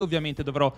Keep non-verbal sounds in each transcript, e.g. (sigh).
Ovviamente dovrò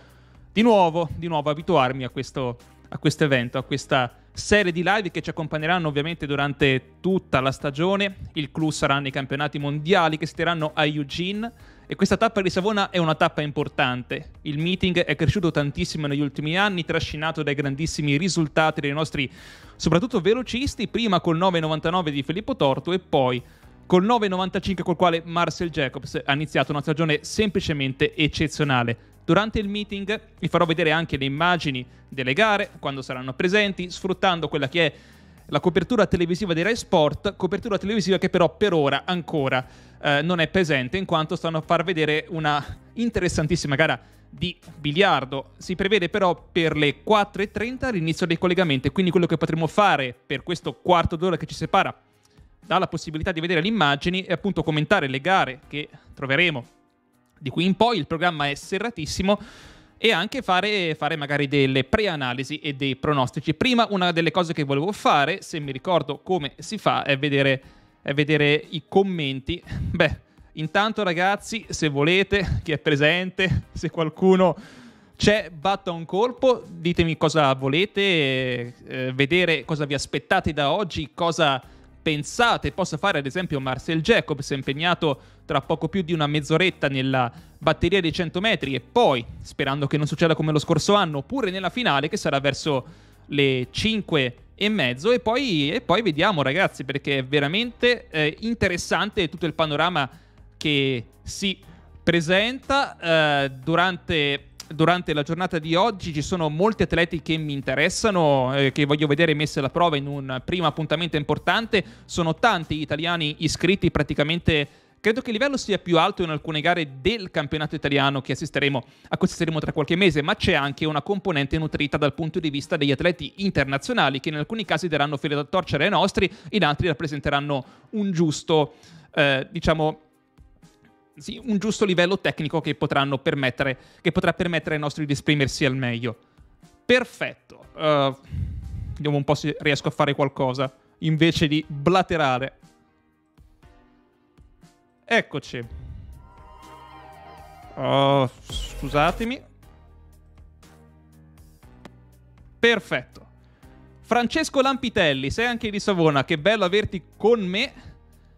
di nuovo, di nuovo abituarmi a questo, a questo evento, a questa serie di live che ci accompagneranno ovviamente durante tutta la stagione. Il clou saranno i campionati mondiali che si terranno a Eugene e questa tappa di Savona è una tappa importante. Il meeting è cresciuto tantissimo negli ultimi anni, trascinato dai grandissimi risultati dei nostri soprattutto velocisti, prima col 9.99 di Filippo Torto e poi col 9.95 col quale Marcel Jacobs ha iniziato una stagione semplicemente eccezionale. Durante il meeting vi farò vedere anche le immagini delle gare, quando saranno presenti, sfruttando quella che è la copertura televisiva di Rai Sport, copertura televisiva che però per ora ancora eh, non è presente in quanto stanno a far vedere una interessantissima gara di biliardo. Si prevede però per le 4.30 l'inizio dei collegamenti, quindi quello che potremo fare per questo quarto d'ora che ci separa dalla possibilità di vedere le immagini è appunto commentare le gare che troveremo di qui in poi il programma è serratissimo e anche fare, fare magari delle preanalisi e dei pronostici. Prima una delle cose che volevo fare, se mi ricordo come si fa, è vedere, è vedere i commenti. (laughs) Beh, intanto ragazzi, se volete, chi è presente, se qualcuno c'è, batta un colpo, ditemi cosa volete, eh, vedere cosa vi aspettate da oggi, cosa pensate possa fare ad esempio Marcel Jacobs, impegnato tra poco più di una mezz'oretta nella batteria dei 100 metri e poi, sperando che non succeda come lo scorso anno, oppure nella finale che sarà verso le 5 e mezzo e poi, e poi vediamo ragazzi perché è veramente eh, interessante tutto il panorama che si presenta eh, durante durante la giornata di oggi ci sono molti atleti che mi interessano, eh, che voglio vedere messi alla prova in un primo appuntamento importante. Sono tanti italiani iscritti praticamente. Credo che il livello sia più alto in alcune gare del campionato italiano a cui assisteremo tra qualche mese, ma c'è anche una componente nutrita dal punto di vista degli atleti internazionali che in alcuni casi daranno fede da torcere ai nostri, in altri rappresenteranno un giusto, eh, diciamo, sì, un giusto livello tecnico che, potranno permettere, che, potrà permettere ai nostri di esprimersi al meglio. Perfetto. Uh, vediamo un po' se riesco a fare qualcosa invece di blaterare. Eccoci. Oh, scusatemi. Perfetto. Francesco Lampitelli, sei anche di Savona, che bello averti con me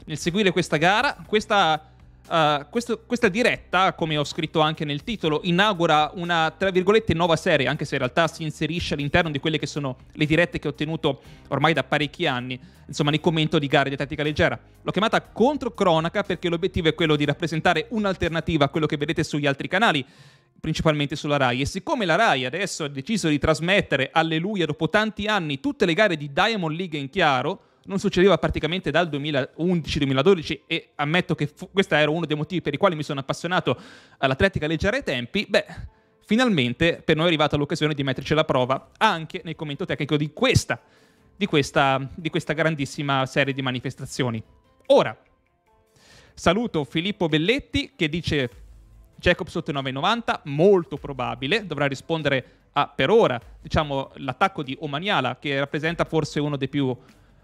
nel seguire questa gara. Questa Uh, questo, questa diretta, come ho scritto anche nel titolo, inaugura una tra virgolette nuova serie, anche se in realtà si inserisce all'interno di quelle che sono le dirette che ho tenuto ormai da parecchi anni, insomma, nei commento di gare di tattica leggera. L'ho chiamata Contro Cronaca perché l'obiettivo è quello di rappresentare un'alternativa a quello che vedete sugli altri canali principalmente sulla Rai. E siccome la Rai adesso ha deciso di trasmettere, alleluia, dopo tanti anni, tutte le gare di Diamond League in chiaro, non succedeva praticamente dal 2011-2012 e ammetto che fu- questo era uno dei motivi per i quali mi sono appassionato all'atletica leggera ai tempi, beh, finalmente per noi è arrivata l'occasione di metterci alla prova anche nel commento tecnico di questa, di questa, di questa grandissima serie di manifestazioni. Ora, saluto Filippo Belletti che dice Jacob sotto 9,90, molto probabile, dovrà rispondere a per ora diciamo, l'attacco di Omaniala che rappresenta forse uno dei più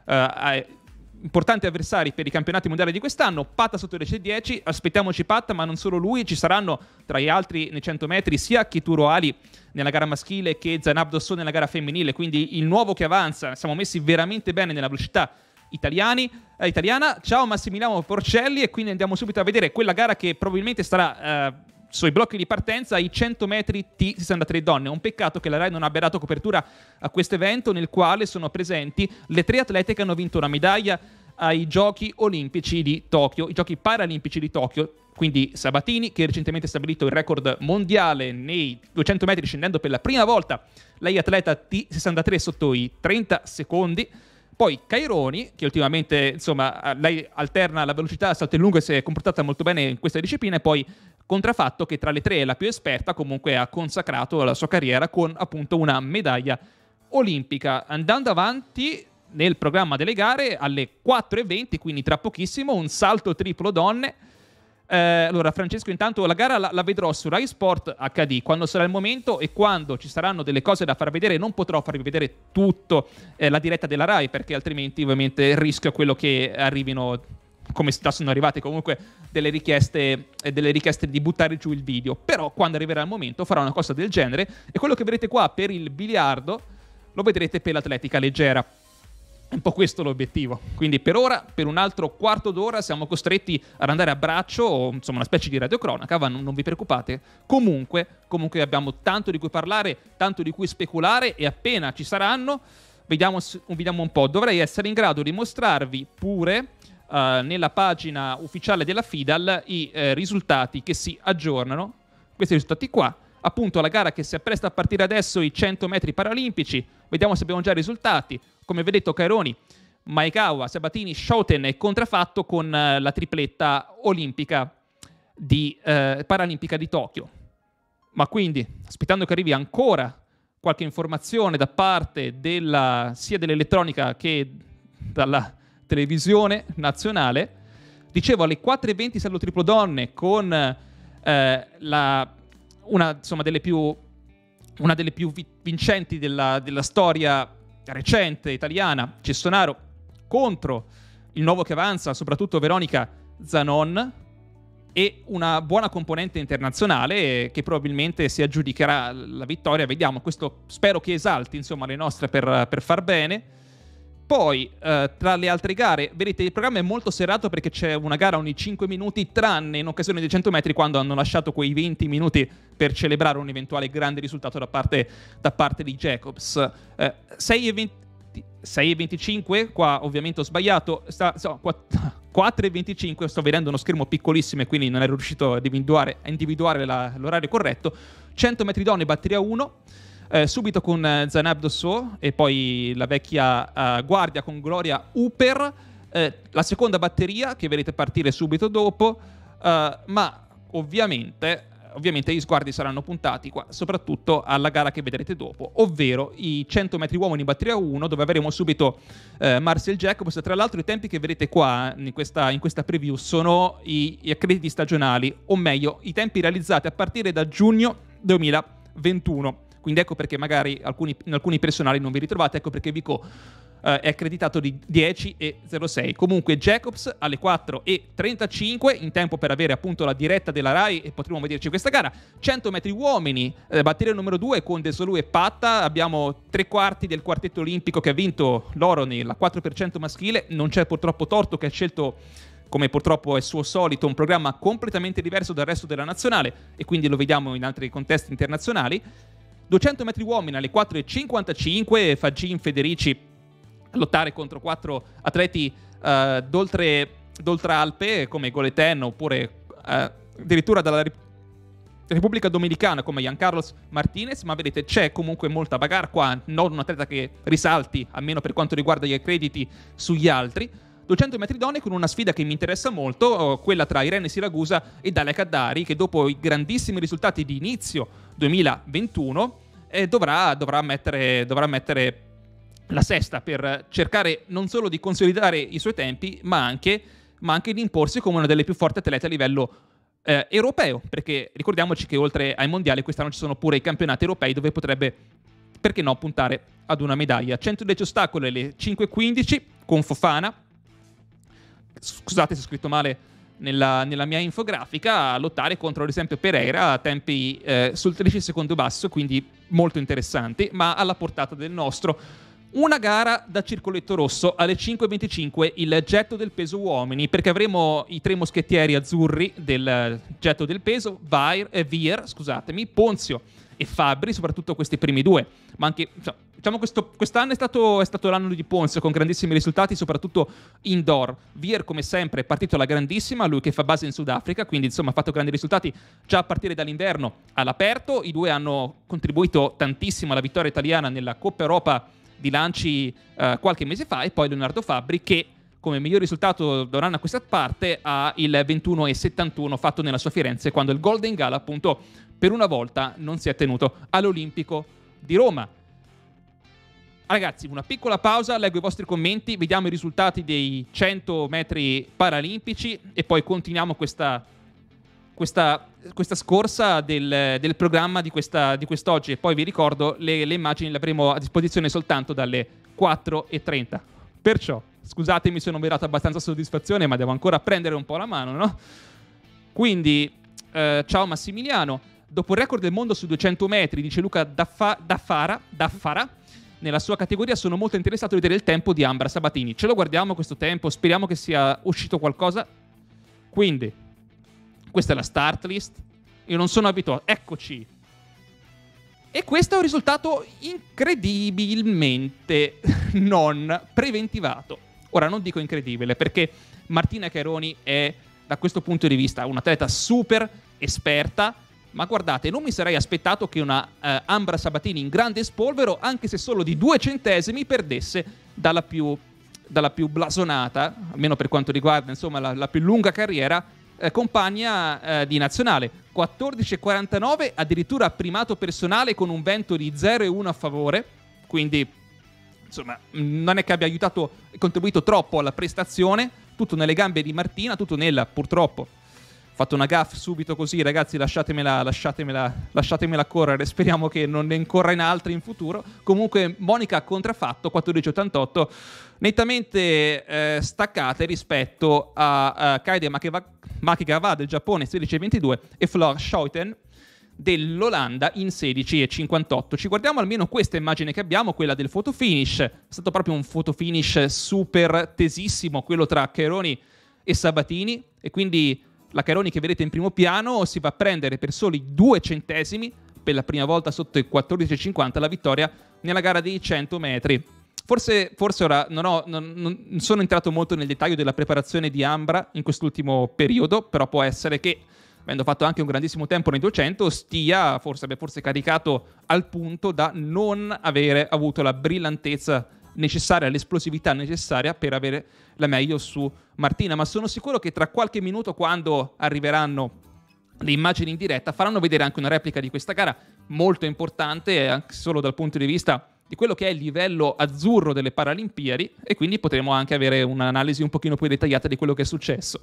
uh, importanti avversari per i campionati mondiali di quest'anno. Patta sotto le 10 aspettiamoci Patta, ma non solo lui, ci saranno tra gli altri nei 100 metri sia Kituro Ali nella gara maschile che Zanab Dosso nella gara femminile, quindi il nuovo che avanza, siamo messi veramente bene nella velocità italiani, eh, italiana. Ciao Massimiliano Porcelli e quindi andiamo subito a vedere quella gara che probabilmente sarà... Eh, sui blocchi di partenza ai 100 metri T63 donne. Un peccato che la RAI non abbia dato copertura a questo evento nel quale sono presenti le tre atlete che hanno vinto una medaglia ai Giochi Olimpici di Tokyo, i Giochi Paralimpici di Tokyo. Quindi Sabatini, che recentemente ha stabilito il record mondiale nei 200 metri, scendendo per la prima volta lei atleta T63 sotto i 30 secondi. Poi Caironi, che ultimamente insomma, lei alterna la velocità, salto in lungo e si è comportata molto bene in questa disciplina, e poi contraffatto che tra le tre è la più esperta, comunque ha consacrato la sua carriera con appunto una medaglia olimpica. Andando avanti nel programma delle gare alle 4.20, quindi tra pochissimo, un salto triplo donne. Eh, allora, Francesco, intanto la gara la, la, vedrò su Rai Sport HD quando sarà il momento e quando ci saranno delle cose da far vedere. Non potrò farvi vedere tutto eh, la diretta della Rai perché altrimenti, ovviamente, il rischio è quello che arrivino come sta sono arrivate comunque delle richieste, eh, delle richieste di buttare giù il video. Però quando arriverà il momento farà una cosa del genere e quello che vedrete qua per il biliardo lo vedrete per l'atletica leggera. È un po' questo l'obiettivo. Quindi per ora, per un altro quarto d'ora, siamo costretti ad andare a braccio, o insomma una specie di radiocronaca, ma non, non vi preoccupate. Comunque, comunque abbiamo tanto di cui parlare, tanto di cui speculare e appena ci saranno, vediamo, vediamo un po'. Dovrei essere in grado di mostrarvi pure eh, nella pagina ufficiale della FIDAL i eh, risultati che si aggiornano, questi risultati qua, appunto la gara che si appresta a partire adesso i 100 metri paralimpici, vediamo se abbiamo già i risultati, come vedete, Caironi, Maekawa, Sabatini, Schouten è contraffatto con eh, la tripletta olimpica di, eh, paralimpica di Tokyo. Ma quindi, aspettando che arrivi ancora qualche informazione da parte della, sia dell'elettronica che dalla, televisione nazionale. Dicevo, alle 4.20 saluto Triplo Donne con eh, la, una, insomma, delle più, una, delle più, vincenti della, della storia recente italiana, Cestonaro, contro il nuovo che avanza, soprattutto Veronica Zanon, e una buona componente internazionale che probabilmente si aggiudicherà la vittoria. Vediamo, questo spero che esalti insomma, le nostre per, per far bene. Poi, eh, tra le altre gare, vedete, il programma è molto serrato perché c'è una gara ogni 5 minuti, tranne in occasione dei 100 metri, quando hanno lasciato quei 20 minuti per celebrare un eventuale grande risultato da parte, da parte di Jacobs. Eh, 6 e 20... 6,25, qua ovviamente ho sbagliato, sta, so, 4,25, (laughs) sto vedendo uno schermo piccolissimo e quindi non ero riuscito a individuare, a individuare la, l'orario corretto, 100 metri donne, batteria 1, eh, subito con eh, Zainab Dosso e poi la vecchia eh, guardia con Gloria Uper, eh, la seconda batteria che vedrete partire subito dopo, eh, ma ovviamente, ovviamente gli sguardi saranno puntati qua, soprattutto alla gara che vedrete dopo, ovvero i 100 metri uomini batteria 1 dove avremo subito eh, Marcel Jacobs, tra l'altro i tempi che vedete qua in questa, in questa preview sono i, i accrediti stagionali, o meglio i tempi realizzati a partire da giugno 2021. Quindi ecco perché magari alcuni, in alcuni personali non vi ritrovate, ecco perché Vico eh, è accreditato di 10,06. Comunque Jacobs alle 4,35 in tempo per avere appunto la diretta della RAI e potremo vederci questa gara. 100 metri uomini, eh, batteria numero 2 con De e Patta, abbiamo tre quarti del quartetto olimpico che ha vinto l'oro nella 4% maschile, non c'è purtroppo Torto che ha scelto come purtroppo è suo solito, un programma completamente diverso dal resto della nazionale e quindi lo vediamo in altri contesti internazionali. 200 metri uomini alle 4.55, Fagin Federici a lottare contro quattro atleti uh, d'oltre, Alpe come Goleten oppure uh, addirittura dalla Repubblica Repubblica Dominicana come Giancarlo Martinez, ma vedete c'è comunque molta bagarre qua, non un atleta che risalti, almeno per quanto riguarda gli accrediti, sugli altri. 200 metri donne con una sfida che mi interessa molto, oh, quella tra Irene Siragusa e Dalia Caddari, che dopo i grandissimi risultati di inizio 2021 eh, dovrà, dovrà, mettere, dovrà mettere la sesta per cercare non solo di consolidare i suoi tempi, ma anche, ma anche di imporsi come una delle più forti atlete a livello eh, europeo, perché ricordiamoci che oltre ai mondiali quest'anno ci sono pure i campionati europei dove potrebbe, perché no, puntare ad una medaglia. 110 ostacoli alle 5.15 con Fofana, scusate se ho scritto male nella, nella, mia infografica, a lottare contro ad esempio Pereira a tempi eh, sul 13 secondo basso, quindi molto interessanti, ma alla portata del nostro. Una gara da circoletto rosso alle 5.25, il getto del peso uomini, perché avremo i tre moschettieri azzurri del getto del peso, Vier, eh, Vier scusatemi, Ponzio e Fabri, soprattutto questi primi due, ma anche cioè, diciamo questo, quest'anno è stato, è stato, l'anno di Ponzio con grandissimi risultati, soprattutto indoor. Vier, come sempre, è partito alla grandissima, lui che fa base in Sudafrica, quindi insomma ha fatto grandi risultati già a partire dall'inverno all'aperto. I due hanno contribuito tantissimo alla vittoria italiana nella Coppa Europa di lanci eh, qualche mese fa e poi Leonardo Fabri che come miglior risultato da un anno a questa parte ha il 21,71 fatto nella sua Firenze quando il Golden Gala appunto per una volta non si è tenuto all'Olimpico di Roma. Ragazzi, una piccola pausa, leggo i vostri commenti, vediamo i risultati dei 100 metri paralimpici e poi continuiamo questa, questa, questa scorsa del, del programma di, questa, di, quest'oggi. E poi vi ricordo, le, le immagini le avremo a disposizione soltanto dalle 4.30. Perciò, scusatemi se non vi dato abbastanza soddisfazione, ma devo ancora prendere un po' la mano, no? Quindi, eh, ciao Massimiliano. Dopo il record del mondo su 200 metri, dice Luca Daffa- Daffara, Daffara nella sua categoria sono molto interessato a vedere il tempo di Ambra Sabatini. Ce lo guardiamo questo tempo, speriamo che sia uscito qualcosa. Quindi, questa è la start list. Io non sono abituato. Eccoci. E questo è un risultato incredibilmente (laughs) non preventivato. Ora non dico incredibile perché Martina Caroni è da questo punto di vista un'atleta super esperta ma guardate, non mi sarei aspettato che una eh, Ambra Sabatini in grande spolvero, anche se solo di due centesimi, perdesse dalla più, dalla più blasonata, almeno per quanto riguarda insomma, la, la più lunga carriera, eh, compagna eh, di nazionale. 14,49, addirittura primato personale con un vento di 0,1 a favore, quindi insomma non è che abbia aiutato, e contribuito troppo alla prestazione, tutto nelle gambe di Martina, tutto nella purtroppo fatto una gaff subito così, ragazzi lasciatemela, lasciatemela, lasciatemela correre, speriamo che non ne incorra in altri in futuro. Comunque Monica contraffatto 1488 nettamente eh, staccate rispetto a uh, Kaide Makikawa del Giappone 16,22 e Flor Schouten dell'Olanda in 16,58. Ci guardiamo almeno questa immagine che abbiamo, quella del photo finish. È stato proprio un photo finish super tesissimo, quello tra Cheroni e Sabatini e quindi la Caroni che vedete in primo piano si va a prendere per soli due centesimi per la prima volta sotto i 14,50 la vittoria nella gara dei 100 metri. Forse, forse ora non, ho, non, non, sono entrato molto nel dettaglio della preparazione di Ambra in quest'ultimo periodo, però può essere che, avendo fatto anche un grandissimo tempo nei 200, stia, forse abbia forse caricato al punto da non avere avuto la brillantezza necessaria, l'esplosività necessaria per avere la meglio su Martina, ma sono sicuro che tra qualche minuto quando arriveranno le immagini in diretta faranno vedere anche una replica di questa gara molto importante eh, anche solo dal punto di vista di quello che è il livello azzurro delle Paralimpiadi e quindi potremo anche avere un'analisi un pochino più dettagliata di quello che è successo.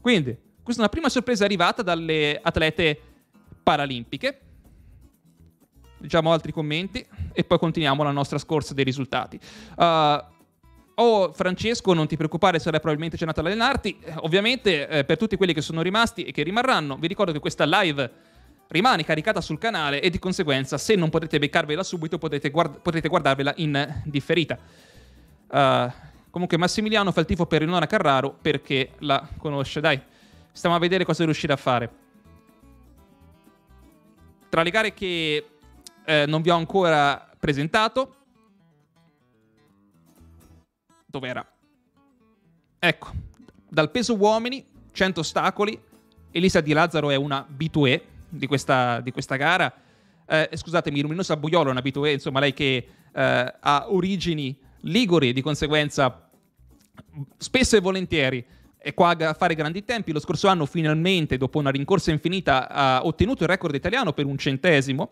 Quindi, questa è una prima sorpresa arrivata dalle atlete paralimpiche leggiamo altri commenti e poi continuiamo la nostra scorsa dei risultati. Uh, Oh Francesco, non ti preoccupare, sarai probabilmente cenato ad allenarti. Eh, ovviamente eh, per tutti quelli che sono rimasti e che rimarranno, vi ricordo che questa live rimane caricata sul canale e di conseguenza se non potete beccarvela subito potete, guard- potete guardarvela in differita. Uh, comunque Massimiliano fa il tifo per Ilona Carraro perché la conosce. Dai, stiamo a vedere cosa riuscirà a fare. Tra le gare che eh, non vi ho ancora presentato. Dov'era? Ecco, dal peso uomini, 100 ostacoli. Elisa Di Lazzaro è una bitué di questa, di questa gara. Eh, scusatemi, Luminosa Buiolo è una B2E, insomma, lei che eh, ha origini liguri, di conseguenza spesso e volentieri è qua a fare grandi tempi. Lo scorso anno finalmente, dopo una rincorsa infinita, ha ottenuto il record italiano per un centesimo,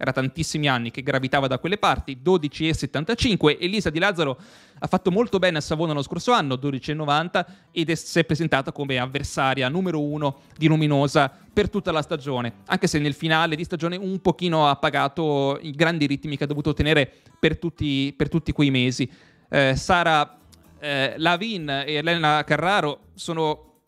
era tantissimi anni che gravitava da quelle parti, 12,75. Elisa Di Lazzaro ha fatto molto bene a Savona lo scorso anno, 12,90, ed è, si è presentata come avversaria numero uno di Luminosa per tutta la stagione, anche se nel finale di stagione un pochino ha pagato i grandi ritmi che ha dovuto ottenere per tutti, per tutti quei mesi. Eh, Sara eh, Lavin e Elena Carraro sono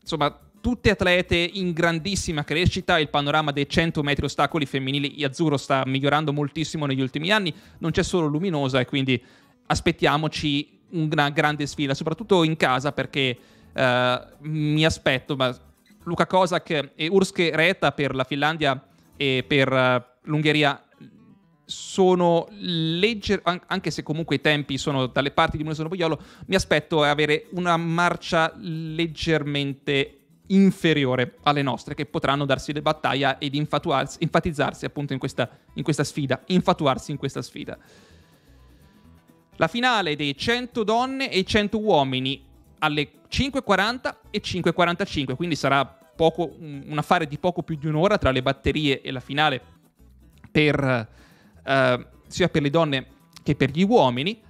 insomma tutte atlete in grandissima crescita, il panorama dei 100 metri ostacoli femminili azzurro sta migliorando moltissimo negli ultimi anni, non c'è solo Luminosa e quindi aspettiamoci una grande sfida, soprattutto in casa perché eh, mi aspetto, ma Luca Kosak e Urske Reta per la Finlandia e per eh, l'Ungheria sono leggeri, anche se comunque i tempi sono dalle parti di Munesono Pogliolo, mi aspetto avere una marcia leggermente inferiore alle nostre, che potranno darsi le battaglie ed enfatizzarsi appunto in questa, in questa sfida, infatuarsi in questa sfida. La finale dei 100 donne e 100 uomini alle 5.40 e 5.45, quindi sarà poco, un affare di poco più di un'ora tra le batterie e la finale per, eh, sia per le donne che per gli uomini,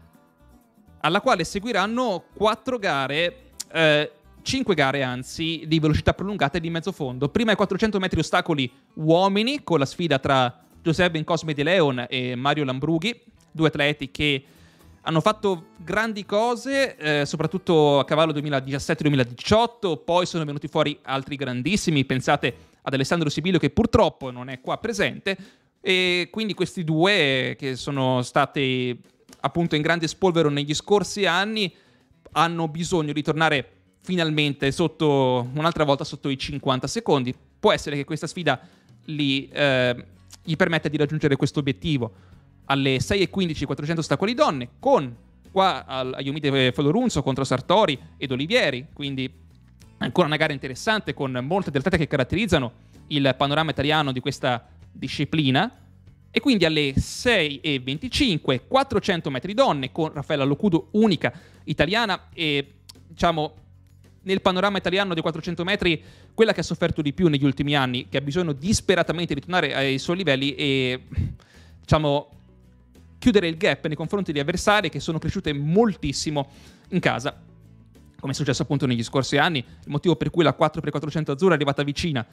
alla quale seguiranno quattro gare eh, 5 gare anzi di velocità prolungata e di mezzo fondo. Prima i 400 metri ostacoli uomini con la sfida tra Giuseppe Incosme di Leon e Mario Lambrughi, due atleti che hanno fatto grandi cose, eh, soprattutto a cavallo 2017-2018, poi sono venuti fuori altri grandissimi, pensate ad Alessandro Sibilio che purtroppo non è qua presente, e quindi questi due che sono stati appunto in grande spolvero negli scorsi anni hanno bisogno di tornare finalmente sotto, un'altra volta sotto i 50 secondi. Può essere che questa sfida li, eh, gli permetta di raggiungere questo obiettivo. Alle 6.15 400 ostacoli donne, con qua a Iomide Folorunzo contro Sartori ed Olivieri, quindi ancora una gara interessante con molte delle atlete che caratterizzano il panorama italiano di questa disciplina. E quindi alle 6.25 400 metri donne con Raffaella Locudo, unica italiana e diciamo nel panorama italiano dei 400 metri quella che ha sofferto di più negli ultimi anni, che ha bisogno disperatamente di tornare ai suoi livelli e diciamo chiudere il gap nei confronti di avversari che sono cresciute moltissimo in casa. Come è successo appunto negli scorsi anni, il motivo per cui la 4x400 azzurra è arrivata vicina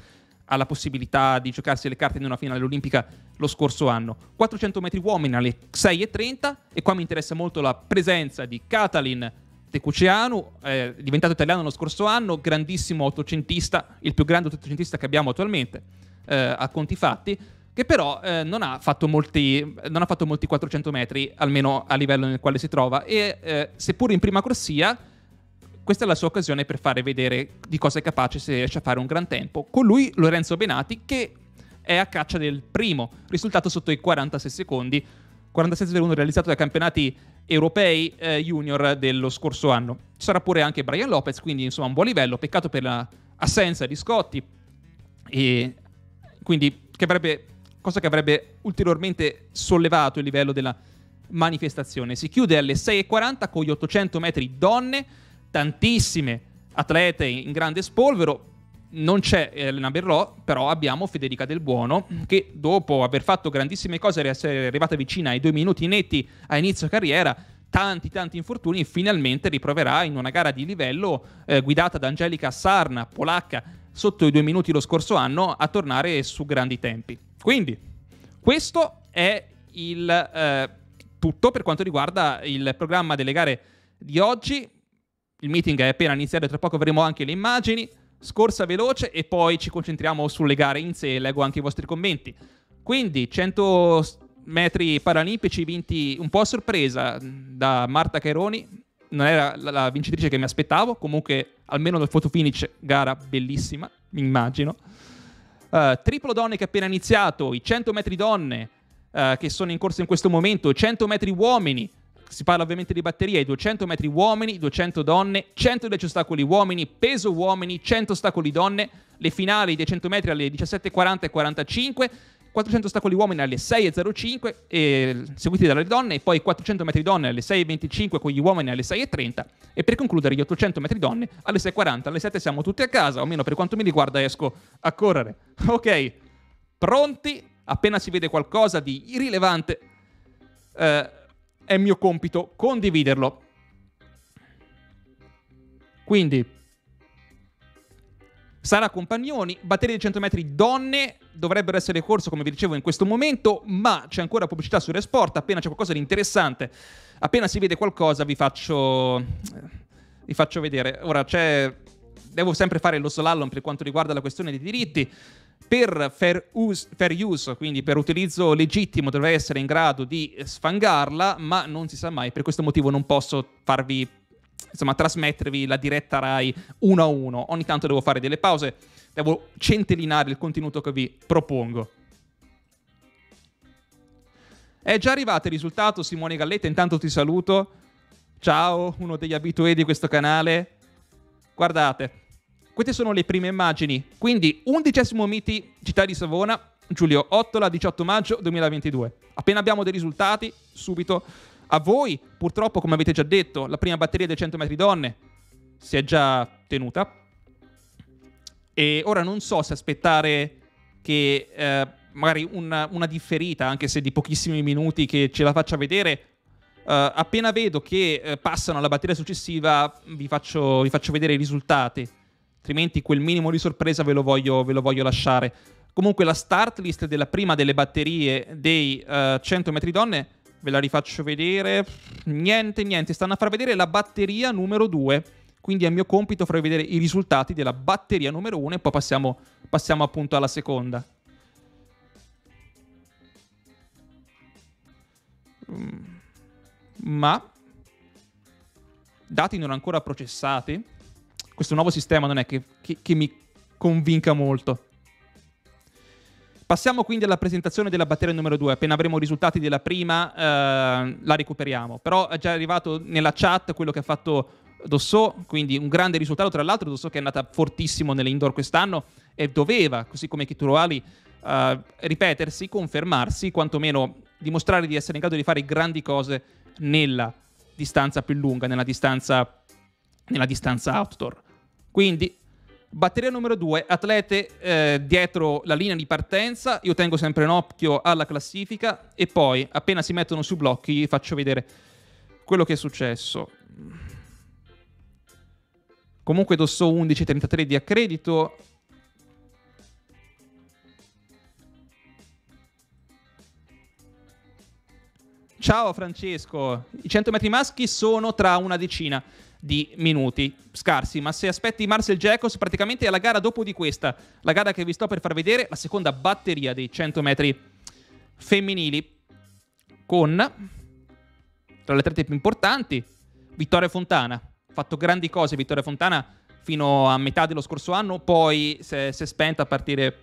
alla possibilità di giocarsi le carte in una finale olimpica lo scorso anno. 400 metri uomini alle 6.30 e qua mi interessa molto la presenza di Catalin Tecuciano, eh, diventato italiano lo scorso anno, grandissimo ottocentista, il più grande ottocentista che abbiamo attualmente, eh, a conti fatti, che però eh, non, ha fatto molti, non ha fatto molti 400 metri, almeno a livello nel quale si trova, e eh, seppur in prima corsia, questa è la sua occasione per fare vedere di cosa è capace se riesce a fare un gran tempo. Con lui Lorenzo Benati, che è a caccia del primo, risultato sotto i 46 secondi, 46-01 realizzato dai campionati europei eh, junior dello scorso anno. Ci sarà pure anche Brian Lopez, quindi insomma un buon livello. Peccato per l'assenza di Scotti, e quindi che avrebbe, cosa che avrebbe ulteriormente sollevato il livello della manifestazione. Si chiude alle 6.40 con gli 800 metri donne, tantissime atlete in grande spolvero, non c'è eh, Elena Berlò, però abbiamo Federica Del Buono che dopo aver fatto grandissime cose e essere arrivata vicina ai due minuti netti a inizio carriera, tanti tanti infortuni, finalmente riproverà in una gara di livello eh, guidata da Angelica Sarna, polacca, sotto i due minuti lo scorso anno, a tornare su grandi tempi. Quindi, questo è il eh, tutto per quanto riguarda il programma delle gare di oggi. Il meeting è appena iniziato e tra poco avremo anche le immagini. Scorsa veloce e poi ci concentriamo sulle gare in sé e leggo anche i vostri commenti. Quindi 100 metri paralimpici vinti un po' a sorpresa da Marta Caironi, non era la vincitrice che mi aspettavo, comunque almeno dal photo finish gara bellissima, mi immagino. Uh, triplo donne che appena iniziato, i 100 metri donne uh, che sono in corso in questo momento, 100 metri uomini, si parla ovviamente di batteria, i 200 metri uomini, 200 donne, 110 ostacoli uomini, peso uomini, 100 ostacoli donne, le finali dei 100 metri alle 17.40 e 45, 400 ostacoli uomini alle 6.05, e, seguiti dalle donne, e poi 400 metri donne alle 6.25 con gli uomini alle 6.30, e per concludere gli 800 metri donne alle 6.40, alle 7 siamo tutti a casa, o almeno per quanto mi riguarda esco a correre. (laughs) Ok, pronti? Appena si vede qualcosa di irrilevante... Eh, è mio compito condividerlo. Quindi, Sara Compagnoni, batterie di 100 metri donne, dovrebbero essere corso come vi dicevo in questo momento, ma c'è ancora pubblicità su Resport, appena c'è qualcosa di interessante, appena si vede qualcosa vi faccio, vi faccio vedere. Ora c'è, devo sempre fare lo slalom per quanto riguarda la questione dei diritti, per fair use, fair use, quindi per utilizzo legittimo, dovrei essere in grado di sfangarla, ma non si sa mai. Per questo motivo non posso farvi, insomma, trasmettervi la diretta Rai uno a uno. Ogni tanto devo fare delle pause, devo centellinare il contenuto che vi propongo. È già arrivato il risultato, Simone Galletta. Intanto ti saluto. Ciao, uno degli abitué di questo canale. Guardate, queste sono le prime immagini. Quindi, undicesimo Miti Città di Savona, Giulio 8, la 18 maggio 2022. Appena abbiamo dei risultati, subito a voi. Purtroppo, come avete già detto, la prima batteria dei 100 metri donne si è già tenuta. E ora non so se aspettare che eh, magari una, una, differita, anche se di pochissimi minuti, che ce la faccia vedere. Uh, appena vedo che uh, passano alla batteria successiva, vi faccio, vi faccio vedere i risultati altrimenti quel minimo di sorpresa ve lo voglio, ve lo voglio lasciare. Comunque la start list della prima delle batterie dei uh, eh, 100 metri donne, ve la rifaccio vedere, niente, niente, stanno a far vedere la batteria numero 2, quindi è mio compito far vedere i risultati della batteria numero 1 e poi passiamo, passiamo appunto alla seconda. Mm. Ma dati non ancora processati questo nuovo sistema non è che, che, che mi convinca molto. Passiamo quindi alla presentazione della batteria numero 2. Appena avremo i risultati della prima, eh, la recuperiamo. Però è già arrivato nella chat quello che ha fatto Dosso, quindi un grande risultato. Tra l'altro, Dosso che è andata fortissimo nell'indoor quest'anno e doveva, così come Kituroali, eh, ripetersi, confermarsi, quantomeno dimostrare di essere in grado di fare grandi cose nella distanza più lunga, nella distanza, nella distanza outdoor. Quindi, batteria numero 2, atlete eh, dietro la linea di partenza, io tengo sempre un occhio alla classifica e poi, appena si mettono su blocchi, faccio vedere quello che è successo. Comunque Dosso 11.33 di accredito, Ciao Francesco, i 100 metri maschi sono tra una decina di minuti scarsi. Ma se aspetti Marcel Jacobs, praticamente è la gara dopo di questa, la gara che vi sto per far vedere, la seconda batteria dei 100 metri femminili, con tra le atlete più importanti Vittoria Fontana. Ha fatto grandi cose Vittoria Fontana fino a metà dello scorso anno, poi si è, si è spenta a partire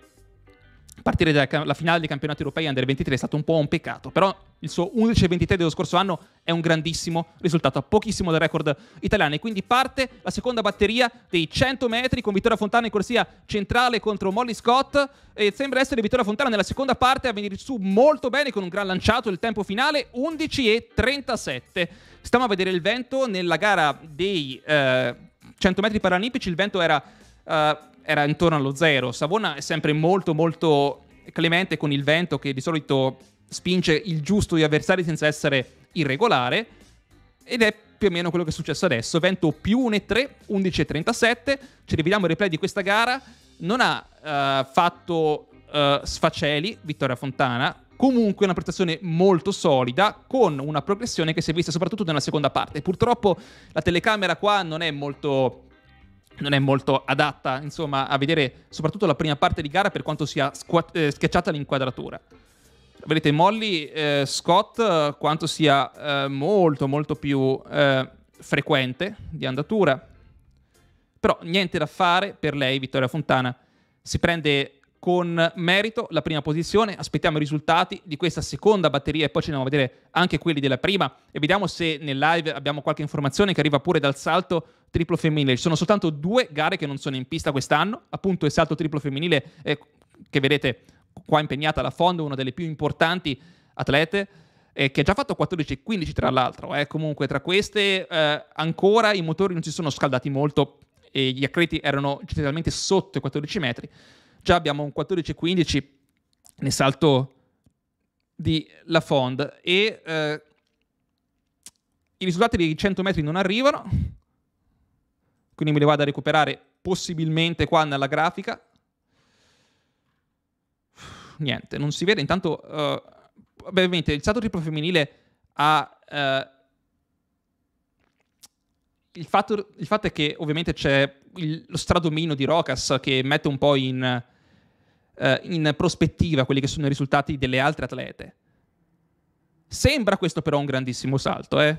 partire dalla finale dei campionati europei under 23 è stato un po' un peccato, però il suo 11-23 dello scorso anno è un grandissimo risultato, pochissimo dal record italiano e quindi parte la seconda batteria dei 100 metri con Vittoria Fontana in corsia centrale contro Molly Scott e sembra essere Vittoria Fontana nella seconda parte a venire su molto bene con un gran lanciato, il tempo finale 11-37. Stiamo a vedere il vento nella gara dei eh, 100 metri paralimpici, il vento era... Eh, era intorno allo zero. Savona è sempre molto, molto clemente con il vento che di solito spinge il giusto di avversari senza essere irregolare. Ed è più o meno quello che è successo adesso. Vento più 1,3, 11,37. Ci rivediamo il replay di questa gara. Non ha uh, fatto uh, sfaceli Vittoria Fontana. Comunque una prestazione molto solida con una progressione che si è vista soprattutto nella seconda parte. Purtroppo la telecamera qua non è molto non è molto adatta insomma, a vedere soprattutto la prima parte di gara per quanto sia squat- eh, schiacciata l'inquadratura. Vedete Molly eh, Scott quanto sia eh, molto molto più eh, frequente di andatura, però niente da fare per lei Vittoria Fontana. Si prende con merito la prima posizione, aspettiamo i risultati di questa seconda batteria e poi ci andiamo a vedere anche quelli della prima e vediamo se nel live abbiamo qualche informazione che arriva pure dal salto triplo femminile. Ci sono soltanto due gare che non sono in pista quest'anno, appunto il salto triplo femminile eh, che vedete qua impegnata la Fondo, una delle più importanti atlete eh, che ha già fatto 14-15 tra l'altro, eh. comunque tra queste eh, ancora i motori non si sono scaldati molto e gli accreti erano generalmente sotto i 14 metri Già abbiamo un 14-15 nel salto di la Lafond e eh, i risultati dei 100 metri non arrivano, quindi me li vado a recuperare possibilmente qua nella grafica. Niente, non si vede, intanto eh, brevemente il salto triplo femminile ha... Eh, il, fatto, il fatto, è che ovviamente c'è il, lo stradomino di Rocas che mette un po' in eh, in prospettiva quelli che sono i risultati delle altre atlete. Sembra questo però un grandissimo salto, eh?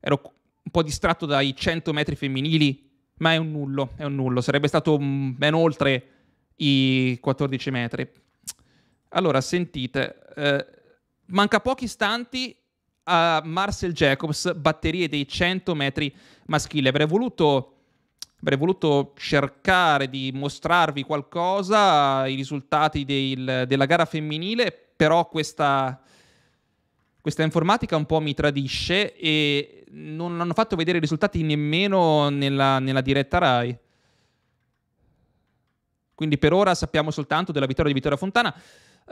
Ero un po' distratto dai 100 metri femminili, ma è un nullo, è un nullo. Sarebbe stato mm, ben oltre i 14 metri. Allora, sentite, eh, manca pochi istanti a Marcel Jacobs, batterie dei 100 metri maschile, Avrei voluto avrei voluto cercare di mostrarvi qualcosa, i risultati del, della gara femminile, però questa, questa informatica un po' mi tradisce e non hanno fatto vedere i risultati nemmeno nella, nella diretta RAI. Quindi per ora sappiamo soltanto della vittoria di Vittoria Fontana.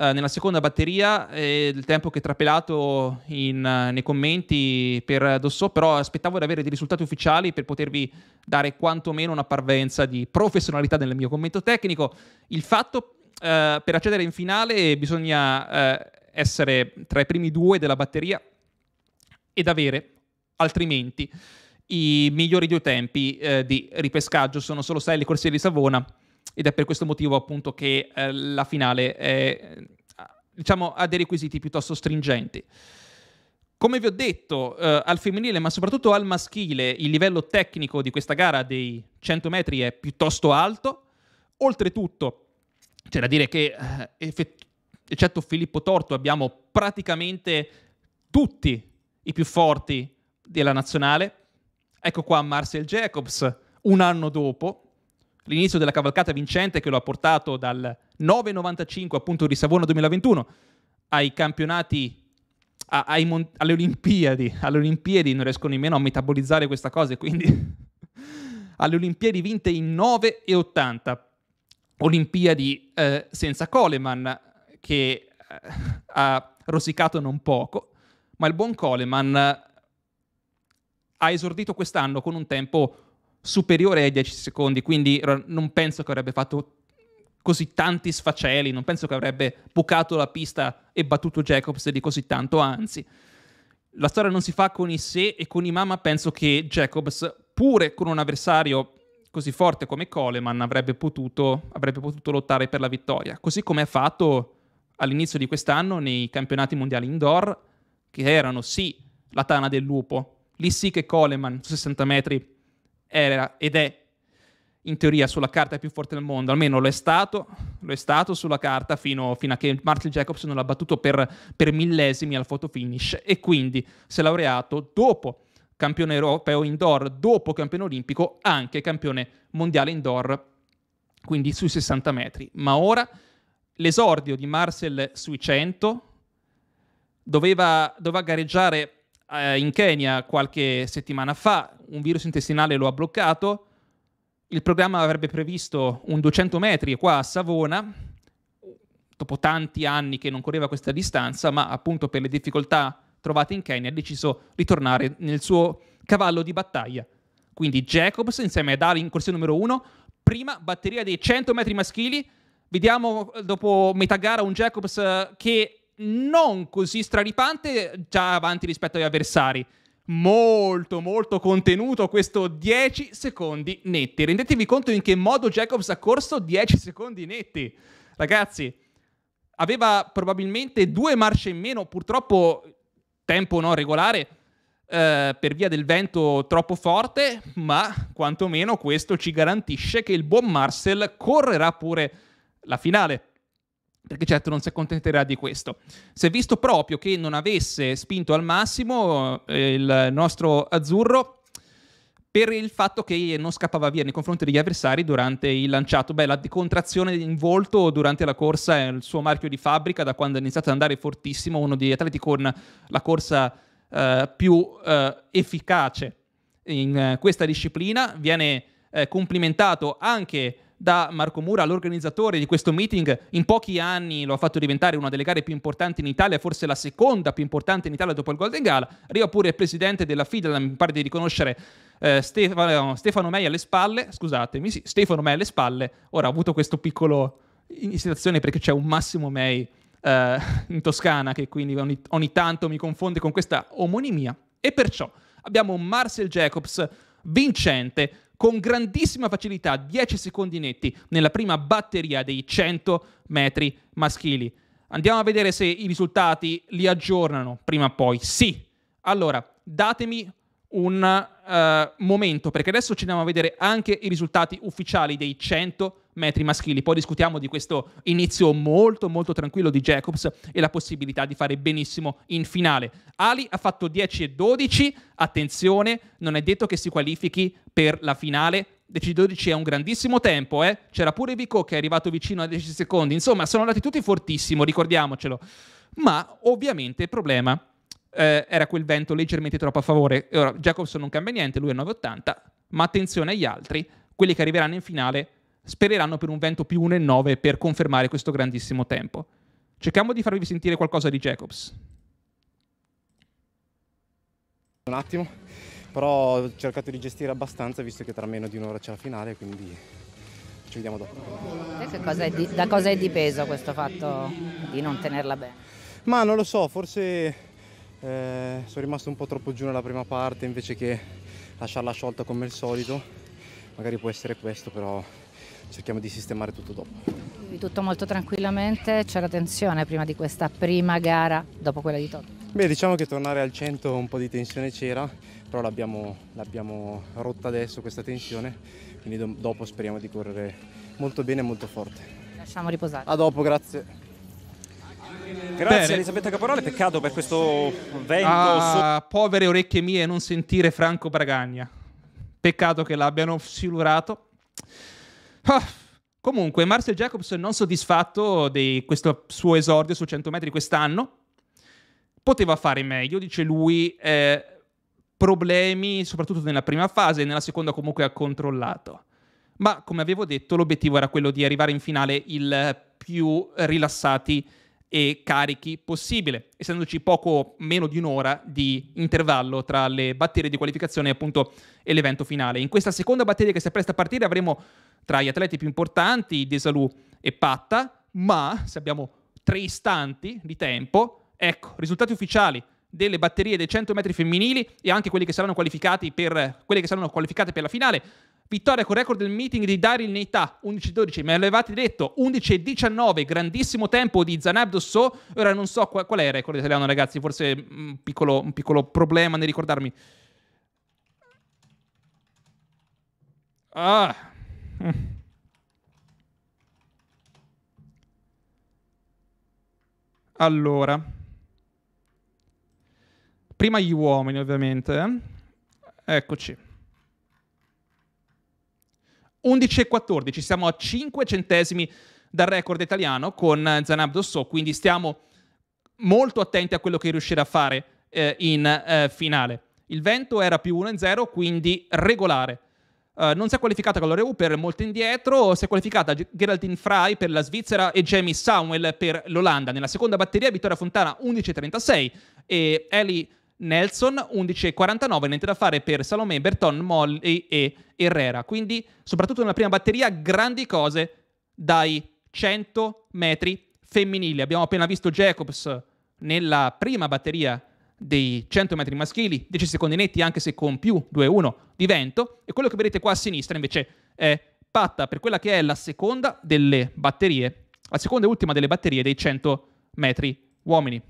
Eh, nella seconda batteria e il tempo che trapelato in, eh, nei commenti per Dossò, però aspettavo di avere dei risultati ufficiali per potervi dare quantomeno una parvenza di professionalità nel mio commento tecnico. Il fatto eh, per accedere in finale bisogna eh, essere tra i primi due della batteria ed avere altrimenti i migliori due tempi eh, di ripescaggio sono solo 6 Sally Corsieri di Savona ed è per questo motivo appunto che eh, la finale è, diciamo, ha dei requisiti piuttosto stringenti. Come vi ho detto, eh, al femminile ma soprattutto al maschile il livello tecnico di questa gara dei 100 metri è piuttosto alto, oltretutto c'è da dire che eh, effett- eccetto Filippo Torto abbiamo praticamente tutti i più forti della nazionale. Ecco qua Marcel Jacobs un anno dopo, l'inizio della cavalcata vincente che lo ha portato dal 9,95 appunto di Savona 2021 ai campionati, a, ai alle, Olimpiadi. alle Olimpiadi, non riesco nemmeno a metabolizzare questa cosa e quindi (laughs) alle Olimpiadi vinte in 9,80. Olimpiadi eh, senza Coleman che eh, (laughs) ha rosicato non poco, ma il buon Coleman eh, ha esordito quest'anno con un tempo superiore ai 10 secondi, quindi non penso che avrebbe fatto così tanti sfaceli, non penso che avrebbe bucato la pista e battuto Jacobs di così tanto, anzi. La storia non si fa con i se e con i mamma, penso che Jacobs, pure con un avversario così forte come Coleman, avrebbe potuto, avrebbe potuto lottare per la vittoria, così come ha fatto all'inizio di quest'anno nei campionati mondiali indoor, che erano sì la tana del lupo, lì sì che Coleman 60 metri era ed è in teoria sulla carta più forte del mondo, almeno lo è stato, lo è stato sulla carta fino, fino a che Martin Jacobs non l'ha battuto per, per, millesimi al photo finish e quindi si è laureato dopo campione europeo indoor, dopo campione olimpico, anche campione mondiale indoor, quindi sui 60 metri. Ma ora l'esordio di Marcel sui 100 doveva, doveva gareggiare eh, in Kenya qualche settimana fa, un virus intestinale lo ha bloccato, il programma avrebbe previsto un 200 metri qua a Savona, dopo tanti anni che non correva questa distanza, ma appunto per le difficoltà trovate in Kenya ha deciso di tornare nel suo cavallo di battaglia. Quindi Jacobs insieme ad Ali in corsia numero 1, prima batteria dei 100 metri maschili, Vediamo eh, dopo metà gara un Jacobs eh, che non così straripante già avanti rispetto agli avversari. Molto, molto contenuto questo 10 secondi netti. Rendetevi conto in che modo Jacobs ha corso 10 secondi netti. Ragazzi, aveva probabilmente due marce in meno, purtroppo tempo non regolare, Uh, per via del vento troppo forte, ma quantomeno questo ci garantisce che il buon Marcel correrà pure la finale perché certo non si accontenterà di questo. Si è visto proprio che non avesse spinto al massimo eh, il nostro azzurro per il fatto che non scappava via nei confronti degli avversari durante il lanciato. Beh, la decontrazione in volto durante la corsa è il suo marchio di fabbrica da quando è iniziato ad andare fortissimo, uno degli atleti con la corsa eh, più eh, efficace in eh, questa disciplina. Viene eh, complimentato anche da Marco Mura, l'organizzatore di questo meeting, in pochi anni lo ha fatto diventare una delle gare più importanti in Italia, forse la seconda più importante in Italia dopo il Golden Gala. Rio pure il presidente della FIDA, mi pare di riconoscere eh, Stefano, Stefano Mei alle spalle, scusatemi, sì, Stefano Mei alle spalle. Ora ho avuto questo piccolo in perché c'è un Massimo Mei eh, (laughs) in Toscana che quindi ogni, ogni tanto mi confonde con questa omonimia e perciò abbiamo un Marcel Jacobs vincente con grandissima facilità, 10 secondi netti, nella prima batteria dei 100 metri maschili. Andiamo a vedere se i risultati li aggiornano prima o poi. Sì. Allora, datemi un uh, momento perché adesso ci andiamo a vedere anche i risultati ufficiali dei 100 metri maschili. Poi discutiamo di questo inizio molto molto tranquillo di Jacobs e la possibilità di fare benissimo in finale. Ali ha fatto 10 e 12, attenzione, non è detto che si qualifichi per la finale. 10 e 12 è un grandissimo tempo, eh? C'era pure Vico che è arrivato vicino a 10 secondi. Insomma, sono andati tutti fortissimo, ricordiamocelo. Ma ovviamente il problema eh, era quel vento leggermente troppo a favore. Ora, Jacobson non cambia niente, lui è 9,80, ma attenzione agli altri, quelli che arriveranno in finale spereranno per un vento più 1,9 per confermare questo grandissimo tempo. Cerchiamo di farvi sentire qualcosa di Jacobs. Un attimo, però ho cercato di gestire abbastanza visto che tra meno di un'ora c'è la finale, quindi ci vediamo dopo. Cosa di, da cosa è dipeso questo fatto di non tenerla bene? Ma non lo so, forse eh, sono rimasto un po' troppo giù nella prima parte invece che lasciarla sciolta come al solito. Magari può essere questo, però cerchiamo di sistemare tutto dopo. Tutto molto tranquillamente, c'era tensione prima di questa prima gara dopo quella di Toto? Beh diciamo che tornare al 100 un po' di tensione c'era, però l'abbiamo rotta adesso questa tensione, quindi do, dopo speriamo di correre molto bene e molto forte. Lasciamo riposare. A dopo, grazie. Grazie Bene. Elisabetta Caporale, peccato per questo vento. Ah, povere orecchie mie non sentire Franco Bragagna. Peccato che l'abbiano silurato. Ah. Comunque, Marcel Jacobs non soddisfatto di questo suo esordio su 100 metri quest'anno. Poteva fare meglio, dice lui. Eh, problemi soprattutto nella prima fase, nella seconda comunque ha controllato. Ma come avevo detto, l'obiettivo era quello di arrivare in finale il più rilassati e carichi possibile, essendoci poco meno di un'ora di intervallo tra le batterie di qualificazione appunto, e l'evento finale. In questa seconda batteria che si appresta a partire avremo tra gli atleti più importanti, Desalù e Patta, ma se abbiamo tre istanti di tempo, ecco, risultati ufficiali delle batterie dei 100 metri femminili e anche quelli che saranno qualificati per, quelle che saranno qualificate per la finale. Vittoria con record del meeting di Daryl Neità 11-12, me avevate detto 11-19, grandissimo tempo di Zanab Dosso. Ora non so qual, qual è il record italiano, ragazzi, forse un mm, piccolo, un piccolo problema nel ricordarmi. Ah, (laughs) Allora, prima gli uomini ovviamente, eh. eccoci. 11 e 14, siamo a 5 centesimi dal record italiano con Zanab Dosso, quindi stiamo molto attenti a quello che riuscirà a fare eh, in eh, finale. Il vento era più 1 in 0, quindi regolare. Eh, non si è qualificata con la Reu molto indietro, si è qualificata Geraldine Fry per la Svizzera e Jamie Samuel per l'Olanda. Nella seconda batteria Vittoria Fontana 11.36 e Ellie Nelson 11.49, niente da fare per Salome, Berton, Molly e Herrera. Quindi soprattutto nella prima batteria grandi cose dai 100 metri femminili. Abbiamo appena visto Jacobs nella prima batteria dei 100 metri maschili, 10 secondi netti anche se con più 2-1 di vento e quello che vedete qua a sinistra invece è patta per quella che è la seconda delle batterie, la seconda e ultima delle batterie dei 100 metri uomini.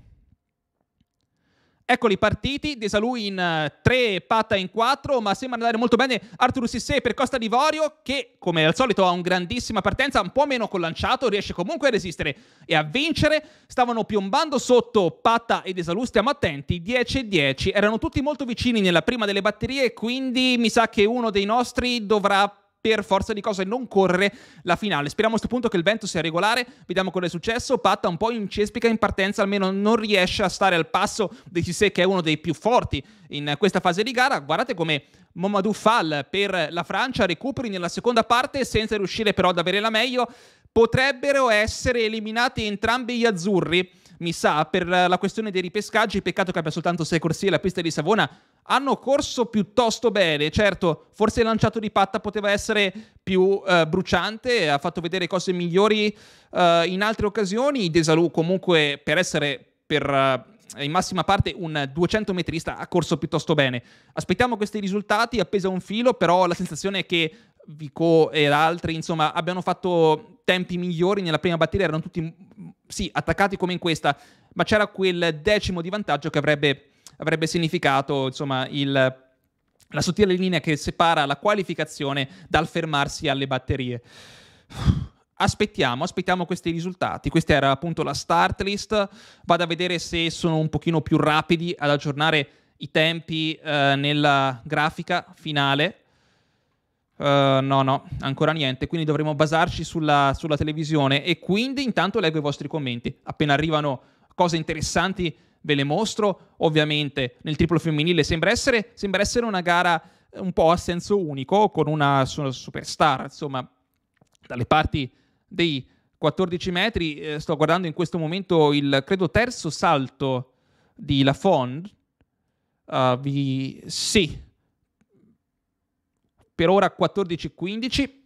Eccoli partiti, Desalù in 3, eh, Patta in 4, ma sembra andare molto bene Arturo Sissé per Costa d'Ivorio che come al solito ha una grandissima partenza, un po' meno collanciato, riesce comunque a resistere e a vincere. Stavano piombando sotto Patta e Desalù, stiamo attenti, 10-10, erano tutti molto vicini nella prima delle batterie, quindi mi sa che uno dei nostri dovrà per forza di cose non correre la finale. Speriamo a questo punto che il vento sia regolare, vediamo cosa è successo. Patta un po' in cespica in partenza, almeno non riesce a stare al passo di Cissé che è uno dei più forti in questa fase di gara. Guardate come Momadou Fall per la Francia recuperi nella seconda parte senza riuscire però ad avere la meglio. Potrebbero essere eliminati entrambi gli azzurri mi sa, per la questione dei ripescaggi. Peccato che abbia soltanto sei corsie la pista di Savona hanno corso piuttosto bene. Certo, forse il lanciato di patta poteva essere più eh, bruciante, ha fatto vedere cose migliori eh, in altre occasioni. Desalù comunque per essere per eh, in massima parte un 200 metrista ha corso piuttosto bene. Aspettiamo questi risultati, appeso a un filo, però la sensazione è che Vico e altri, insomma, abbiano fatto tempi migliori nella prima battaglia, erano tutti sì, attaccati come in questa, ma c'era quel decimo di vantaggio che avrebbe avrebbe significato insomma il la sottile linea che separa la qualificazione dal fermarsi alle batterie. Aspettiamo, aspettiamo questi risultati. Questa era appunto la start list. Vado a vedere se sono un pochino più rapidi ad aggiornare i tempi eh, nella grafica finale. Uh, no, no, ancora niente, quindi dovremo basarci sulla, sulla televisione e quindi intanto leggo i vostri commenti. Appena arrivano cose interessanti ve le mostro. Ovviamente nel triplo femminile sembra essere, sembra essere una gara eh, un po' a senso unico, con una superstar, insomma, dalle parti dei 14 metri. Eh, sto guardando in questo momento il, credo, terzo salto di Lafond. Uh, ah, vi... Sì, per ora 14-15.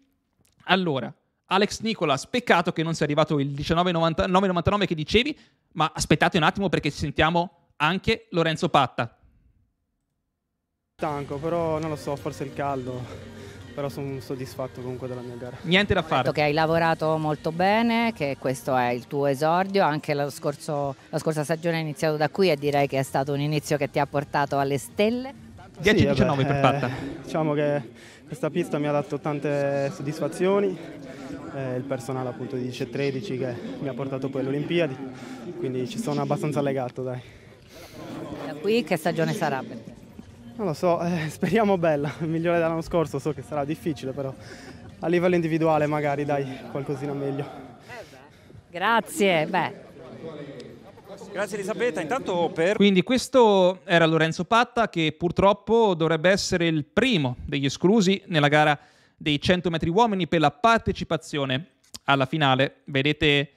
Allora, Alex Nicolas, peccato che non sia arrivato il 19,99 che dicevi, ma aspettate un attimo perché sentiamo anche Lorenzo Patta. Stanco, però non lo so, forse il caldo però sono soddisfatto comunque della mia gara. Niente da fare. Ho detto Che hai lavorato molto bene, che questo è il tuo esordio, anche scorso, la scorsa stagione è iniziato da qui e direi che è stato un inizio che ti ha portato alle stelle. 10-19 sì, per fatta. Eh, diciamo che questa pista mi ha dato tante soddisfazioni, eh, il personale appunto di 13 che mi ha portato poi alle Olimpiadi, quindi ci sono abbastanza legato dai. Da qui che stagione sarà Non lo so, eh, (laughs) speriamo bella, migliore dell'anno scorso, so che sarà difficile però a livello individuale magari dai qualcosina meglio. Grazie, beh Grazie Elisabetta, intanto per... Quindi questo era Lorenzo Patta che purtroppo dovrebbe essere il primo degli esclusi nella gara dei 100 metri uomini per la partecipazione alla finale. Vedete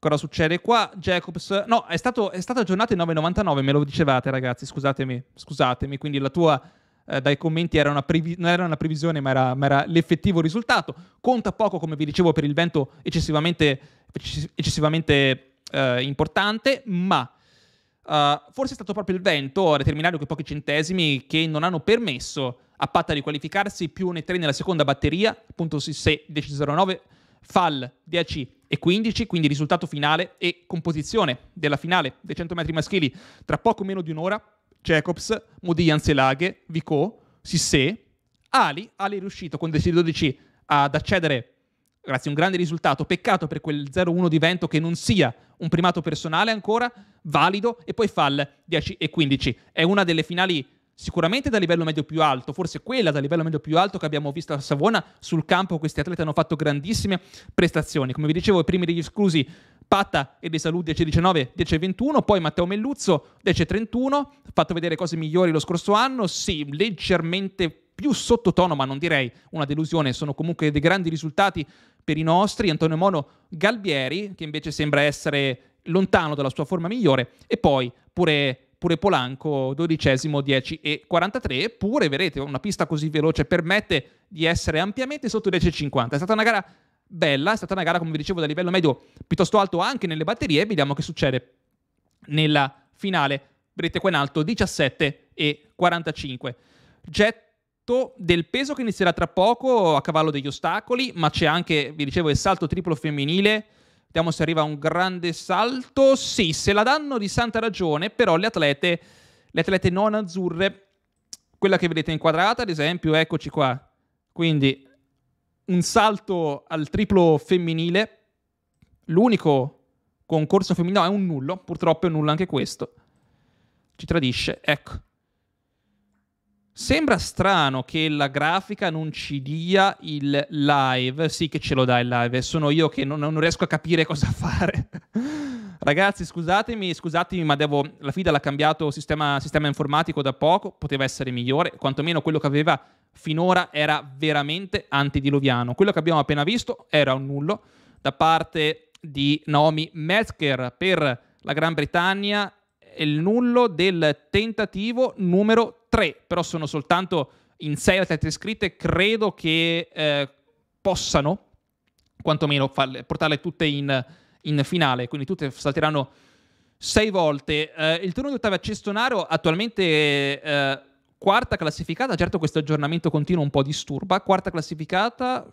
cosa succede qua. Jacobs, no, è stato, è stato aggiornato il 9,99, me lo dicevate ragazzi, scusatemi, scusatemi, quindi la tua... Eh, dai commenti era una previ- non era una previsione, ma era, ma era, l'effettivo risultato. Conta poco, come vi dicevo, per il vento eccessivamente, eccessivamente eh, importante, ma Uh, forse è stato proprio il vento a determinare quei pochi centesimi che non hanno permesso a Patta di qualificarsi più nei tre nella seconda batteria, appunto 6, 10.09, FAL 10 e 15, quindi risultato finale e composizione della finale dei 100 metri maschili tra poco meno di un'ora, Jacobs, Modi Anzelaghe, Vico, Sissé, Ali, Ali è riuscito con 10-12 ad accedere grazie un grande risultato. Peccato per quel 0-1 di Vento che non sia un primato personale ancora valido e poi fall 10 e 15. È una delle finali sicuramente da livello medio più alto, forse quella da livello medio più alto che abbiamo visto a Savona sul campo, questi atleti hanno fatto grandissime prestazioni. Come vi dicevo, i primi degli esclusi Patta e De Salud 10-19, 10-21, poi Matteo Melluzzo 10-31, fatto vedere cose migliori lo scorso anno, sì, leggermente più sottotono, ma non direi una delusione, sono comunque dei grandi risultati per i nostri, Antonio Mono Galbieri, che invece sembra essere lontano dalla sua forma migliore, e poi pure pure Polanco, dodicesimo 10 e 43, eppure, vedete una pista così veloce permette di essere ampiamente sotto i 10 e 50. È stata una gara bella, è stata una gara come vi dicevo da livello medio piuttosto alto anche nelle batterie, vediamo che succede nella finale, vedete qua in alto 17 e 45. Jet del peso che inizierà tra poco a cavallo degli ostacoli, ma c'è anche, vi dicevo, il salto triplo femminile. Vediamo se arriva un grande salto. Sì, se la danno di santa ragione, però le atlete, le atlete non azzurre, quella che vedete inquadrata, ad esempio, eccoci qua. Quindi un salto al triplo femminile, l'unico concorso femminile, no, è un nullo, purtroppo è un nullo anche questo. Ci tradisce, ecco. Sembra strano che la grafica non ci dia il live. Sì che ce lo dà il live, sono io che non, non riesco a capire cosa (laughs) fare. Ragazzi, scusatemi, scusatemi, ma devo... la FIDA l'ha cambiato sistema, sistema informatico da poco, poteva essere migliore, quantomeno quello che aveva finora era veramente antidiluviano. Quello che abbiamo appena visto era un nullo da parte di Naomi Metzger per la Gran Britannia, il nullo del tentativo numero 3 tre, però sono soltanto in sei atlete iscritte, credo che eh, possano quantomeno farle, portarle tutte in, in, finale, quindi tutte salteranno sei volte. Eh, il turno di Ottavia Cestonaro attualmente eh, quarta classificata, certo questo aggiornamento continuo un po' disturba, quarta classificata,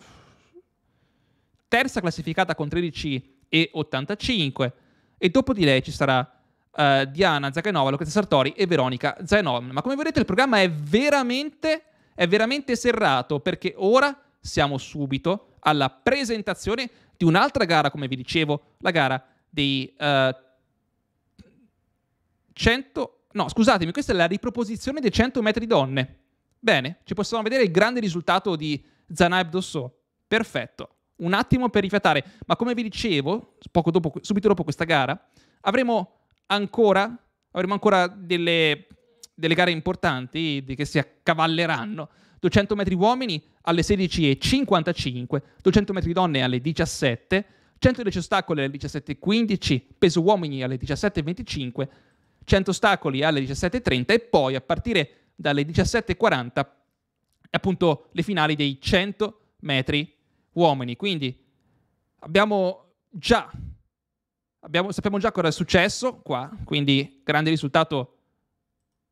terza classificata con 13 e 85 e dopo di lei ci sarà uh, Diana Zaganova, Lucrezia Sartori e Veronica Zainova. Ma come vedete il programma è veramente, è veramente serrato perché ora siamo subito alla presentazione di un'altra gara, come vi dicevo, la gara dei uh, eh, 100... No, scusatemi, questa è la riproposizione dei 100 metri donne. Bene, ci possiamo vedere il grande risultato di Zanaib Dosso. Perfetto. Un attimo per rifiatare, ma come vi dicevo, poco dopo, subito dopo questa gara, avremo ancora, avremo ancora delle, delle gare importanti che si accavalleranno. 200 metri uomini alle 16.55, 200 metri donne alle 17, 110 ostacoli alle 17.15, peso uomini alle 17.25, 100 ostacoli alle 17.30 e poi a partire dalle 17.40 appunto le finali dei 100 metri uomini. Quindi abbiamo già Abbiamo, sappiamo già cosa è successo qua, quindi grande risultato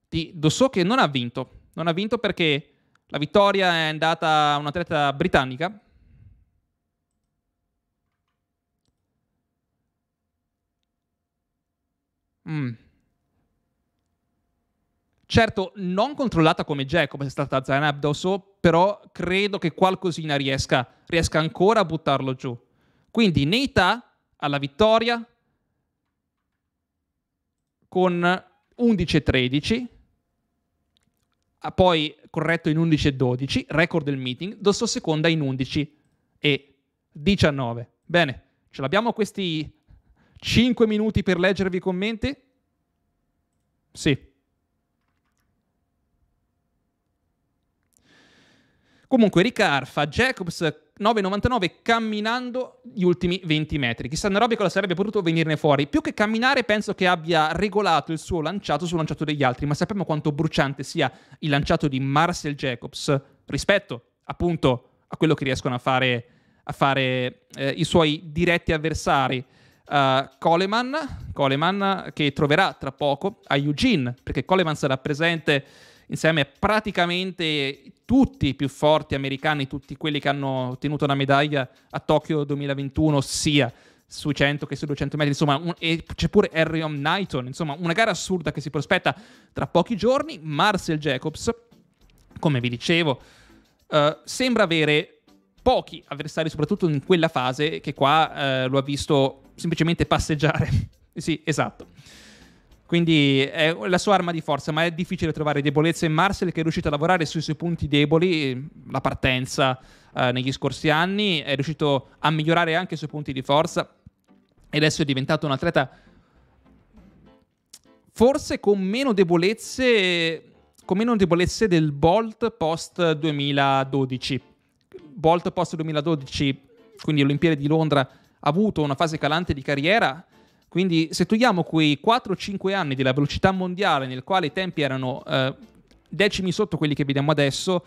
di Dosso che non ha vinto. Non ha vinto perché la vittoria è andata a un'atleta britannica. Mm. Certo, non controllata come Jack, come è stata Zainab Dosso, però credo che qualcosina riesca, riesca ancora a buttarlo giù. Quindi Neita alla vittoria, con 11 e 13, poi corretto in 11 e 12, record del meeting, Dosso seconda in 11 e 19. Bene, ce l'abbiamo questi 5 minuti per leggervi i commenti? Sì. Comunque, Riccardo, Jacobs 9,99 camminando gli ultimi 20 metri. Chissà Narobi cosa sarebbe potuto venirne fuori. Più che camminare, penso che abbia regolato il suo lanciato sul lanciato degli altri, ma sappiamo quanto bruciante sia il lanciato di Marcel Jacobs rispetto appunto a quello che riescono a fare, a fare eh, i suoi diretti avversari. Uh, Coleman, Coleman che troverà tra poco a Eugene, perché Coleman sarà presente insieme a praticamente tutti i più forti americani, tutti quelli che hanno ottenuto una medaglia a Tokyo 2021, sia sui 100 che sui 200 metri, insomma, un, e c'è pure Harrion Knighton, insomma, una gara assurda che si prospetta tra pochi giorni. Marcel Jacobs, come vi dicevo, uh, sembra avere pochi avversari, soprattutto in quella fase che qua uh, lo ha visto semplicemente passeggiare. (laughs) sì, esatto. Quindi è la sua arma di forza, ma è difficile trovare debolezze in Marcel che è riuscito a lavorare sui suoi punti deboli, la partenza eh, negli scorsi anni, è riuscito a migliorare anche i suoi punti di forza e adesso è diventato un atleta forse con meno debolezze, con meno debolezze del Bolt post 2012. Bolt post 2012, quindi Olimpiadi di Londra, ha avuto una fase calante di carriera quindi se togliamo quei 4-5 anni della velocità mondiale nel quale i tempi erano eh, decimi sotto quelli che vediamo adesso,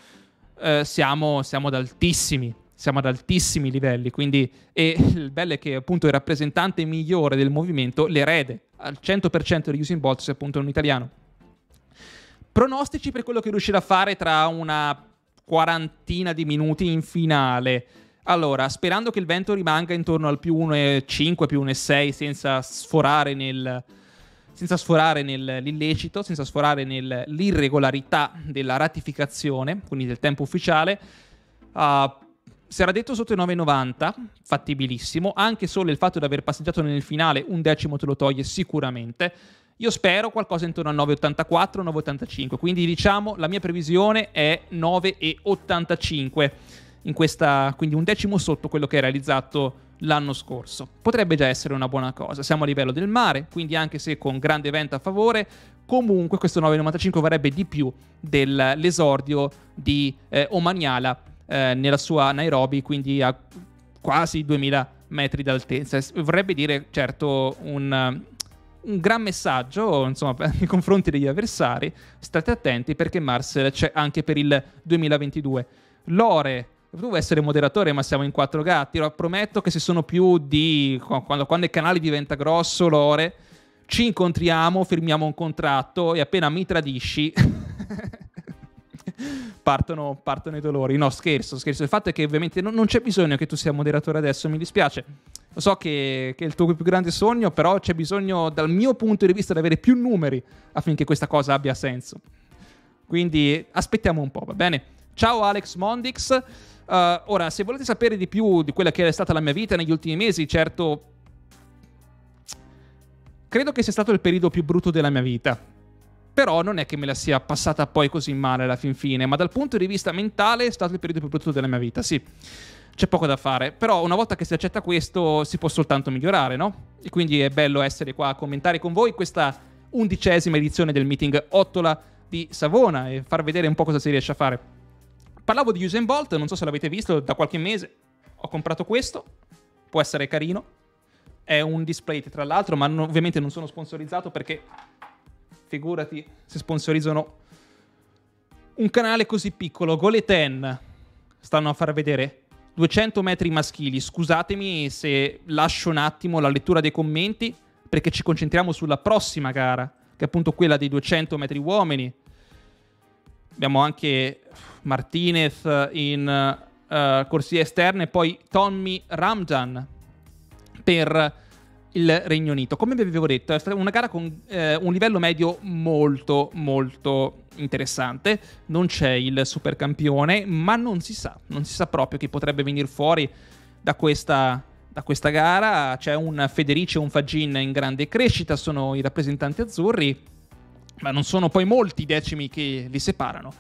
eh, siamo, siamo, ad altissimi, siamo ad altissimi livelli. Quindi e il bello è che appunto il rappresentante migliore del movimento, l'erede al 100% di Usain Bolt, è appunto un italiano. Pronostici per quello che riuscirà a fare tra una quarantina di minuti in finale. Allora, sperando che il vento rimanga intorno al più 1,5, più 1,6 senza sforare nel senza sforare nell'illecito, senza sforare nell'irregolarità della ratificazione, quindi del tempo ufficiale, uh, si era detto sotto i 9,90, fattibilissimo, anche solo il fatto di aver passeggiato nel finale un decimo te lo toglie sicuramente. Io spero qualcosa intorno a 9,84, 9,85, quindi diciamo la mia previsione è 9,85 questa, quindi un decimo sotto quello che è realizzato l'anno scorso. Potrebbe già essere una buona cosa. Siamo a livello del mare, quindi anche se con grande vento a favore, comunque questo 9,95 varrebbe di più dell'esordio di eh, Omaniala eh, nella sua Nairobi, quindi a quasi 2000 metri d'altezza. Vorrebbe dire, certo, un, un gran messaggio insomma, (laughs) nei confronti degli avversari. State attenti perché Mars c'è anche per il 2022. Lore tu vuoi essere moderatore, ma siamo in quattro gatti. Lo prometto che se sono più di. Quando, quando il canale diventa grosso, l'ore, ci incontriamo, firmiamo un contratto e appena mi tradisci. (laughs) Partono, partono, i dolori. No, scherzo, scherzo. Il fatto è che ovviamente non, non, c'è bisogno che tu sia moderatore adesso, mi dispiace. Lo so che, che, è il tuo più grande sogno, però c'è bisogno, dal mio punto di vista, di avere più numeri affinché questa cosa abbia senso. Quindi aspettiamo un po', va bene? Ciao Alex Mondix. Uh, ora, se volete sapere di più di quella che è stata la mia vita negli ultimi mesi, certo... Credo che sia stato il periodo più brutto della mia vita. Però non è che me la sia passata poi così male alla fin fine, ma dal punto di vista mentale è stato il periodo più brutto della mia vita, sì. C'è poco da fare, però una volta che si accetta questo si può soltanto migliorare, no? E quindi è bello essere qua a commentare con voi questa undicesima edizione del meeting Ottola di Savona e far vedere un po' cosa si riesce a fare. Parlavo di Usain Bolt, non so se l'avete visto, da qualche mese ho comprato questo, può essere carino. È un display tra l'altro, ma non, ovviamente non sono sponsorizzato perché figurati se sponsorizzano un canale così piccolo. Goleten stanno a far vedere 200 metri maschili. Scusatemi se lascio un attimo la lettura dei commenti perché ci concentriamo sulla prossima gara, che è appunto quella dei 200 metri uomini abbiamo anche Martinez in uh, corsie esterne, poi Tommy Ramjan per il Regno Unito. Come vi avevo detto, è stata una gara con eh, un livello medio molto, molto interessante. Non c'è il supercampione, ma non si sa, non si sa proprio chi potrebbe venire fuori da questa, da questa gara. C'è un Federice e un Fagin in grande crescita, sono i rappresentanti azzurri ma non sono poi molti i decimi che li separano,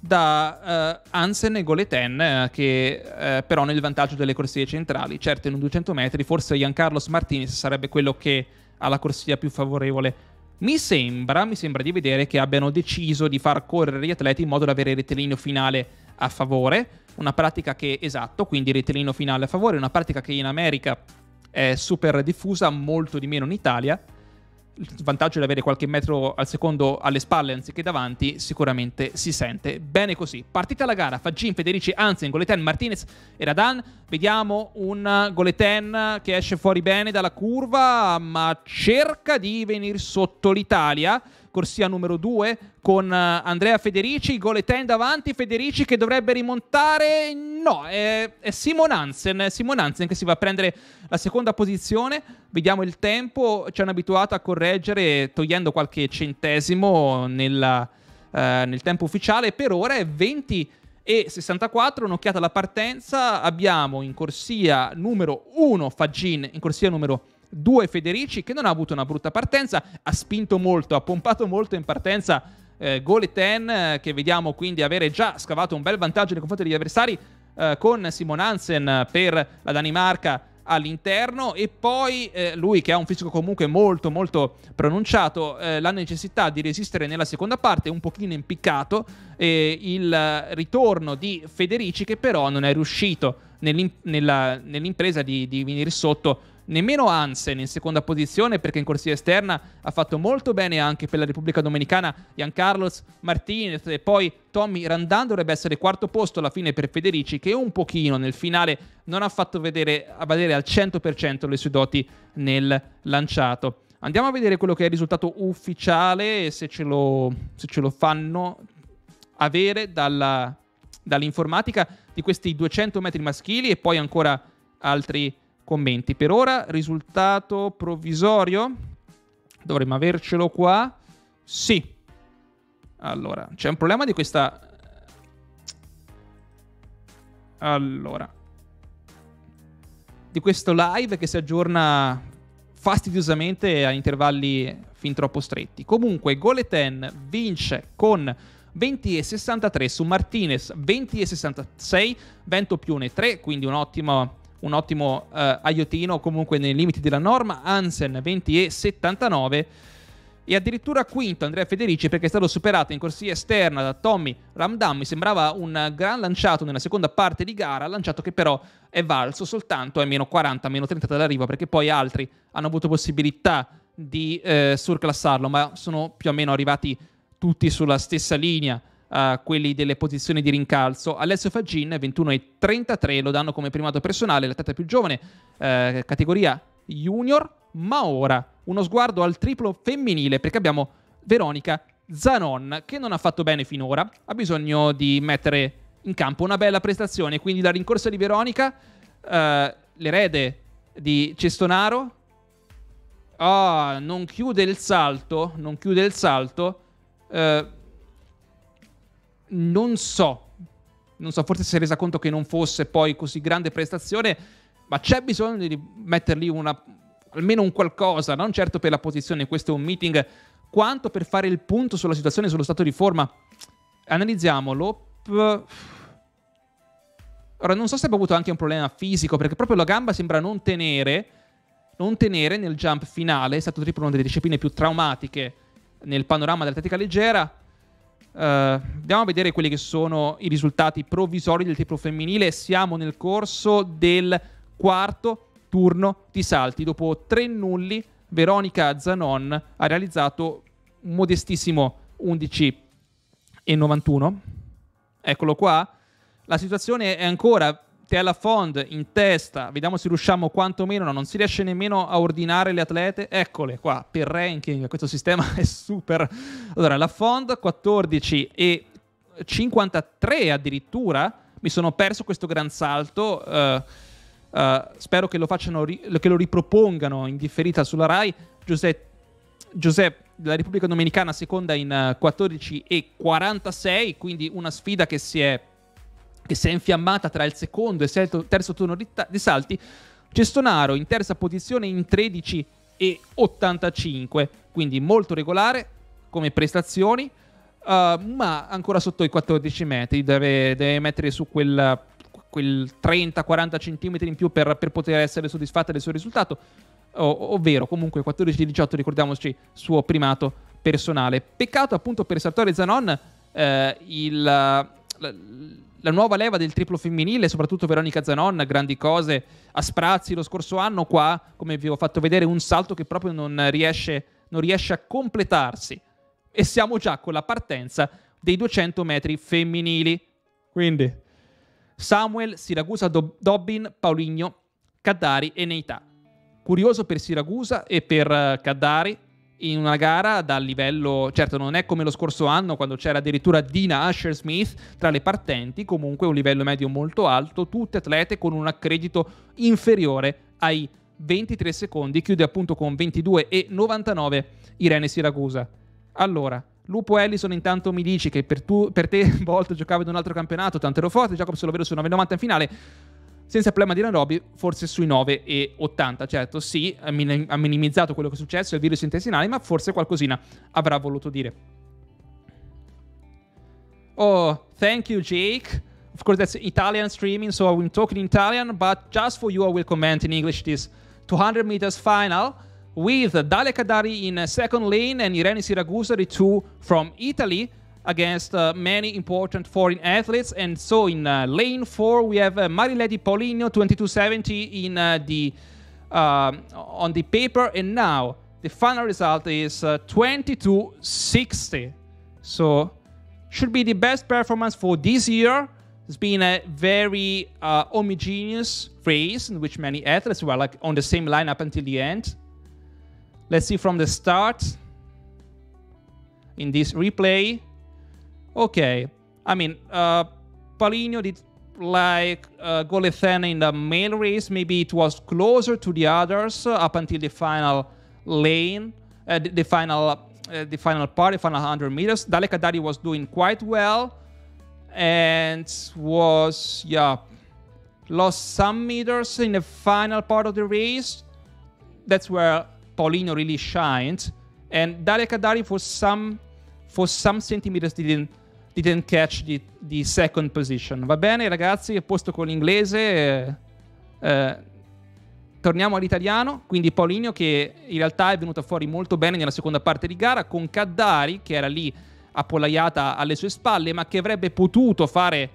da uh, Hansen e Goleten, eh, che uh, però hanno il vantaggio delle corsie centrali. Certo, in un 200 metri, forse Gian Carlos Martinez sarebbe quello che ha la corsia più favorevole. Mi sembra, mi sembra di vedere che abbiano deciso di far correre gli atleti in modo da avere il retellino finale a favore, una pratica che, esatto, quindi retellino finale a favore, una pratica che in America è super diffusa, molto di meno in Italia, il vantaggio di avere qualche metro al secondo alle spalle anziché davanti sicuramente si sente bene così. Partita la gara, Faggin, Federici, Anzen, Goleten, Martinez e Radan. Vediamo un Goleten che esce fuori bene dalla curva ma cerca di venire sotto l'Italia corsia numero 2 con eh, Andrea Federici, Goleten davanti, Federici che dovrebbe rimontare, no, è, è Simon Hansen, Simon Hansen che si va a prendere la seconda posizione, vediamo il tempo, ci hanno abituato a correggere togliendo qualche centesimo nella, eh, nel tempo ufficiale, per ora è 20 e 64, un'occhiata alla partenza, abbiamo in corsia numero 1 Fagin, in corsia numero 2 Due Federici che non ha avuto una brutta partenza, ha spinto molto, ha pompato molto in partenza. Eh, gol eh, che vediamo quindi avere già scavato un bel vantaggio nei confronti degli avversari eh, con Simon Hansen per la Danimarca all'interno e poi eh, lui che ha un fisico comunque molto molto pronunciato eh, la necessità di resistere nella seconda parte un pochino impiccato eh, il ritorno di Federici che però non è riuscito nell'impresa di, di venire sotto nemmeno Hansen in seconda posizione perché in corsia esterna ha fatto molto bene anche per la Repubblica Dominicana Gian Martinez e poi Tommy Randan dovrebbe essere quarto posto alla fine per Federici che un pochino nel finale non ha fatto vedere, a valere al 100% le sue doti nel lanciato. Andiamo a vedere quello che è il risultato ufficiale, se ce lo, se ce lo fanno avere dalla, dall'informatica di questi 200 metri maschili e poi ancora altri commenti. Per ora risultato provvisorio? Dovremmo avercelo qua. Sì. Allora, c'è un problema di questa... Allora. Di questo live che si aggiorna fastidiosamente a intervalli fin troppo stretti. Comunque, Goleten vince con 20,63 su Martinez, 20,66, Vento Ventopione 3, quindi un ottimo un ottimo eh, aiutino comunque nei limiti della norma, Hansen 20 e 79. E addirittura quinto Andrea Federici perché è stato superato in corsia esterna da Tommy Ramdam, mi sembrava un gran lanciato nella seconda parte di gara, lanciato che però è valso soltanto ai meno 40, meno 30 dall'arrivo perché poi altri hanno avuto possibilità di eh, surclassarlo ma sono più o meno arrivati tutti sulla stessa linea uh, quelli delle posizioni di rincalzo. Alessio Faggin, 21 e 33, lo danno come primato personale, la l'atleta più giovane, uh, categoria junior, ma ora uno sguardo al triplo femminile perché abbiamo Veronica Zanon che non ha fatto bene finora, ha bisogno di mettere in campo una bella prestazione, quindi la rincorsa di Veronica, eh, l'erede di Cestonaro, ah, non chiude il salto, non chiude il salto, eh, non so, non so, forse si è resa conto che non fosse poi così grande prestazione, ma c'è bisogno di mettergli una, almeno un qualcosa, non certo per la posizione, questo è un meeting, quanto per fare il punto sulla situazione, sullo stato di forma. Analizziamolo. Ora, non so se abbia avuto anche un problema fisico, perché proprio la gamba sembra non tenere, non tenere nel jump finale, è stato triplo una delle discipline più traumatiche nel panorama dell'atletica leggera Uh, andiamo a vedere quelli che sono i risultati provvisori del tipo femminile. Siamo nel corso del quarto turno di salti. Dopo tre nulli, Veronica Zanon ha realizzato un modestissimo 11,91. Eccolo qua. La situazione è ancora Fond in testa, vediamo se riusciamo quantomeno, no, non si riesce nemmeno a ordinare le atlete, eccole qua, per ranking, questo sistema (laughs) è super. Allora, Lafond 14 e 53 addirittura, mi sono perso questo gran salto, uh, uh, spero che lo, facciano ri- che lo ripropongano in differita sulla RAI, Giuseppe, Giuseppe la Repubblica Dominicana seconda in 14 eh, e 46, quindi una sfida che si è che si è infiammata tra il secondo e il terzo turno di, di salti, Cestonaro in terza posizione in 13 e 85, quindi molto regolare come prestazioni, uh, ma ancora sotto i 14 metri, deve, deve mettere su quel, quel 30-40 cm in più per, per, poter essere soddisfatta del suo risultato, o, ovvero comunque 14-18 ricordiamoci suo primato personale. Peccato appunto per Sartori Zanon eh, il, la nuova leva del triplo femminile, soprattutto Veronica Zanon, grandi cose a sprazzi lo scorso anno qua, come vi ho fatto vedere, un salto che proprio non riesce, non riesce a completarsi. E siamo già con la partenza dei 200 metri femminili. Quindi Samuel, Siragusa, Do- Dobbin, Paulinho, Caddari e Neità. Curioso per Siragusa e per uh, Caddari, in una gara dal livello, certo non è come lo scorso anno quando c'era addirittura Dina Asher Smith tra le partenti, comunque un livello medio molto alto, tutte atlete con un accredito inferiore ai 23 secondi, chiude appunto con 22 e 99 Irene Siracusa. Allora, Lupo Ellison intanto mi dici che per, tu, per te (laughs) Bolt giocava in un altro campionato, tanto ero forte, se lo vedo su 9,90 in finale senza problema di Nairobi, forse sui 9,80. Certo, sì, ha minimizzato quello che è successo, il virus intestinale, ma forse qualcosina avrà voluto dire. Oh, thank you, Jake. Of course, that's Italian streaming, so I'm talking in Italian, but just for you, I will comment in English this 200 meters final with Dale Kadari in second lane and Irene Siragusa, the two from Italy. against uh, many important foreign athletes. And so in uh, lane four, we have uh, Marilady Polino, 2270 in uh, the um, on the paper, and now the final result is uh, 2260. So should be the best performance for this year. It's been a very uh, homogeneous race in which many athletes were like on the same line up until the end. Let's see from the start in this replay. Okay. I mean, uh, did like uh, Golithen in the male race. Maybe it was closer to the others uh, up until the final lane, uh, the, the, final uh, the final part, the final 100 meters. Daleka Adari was doing quite well and was, yeah, lost some meters in the final part of the race. That's where Paulino really shined. And Daleka Adari for some for some centimeters didn't didn't catch the, di, second position. Va bene, ragazzi, posto con l'inglese. Eh, eh, torniamo all'italiano, quindi Paulinho che in realtà è venuto fuori molto bene nella seconda parte di gara con Caddari che era lì appollaiata alle sue spalle ma che avrebbe potuto fare,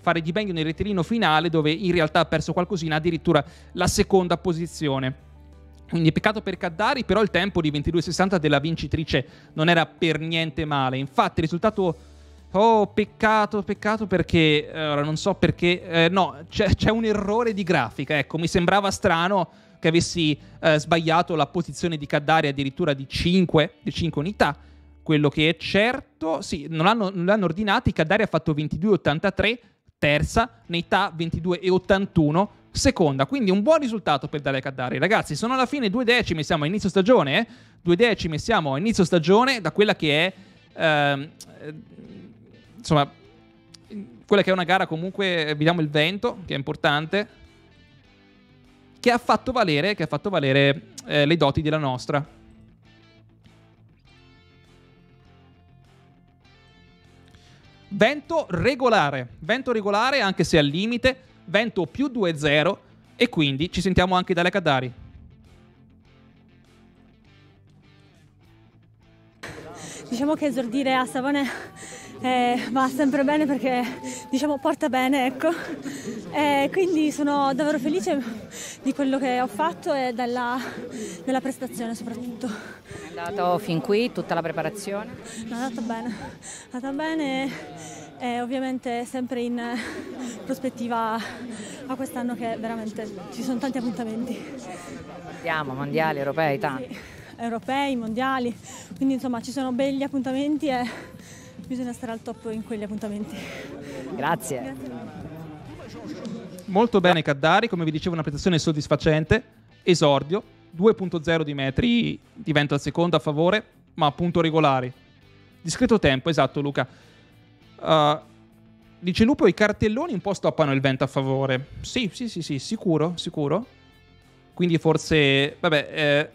fare di meglio nel retirino finale dove in realtà ha perso qualcosina, addirittura la seconda posizione. Quindi peccato per Caddari, però il tempo di 22,60 della vincitrice non era per niente male. Infatti il risultato Oh, peccato, peccato perché, ora non so perché, eh, no, c'è, c'è un errore di grafica, ecco, mi sembrava strano che avessi eh, sbagliato la posizione di Kaddari addirittura di 5, di 5 unità. Quello che è certo, sì, non l'hanno, non l'hanno ordinati, Kaddari ha fatto 22,83, terza, Neità 22,81, seconda. Quindi un buon risultato per Daria Kaddari. Ragazzi, sono alla fine due decimi, siamo a inizio stagione, eh? due decimi siamo a inizio stagione da quella che è... Ehm, insomma, quella che è una gara comunque, eh, vediamo il vento, che è importante, che ha fatto valere, ha fatto valere eh, le doti della nostra. Vento regolare, vento regolare anche se al limite, vento più 2-0 e quindi ci sentiamo anche dalle Kadari. Diciamo che esordire a Savone eh, va sempre bene perché diciamo porta bene, ecco. Eh, quindi sono davvero felice di quello che ho fatto e della, della prestazione soprattutto. È andato fin qui tutta la preparazione? No, è andata bene, è andata bene e ovviamente sempre in prospettiva a quest'anno che veramente ci sono tanti appuntamenti. Andiamo, mondiali, europei, tanti. Sì, europei, mondiali, quindi insomma ci sono belli appuntamenti e bisogna stare al top in quegli appuntamenti. Grazie. Molto bene Caddari, come vi dicevo una prestazione soddisfacente, esordio, 2.0 di metri di vento al secondo a favore, ma appunto regolari. Discreto tempo, esatto Luca. Uh, dice Lupo, i cartelloni un po' stoppano il vento a favore. Sì, sì, sì, sì, sicuro, sicuro. Quindi forse, vabbè, eh,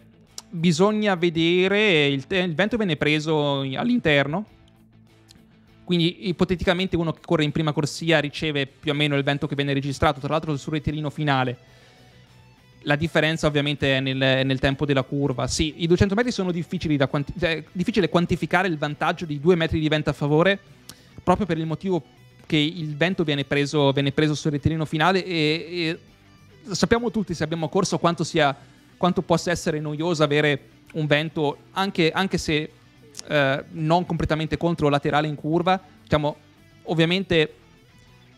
bisogna vedere, il, te- il vento viene preso all'interno, quindi ipoteticamente uno che corre in prima corsia riceve più o meno il vento che viene registrato, tra l'altro sul retirino finale. La differenza ovviamente è nel, nel tempo della curva. Sì, i 200 metri sono difficili da quanti- cioè, difficile quantificare il vantaggio di 2 metri di vento a favore proprio per il motivo che il vento viene preso, viene preso sul retirino finale e, e, sappiamo tutti se abbiamo corso quanto, sia, quanto possa essere noioso avere un vento anche, anche se eh, non completamente contro laterale in curva. Diciamo, ovviamente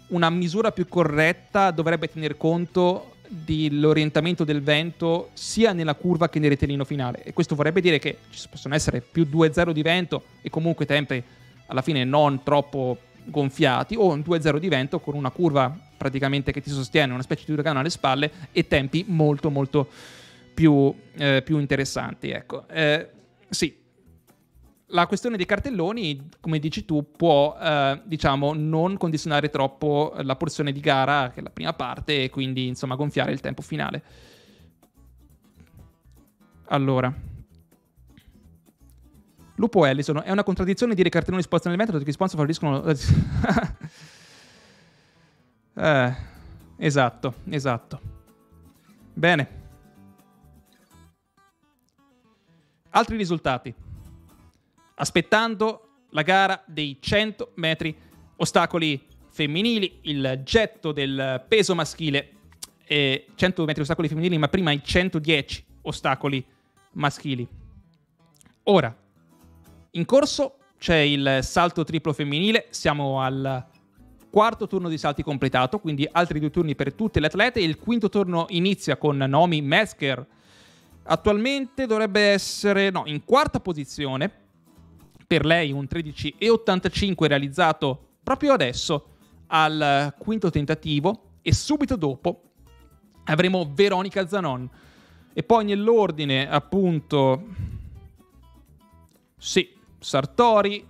una misura più corretta dovrebbe tener conto dell'orientamento del vento sia nella curva che nel retellino finale. E questo vorrebbe dire che ci possono essere più 2-0 di vento e comunque tempi alla fine non troppo gonfiati o un 2-0 di vento con una curva praticamente che ti sostiene, una specie di uragano alle spalle e tempi molto molto più, eh, più interessanti. Ecco. Eh, sì, la questione dei cartelloni, come dici tu, può eh, diciamo non condizionare troppo la porzione di gara, che è la prima parte, e quindi insomma gonfiare il tempo finale. Allora. Lupo Ellison, è una contraddizione dire cartelloni spostano nel metodo perché i sponsor favoriscono... (laughs) eh, esatto, esatto. Bene. Altri risultati aspettando la gara dei 100 metri ostacoli femminili, il getto del peso maschile, e eh, 100 metri ostacoli femminili, ma prima i 110 ostacoli maschili. Ora, in corso c'è il salto triplo femminile, siamo al quarto turno di salti completato, quindi altri due turni per tutte le atlete. Il quinto turno inizia con Nomi Mesker. Attualmente dovrebbe essere, no, in quarta posizione per lei un 13,85 realizzato proprio adesso al quinto tentativo e subito dopo avremo Veronica Zanon. E poi nell'ordine appunto... Sì, Sartori,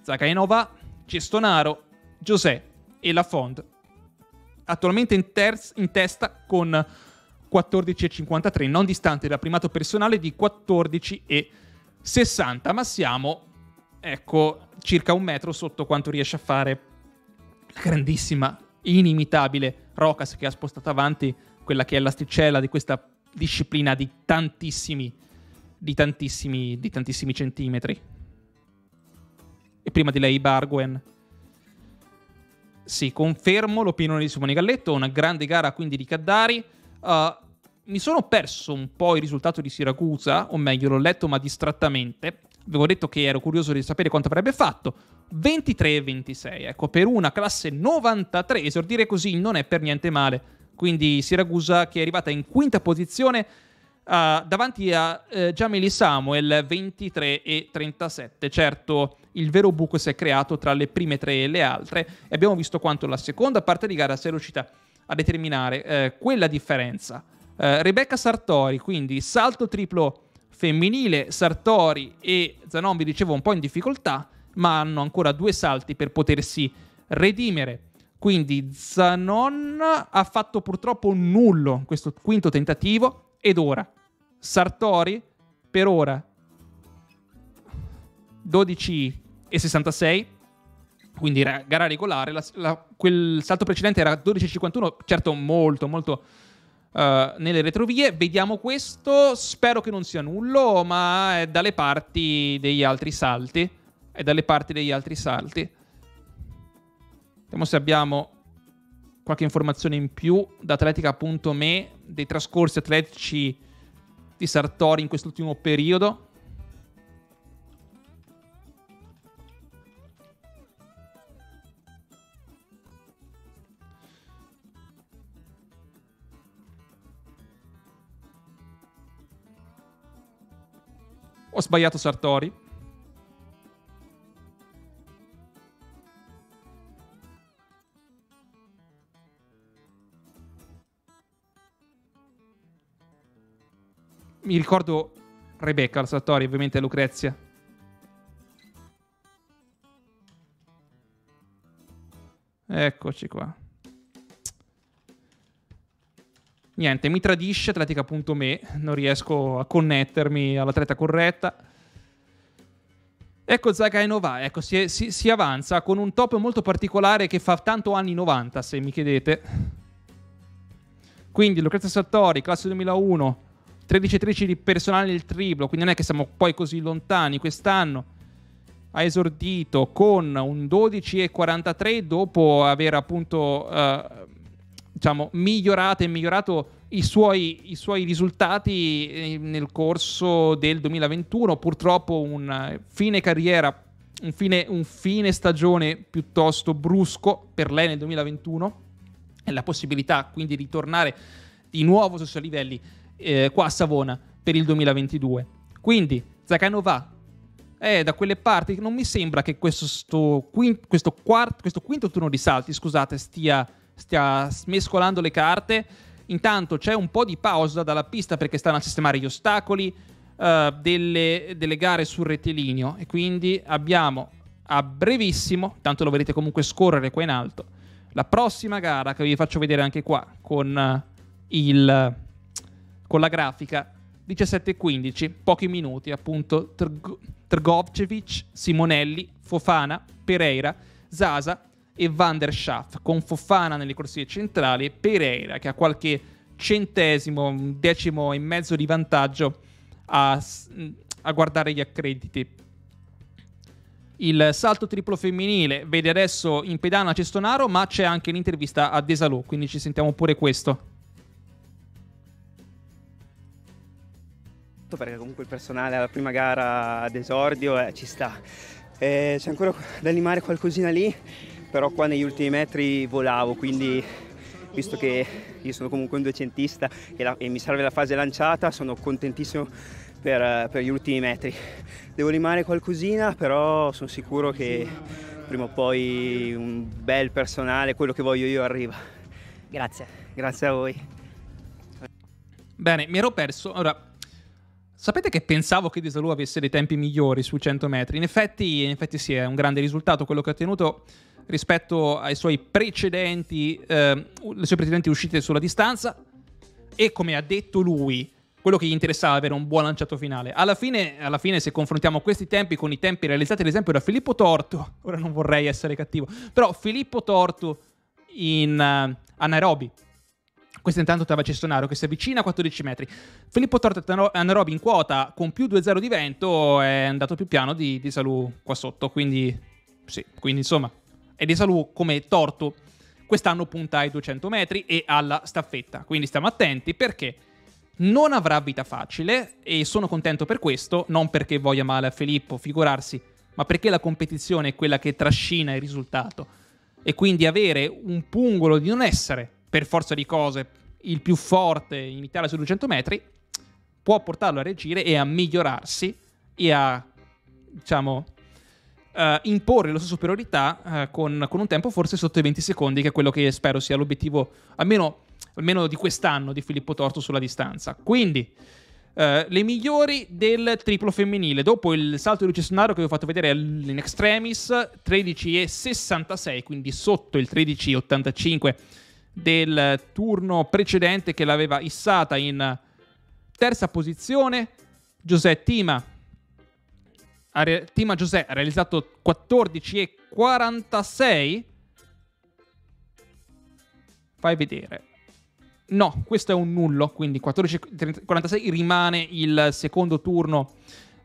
Zakainova, Cestonaro, Giuseppe e Lafond. Attualmente in, terz- in testa con 14,53, non distante dal primato personale di 14,60, ma siamo ecco, circa un metro sotto quanto riesce a fare la grandissima, inimitabile Rocas che ha spostato avanti quella che è l'asticella di questa disciplina di tantissimi, di tantissimi, di tantissimi centimetri. E prima di lei Barguen. Sì, confermo l'opinione di Simone Galletto, una grande gara quindi di Caddari. Uh, mi sono perso un po' il risultato di Siracusa, o meglio l'ho letto ma distrattamente, avevo detto che ero curioso di sapere quanto avrebbe fatto. 23-26, e ecco, per una classe 93, esordire così non è per niente male. Quindi Siracusa che è arrivata in quinta posizione Uh, davanti a uh, eh, Jamili Samuel 23 e 37. Certo, il vero buco si è creato tra le prime tre e le altre e abbiamo visto quanto la seconda parte di gara sia riuscita a determinare uh, quella differenza. Eh, Rebecca Sartori, quindi salto triplo femminile Sartori e Zanon, vi dicevo un po' in difficoltà, ma hanno ancora due salti per potersi redimere. Quindi Zanon ha fatto purtroppo nullo questo quinto tentativo ed ora Sartori per ora 12 e 66 quindi gara regolare la, la, quel salto precedente era 12 e 51 certo molto molto Uh, nelle retrovie. Vediamo questo. Spero che non sia nullo, ma è dalle parti degli altri salti. È dalle parti degli altri salti. Vediamo se abbiamo qualche informazione in più da atletica.me dei trascorsi atletici di Sartori in quest'ultimo periodo. Ho sbagliato Sartori. Mi ricordo Rebecca, la Sartori, ovviamente Lucrezia. Eccoci qua. niente, mi tradisce atletica.me, non riesco a connettermi all'atleta corretta. Ecco Zagainova, ecco, si, si, si, avanza con un top molto particolare che fa tanto anni 90, se mi chiedete. Quindi Lucrezia Sartori, classe 2001, 13-13 di personale nel triplo, quindi non è che siamo poi così lontani quest'anno. Ha esordito con un 12,43 dopo aver appunto... Eh, diciamo, migliorato e migliorato i suoi, i suoi, risultati eh, nel corso del 2021. Purtroppo un fine carriera, un fine, un fine stagione piuttosto brusco per lei nel 2021 e la possibilità quindi di tornare di nuovo sui suoi livelli eh, qua a Savona per il 2022. Quindi Zaccanova eh, da quelle parti non mi sembra che questo, quinto, questo, quarto, questo quinto turno di salti scusate, stia stia mescolando le carte. Intanto c'è un po' di pausa dalla pista perché stanno a sistemare gli ostacoli uh, delle, delle, gare sul rettilineo e quindi abbiamo a brevissimo, tanto lo vedrete comunque scorrere qua in alto, la prossima gara che vi faccio vedere anche qua con, eh, il, con la grafica 17-15, pochi minuti appunto, Trgovcevic, Simonelli, Fofana, Pereira, Zaza, e Van der Schaaf, con Fofana nelle corsie centrali e Pereira che ha qualche centesimo, decimo e mezzo di vantaggio a, a guardare gli accrediti. Il salto triplo femminile vede adesso in pedana Cestonaro, ma c'è anche l'intervista a Desalò, quindi ci sentiamo pure questo. perché comunque il personale alla prima gara ad esordio eh, ci sta. Eh, c'è ancora da limare qualcosina lì, però qua negli ultimi metri volavo, quindi visto che io sono comunque un duecentista e, la, e mi serve la fase lanciata, sono contentissimo per, per, gli ultimi metri. Devo rimanere qualcosina, però sono sicuro che prima o poi un bel personale, quello che voglio io, arriva. Grazie. Grazie a voi. Bene, mi ero perso. Ora, Sapete che pensavo che Disalù avesse dei tempi migliori sui 100 metri? In effetti, in effetti sì, è un grande risultato quello che ha ottenuto rispetto ai suoi precedenti, eh, le sue precedenti uscite sulla distanza e come ha detto lui, quello che gli interessava era un buon lanciato finale. Alla fine, alla fine, se confrontiamo questi tempi con i tempi realizzati ad esempio da Filippo Torto, (laughs) ora non vorrei essere cattivo, però Filippo Torto in, uh, a Nairobi questo intanto Tava Cestonaro che si avvicina a 14 metri. Filippo Torto Torta Nairobi in quota con più 2-0 di vento è andato più piano di, di Salù qua sotto. Quindi, sì, quindi insomma, ed Esalu come torto. Quest'anno punta ai 200 metri e alla staffetta, quindi stiamo attenti perché non avrà vita facile e sono contento per questo, non perché voglia male a Filippo, figurarsi, ma perché la competizione è quella che trascina il risultato. E quindi avere un pungolo di non essere, per forza di cose, il più forte in Italia sui 200 metri, può portarlo a reagire e a migliorarsi e a, diciamo, Uh, imporre la sua superiorità uh, con, con, un tempo forse sotto i 20 secondi, che è quello che spero sia l'obiettivo, almeno, almeno di quest'anno, di Filippo Torto sulla distanza. Quindi, uh, le migliori del triplo femminile. Dopo il salto di Lucesonaro che vi ho fatto vedere in extremis, 13,66, quindi sotto il 13,85 del turno precedente che l'aveva issata in terza posizione. Giuseppe Tima ha re- Tima Giuseppe ha realizzato 14,46. Fai vedere. No, questo è un nullo, quindi 14,46 rimane il secondo turno,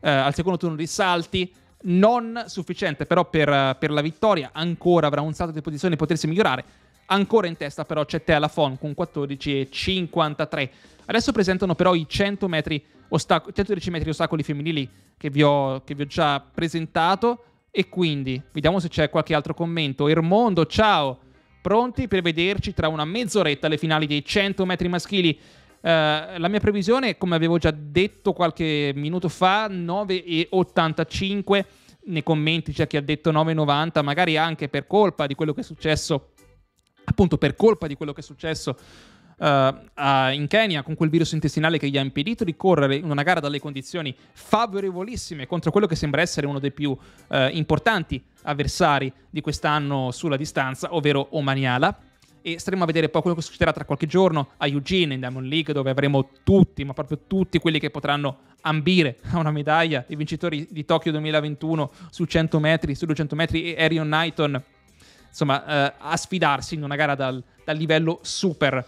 eh, al secondo turno di salti. Non sufficiente però per, per la vittoria, ancora avrà un salto di posizione e potersi migliorare Ancora in testa però c'è Fon con 14,53. Adesso presentano però i 100 metri ostac- 110 metri ostacoli femminili che vi, ho, che vi ho già presentato. E quindi vediamo se c'è qualche altro commento. Irmondo, ciao! Pronti per vederci tra una mezz'oretta alle finali dei 100 metri maschili. Uh, la mia previsione, come avevo già detto qualche minuto fa, 9,85. Nei commenti c'è chi ha detto 9,90, magari anche per colpa di quello che è successo appunto per colpa di quello che è successo uh, uh, in Kenya con quel virus intestinale che gli ha impedito di correre in una gara dalle condizioni favorevolissime contro quello che sembra essere uno dei più uh, importanti avversari di quest'anno sulla distanza, ovvero Omaniala. E staremo a vedere poi quello che succederà tra qualche giorno a Eugene in Diamond League, dove avremo tutti, ma proprio tutti quelli che potranno ambire a una medaglia, i vincitori di Tokyo 2021 su 100 metri, su 200 metri e Arion Knighton insomma, eh, a sfidarsi in una gara dal, dal livello super.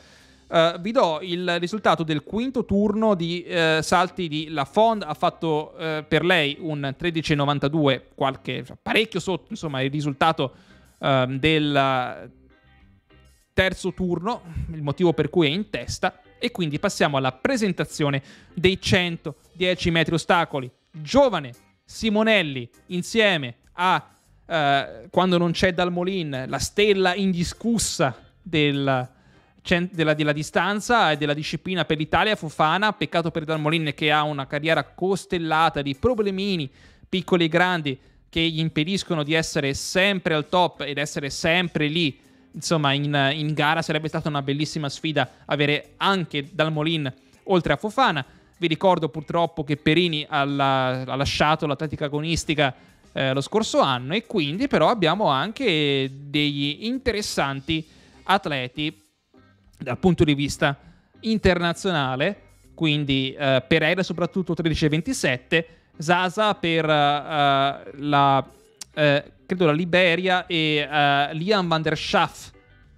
Eh, vi do il risultato del quinto turno di eh, salti di La Fond. Ha fatto eh, per lei un 13,92, qualche, parecchio sotto insomma, il risultato ehm, del terzo turno, il motivo per cui è in testa. E quindi passiamo alla presentazione dei 110 metri ostacoli. Giovane Simonelli insieme a eh, quando non c'è Dalmolin, la stella indiscussa del, della, della, distanza e della disciplina per l'Italia, Fofana, peccato per Dalmolin che ha una carriera costellata di problemini piccoli e grandi che gli impediscono di essere sempre al top ed essere sempre lì insomma, in, in, gara sarebbe stata una bellissima sfida avere anche Dalmolin oltre a Fofana. Vi ricordo purtroppo che Perini ha, la, ha lasciato l'atletica agonistica eh, lo scorso anno e quindi però abbiamo anche degli interessanti atleti dal punto di vista internazionale, quindi eh, Pereira soprattutto 13-27, Zaza per eh, la, eh, credo la Liberia e eh, Liam van der Schaff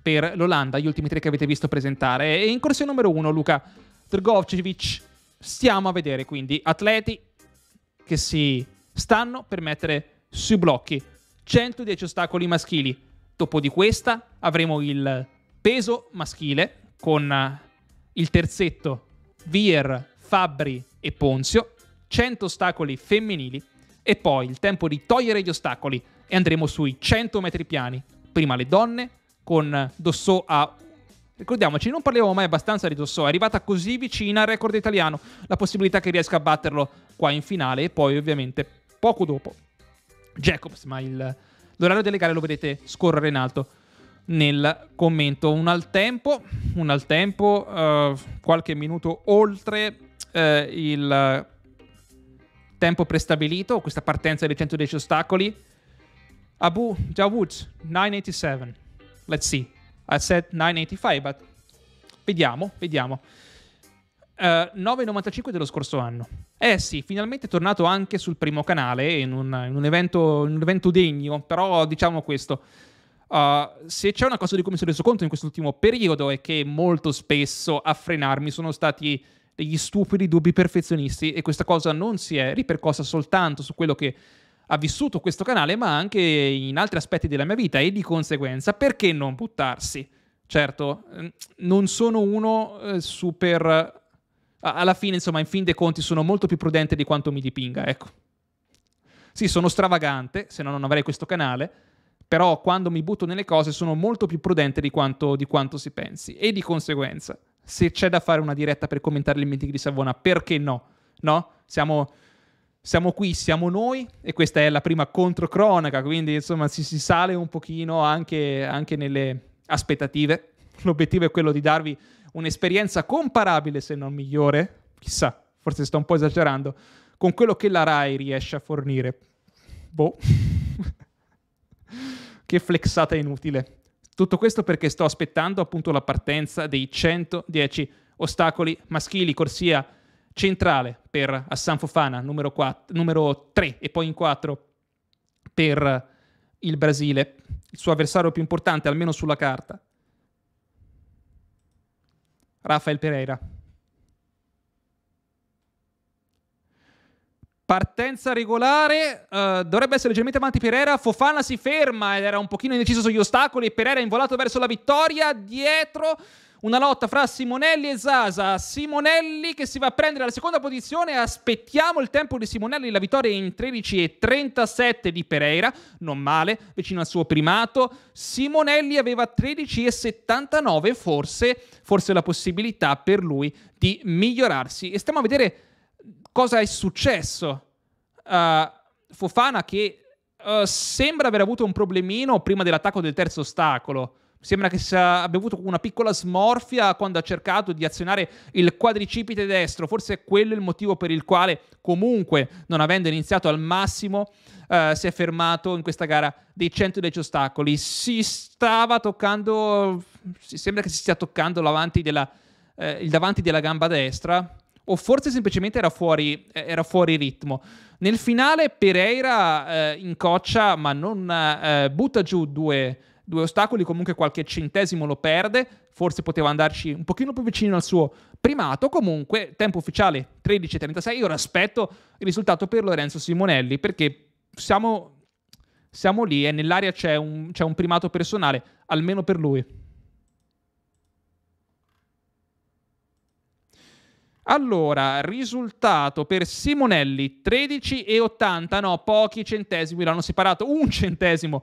per l'Olanda, gli ultimi tre che avete visto presentare. E in corsia numero uno Luca Drgovcevic, stiamo a vedere quindi atleti che si stanno per mettere sui blocchi 110 ostacoli maschili. Dopo di questa avremo il peso maschile con eh, il terzetto Vier, Fabri e Ponzio, 100 ostacoli femminili e poi il tempo di togliere gli ostacoli e andremo sui 100 metri piani. Prima le donne con Dosso a Ricordiamoci, non parliamo mai abbastanza di Dosso, è arrivata così vicina al record italiano, la possibilità che riesca a batterlo qua in finale e poi ovviamente poco dopo Jacobs, ma il, l'orario delle gare lo vedete scorrere in alto nel commento. Un al tempo, un al tempo uh, qualche minuto oltre uh, il tempo prestabilito, questa partenza dei 110 ostacoli. Abu Dawood 987. Let's see. I said 985, but vediamo, vediamo. Uh, eh, 9,95 dello scorso anno. Eh sì, finalmente è tornato anche sul primo canale in un, in un, evento, un evento, degno, però diciamo questo. Uh, se c'è una cosa di cui mi sono reso conto in quest'ultimo periodo è che molto spesso a frenarmi sono stati degli stupidi dubbi perfezionisti e questa cosa non si è ripercossa soltanto su quello che ha vissuto questo canale, ma anche in altri aspetti della mia vita e di conseguenza perché non buttarsi? Certo, mm, non sono uno eh, super alla fine, insomma, in fin dei conti sono molto più prudente di quanto mi dipinga, ecco. Sì, sono stravagante, se no non avrei questo canale, però quando mi butto nelle cose sono molto più prudente di quanto, di quanto si pensi. E di conseguenza, se c'è da fare una diretta per commentare le menti di Savona, perché no? No? Siamo, siamo qui, siamo noi, e questa è la prima controcronaca, quindi insomma si, si sale un pochino anche, anche nelle aspettative. L'obiettivo è quello di darvi un'esperienza comparabile se non migliore, chissà, forse sto un po' esagerando, con quello che la RAI riesce a fornire. Boh. (laughs) che flexata inutile. Tutto questo perché sto aspettando appunto la partenza dei 110 ostacoli maschili, corsia centrale per Assan Fofana numero, 4, numero 3 e poi in 4 per il Brasile, il suo avversario più importante almeno sulla carta, Rafael Pereira. Partenza regolare, uh, dovrebbe essere leggermente avanti Pereira, Fofana si ferma ed era un pochino indeciso sugli ostacoli, Pereira è involato verso la vittoria, dietro una lotta fra Simonelli e Zasa. Simonelli che si va a prendere la seconda posizione. Aspettiamo il tempo di Simonelli. La vittoria in 13,37 di Pereira. Non male, vicino al suo primato. Simonelli aveva 13,79. Forse, forse la possibilità per lui di migliorarsi. E stiamo a vedere cosa è successo. Uh, Fofana che uh, sembra aver avuto un problemino prima dell'attacco del terzo ostacolo. Sembra che abbia avuto una piccola smorfia quando ha cercato di azionare il quadricipite destro, forse è quello il motivo per il quale comunque non avendo iniziato al massimo eh, si è fermato in questa gara dei 110 ostacoli. Si stava toccando, sembra che si stia toccando della, eh, il davanti della gamba destra, o forse semplicemente era fuori, eh, era fuori, ritmo. Nel finale Pereira eh, incoccia ma non eh, butta giù due, due ostacoli, comunque qualche centesimo lo perde, forse poteva andarci un pochino più vicino al suo primato, comunque tempo ufficiale 13.36, ora aspetto il risultato per Lorenzo Simonelli perché siamo, siamo lì e nell'aria c'è un, c'è un primato personale, almeno per lui. Allora, risultato per Simonelli 13,80, no, pochi centesimi l'hanno separato, un centesimo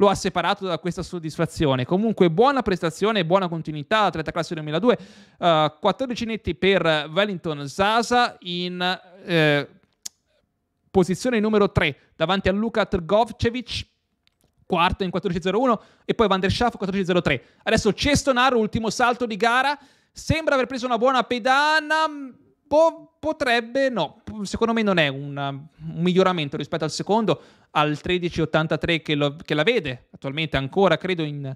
lo ha separato da questa soddisfazione. Comunque buona prestazione, buona continuità, atleta classe 2002, uh, 14 netti per Wellington Sasa in eh, posizione numero 3 davanti a Luka Trgovcevic quarto in 14.01 e poi Van der Schaff 14.03. Adesso Cestonaro, ultimo salto di gara, sembra aver preso una buona pedana, Po- potrebbe, no, secondo me non è una, un miglioramento rispetto al secondo, al 1383 che, lo, che la vede attualmente ancora, credo, in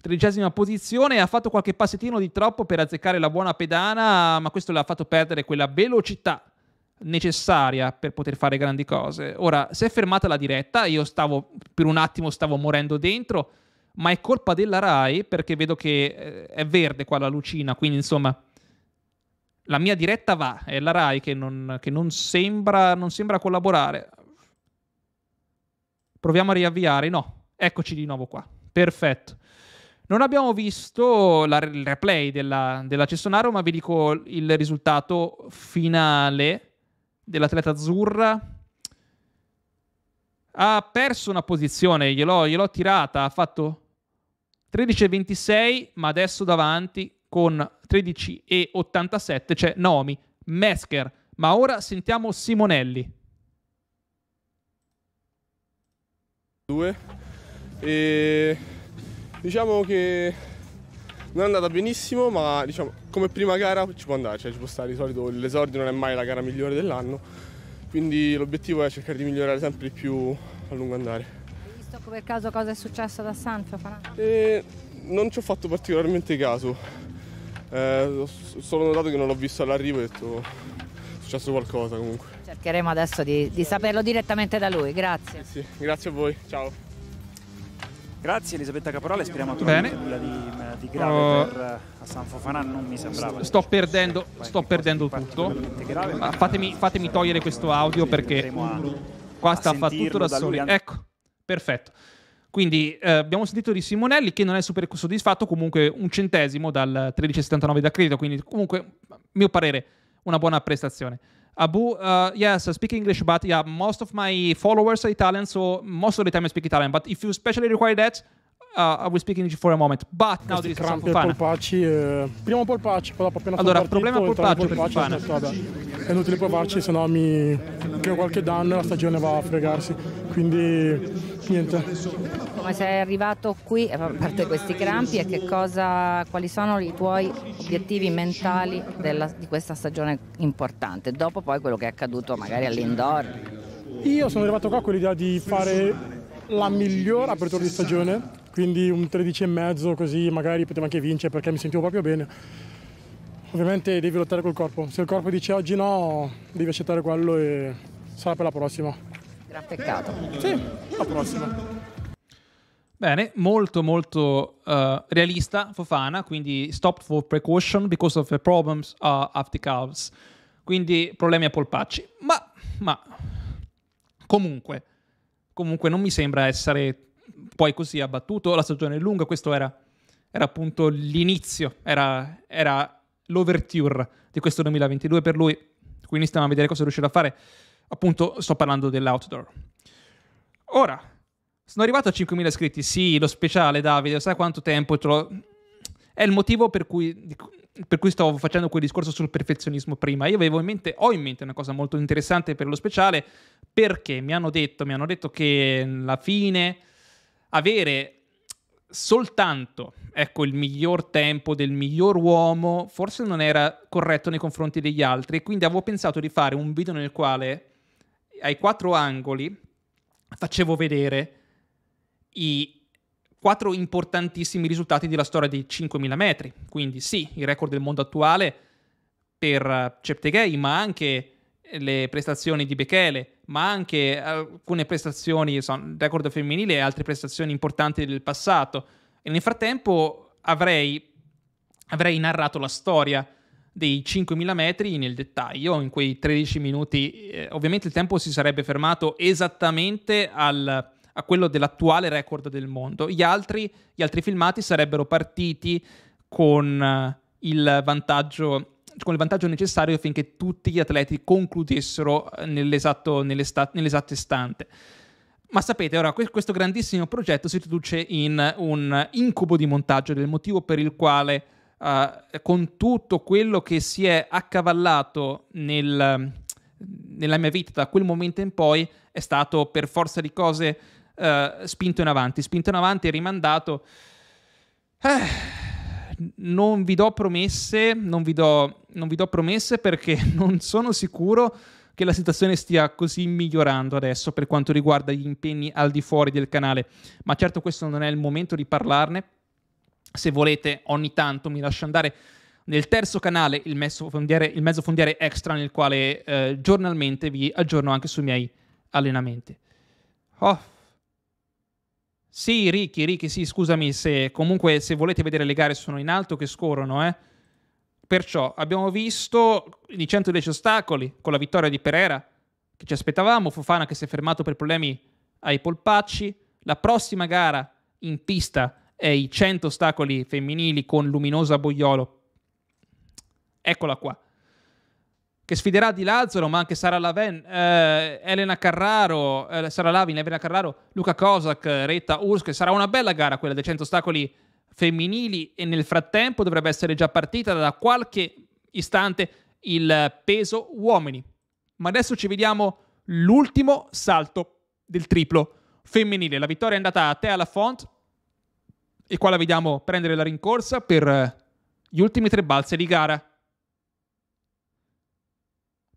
tredicesima posizione. Ha fatto qualche passettino di troppo per azzeccare la buona pedana, ma questo le ha fatto perdere quella velocità necessaria per poter fare grandi cose. Ora, si è fermata la diretta, io stavo per un attimo stavo morendo dentro, ma è colpa della Rai perché vedo che eh, è verde qua la lucina, quindi insomma la mia diretta va, è la RAI che non, che non, sembra, non sembra collaborare. Proviamo a riavviare, no, eccoci di nuovo qua, perfetto. Non abbiamo visto la, il replay della, della Cessonaro, ma vi dico il risultato finale dell'atleta azzurra. Ha perso una posizione, gliel'ho, gliel'ho tirata, ha fatto 13-26, ma adesso davanti con 13,87 c'è Naomi Mesker. Ma ora sentiamo Simonelli. Due. e diciamo che non è andata benissimo, ma diciamo, come prima gara ci può andare, cioè ci può stare di solito l'esordio non è mai la gara migliore dell'anno, quindi l'obiettivo è cercare di migliorare sempre di più a lungo andare. Hai visto per caso cosa è successo da Sanfa? Eh, non ci ho fatto particolarmente caso eh, ho solo notato che non l'ho visto all'arrivo e ho detto è successo qualcosa comunque. Cercheremo adesso di, di saperlo direttamente da lui, grazie. Eh sì, grazie a voi, ciao. Grazie Elisabetta Caporale, speriamo tu Bene. nulla di, di grave uh, per Hassan eh, Fofana, non mi sembrava. Sto perdendo, sto perdendo tutto. Grave, ah, fatemi, fatemi togliere questo audio perché a, qua sta a fatto tutto da soli. Ecco, perfetto. Quindi eh, abbiamo sentito di Simonelli che non è super soddisfatto, comunque un centesimo dal 13,79 da credito, quindi comunque, mio parere, una buona prestazione. Abu, uh, yes, speak English, but yeah, most of my followers are Italian, so most of the time I speak Italian, but if you especially require that, uh, I will speak English for a moment. But now this is some polpacci, eh, primo polpaccio, poi dopo appena Allora, problema dritto, polpaccio per Fofana. è inutile provarci, sennò mi... creo qualche danno e la stagione va a fregarsi, quindi Niente. Come sei arrivato qui, eh, a parte questi crampi, e cosa, quali sono i tuoi obiettivi mentali della, di questa stagione importante, dopo poi quello che è accaduto magari all'indoor? Io sono arrivato qua con l'idea di fare la miglior apertura di stagione, quindi un 13,5 così magari potevo anche vincere perché mi sentivo proprio bene. Ovviamente devi lottare col corpo, se il corpo dice oggi no, devi accettare quello e sarà per la prossima. Gran peccato. Sì, alla prossima. Bene, molto molto uh, realista Fofana, quindi stop for precaution because of the problems are after calves. Quindi problemi a polpacci. Ma, ma, comunque, comunque non mi sembra essere poi così abbattuto. La stagione è lunga, questo era, era appunto l'inizio, era, era l'overture di questo 2022 per lui. Quindi stiamo a vedere cosa riuscirà a fare appunto sto parlando dell'outdoor. Ora, sono arrivato a 5.000 iscritti, sì, lo speciale Davide, sai quanto tempo lo... È il motivo per cui, per cui stavo facendo quel discorso sul perfezionismo prima. Io avevo in mente, ho in mente una cosa molto interessante per lo speciale, perché mi hanno detto, mi hanno detto che alla fine avere soltanto ecco, il miglior tempo del miglior uomo forse non era corretto nei confronti degli altri, quindi avevo pensato di fare un video nel quale ai quattro angoli facevo vedere i quattro importantissimi risultati della storia dei 5.000 metri. Quindi sì, il record del mondo attuale per Ceptegei, ma anche le prestazioni di Bechele, ma anche alcune prestazioni, insomma, record femminile e altre prestazioni importanti del passato. E nel frattempo avrei, avrei narrato la storia dei 5.000 metri nel dettaglio, in quei 13 minuti. Eh, ovviamente il tempo si sarebbe fermato esattamente al, a quello dell'attuale record del mondo. Gli altri, gli altri filmati sarebbero partiti con eh, il, con il vantaggio necessario affinché tutti gli atleti concludessero eh, nell'esatto, nell'esatto istante. Ma sapete, ora questo grandissimo progetto si traduce in un incubo di montaggio, del motivo per il quale uh, con tutto quello che si è accavallato nel, nella mia vita da quel momento in poi è stato per forza di cose uh, spinto in avanti, spinto in avanti e rimandato. Eh non vi do promesse, non vi do, non vi do, promesse perché (laughs) non sono sicuro che la situazione stia così migliorando adesso per quanto riguarda gli impegni al di fuori del canale, ma certo questo non è il momento di parlarne se volete, ogni tanto mi lascio andare nel terzo canale, il mezzo fondiere, il mezzo fondiere extra, nel quale eh, giornalmente vi aggiorno anche sui miei allenamenti. Oh. Sì, Ricky, Ricky, sì, scusami se comunque se volete vedere le gare sono in alto che scorrono, eh. Perciò abbiamo visto i 110 ostacoli con la vittoria di Pereira, che ci aspettavamo, Fofana che si è fermato per problemi ai polpacci, la prossima gara in pista eh, i 100 ostacoli femminili con Luminosa Boiolo. Eccola qua. Che sfiderà Di Lazzaro, ma anche Sara Laven, eh, Elena Carraro, eh, Sara Lavin, Elena Carraro, Luca Kosak, Retta Ursk. Sarà una bella gara quella dei 100 ostacoli femminili e nel frattempo dovrebbe essere già partita da qualche istante il peso uomini. Ma adesso ci vediamo l'ultimo salto del triplo femminile. La vittoria è andata a Thea Lafont, il quale vediamo prendere la rincorsa per eh, gli ultimi tre balzi di gara.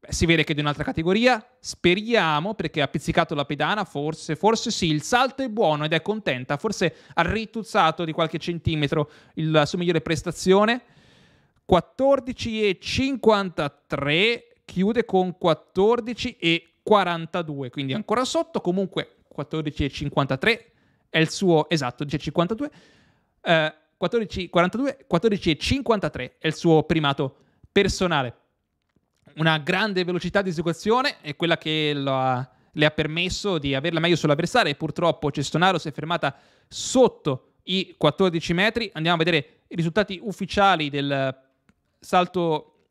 Beh, si vede che è di un'altra categoria, speriamo perché ha pizzicato la pedana, forse, forse sì, il salto è buono ed è contenta, forse ha rituzzato di qualche centimetro la sua migliore prestazione. 14,53 chiude con 14,42, quindi ancora sotto, comunque 14,53 è il suo esatto, 10,52 eh, 14, e 53 è il suo primato personale. Una grande velocità di esecuzione è quella che ha, le ha permesso di averla meglio sull'avversario e purtroppo Cestonaro si è fermata sotto i 14 metri. Andiamo a vedere i risultati ufficiali del salto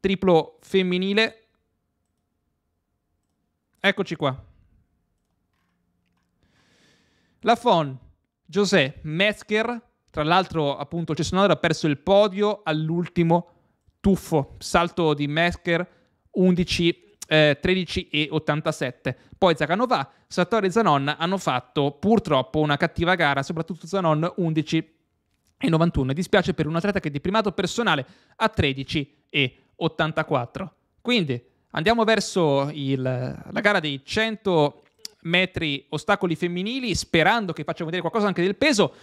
triplo femminile. Eccoci qua. Lafon, José Metzger, tra l'altro, appunto, il ha perso il podio all'ultimo tuffo, salto di Mesker 11 eh, 13 e 87. Poi Zaganova, Sartori e Zanon hanno fatto purtroppo una cattiva gara, soprattutto Zanon 11 e 91. E dispiace per un atleta che è di primato personale a 13 e 84. Quindi andiamo verso il, la gara dei 100 metri ostacoli femminili, sperando che facciamo vedere qualcosa anche del peso.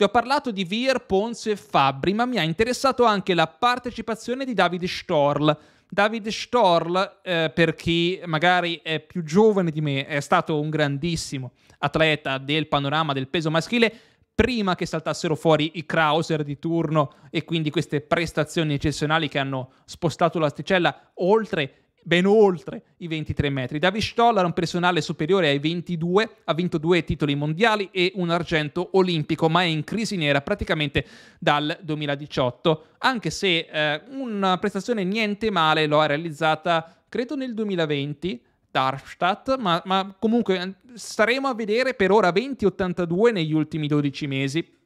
Vi ho parlato di Vier, Ponce e Fabbri, ma mi ha interessato anche la partecipazione di David Storl. David Storl, eh, per chi magari è più giovane di me, è stato un grandissimo atleta del panorama del peso maschile prima che saltassero fuori i Krauser di turno e quindi queste prestazioni eccezionali che hanno spostato l'asticella oltre ben oltre i 23 metri. Davis Stoll era un personale superiore ai 22, ha vinto due titoli mondiali e un argento olimpico, ma è in crisi nera praticamente dal 2018, anche se eh, una prestazione niente male lo ha realizzata credo nel 2020 Darmstadt, ma, ma, comunque eh, staremo a vedere per ora 20-82 negli ultimi 12 mesi.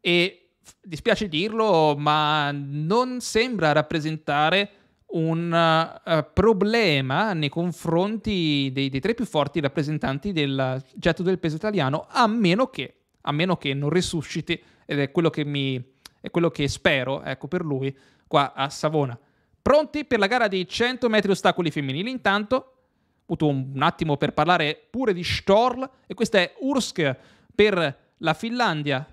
E dispiace dirlo, ma non sembra rappresentare un uh, problema nei confronti dei, dei, tre più forti rappresentanti del getto del peso italiano, a meno che, a meno che non risusciti, ed è quello che, mi, è quello che spero ecco, per lui qua a Savona. Pronti per la gara dei 100 metri ostacoli femminili, intanto ho avuto un, un attimo per parlare pure di Storl e questa è Ursk per la Finlandia.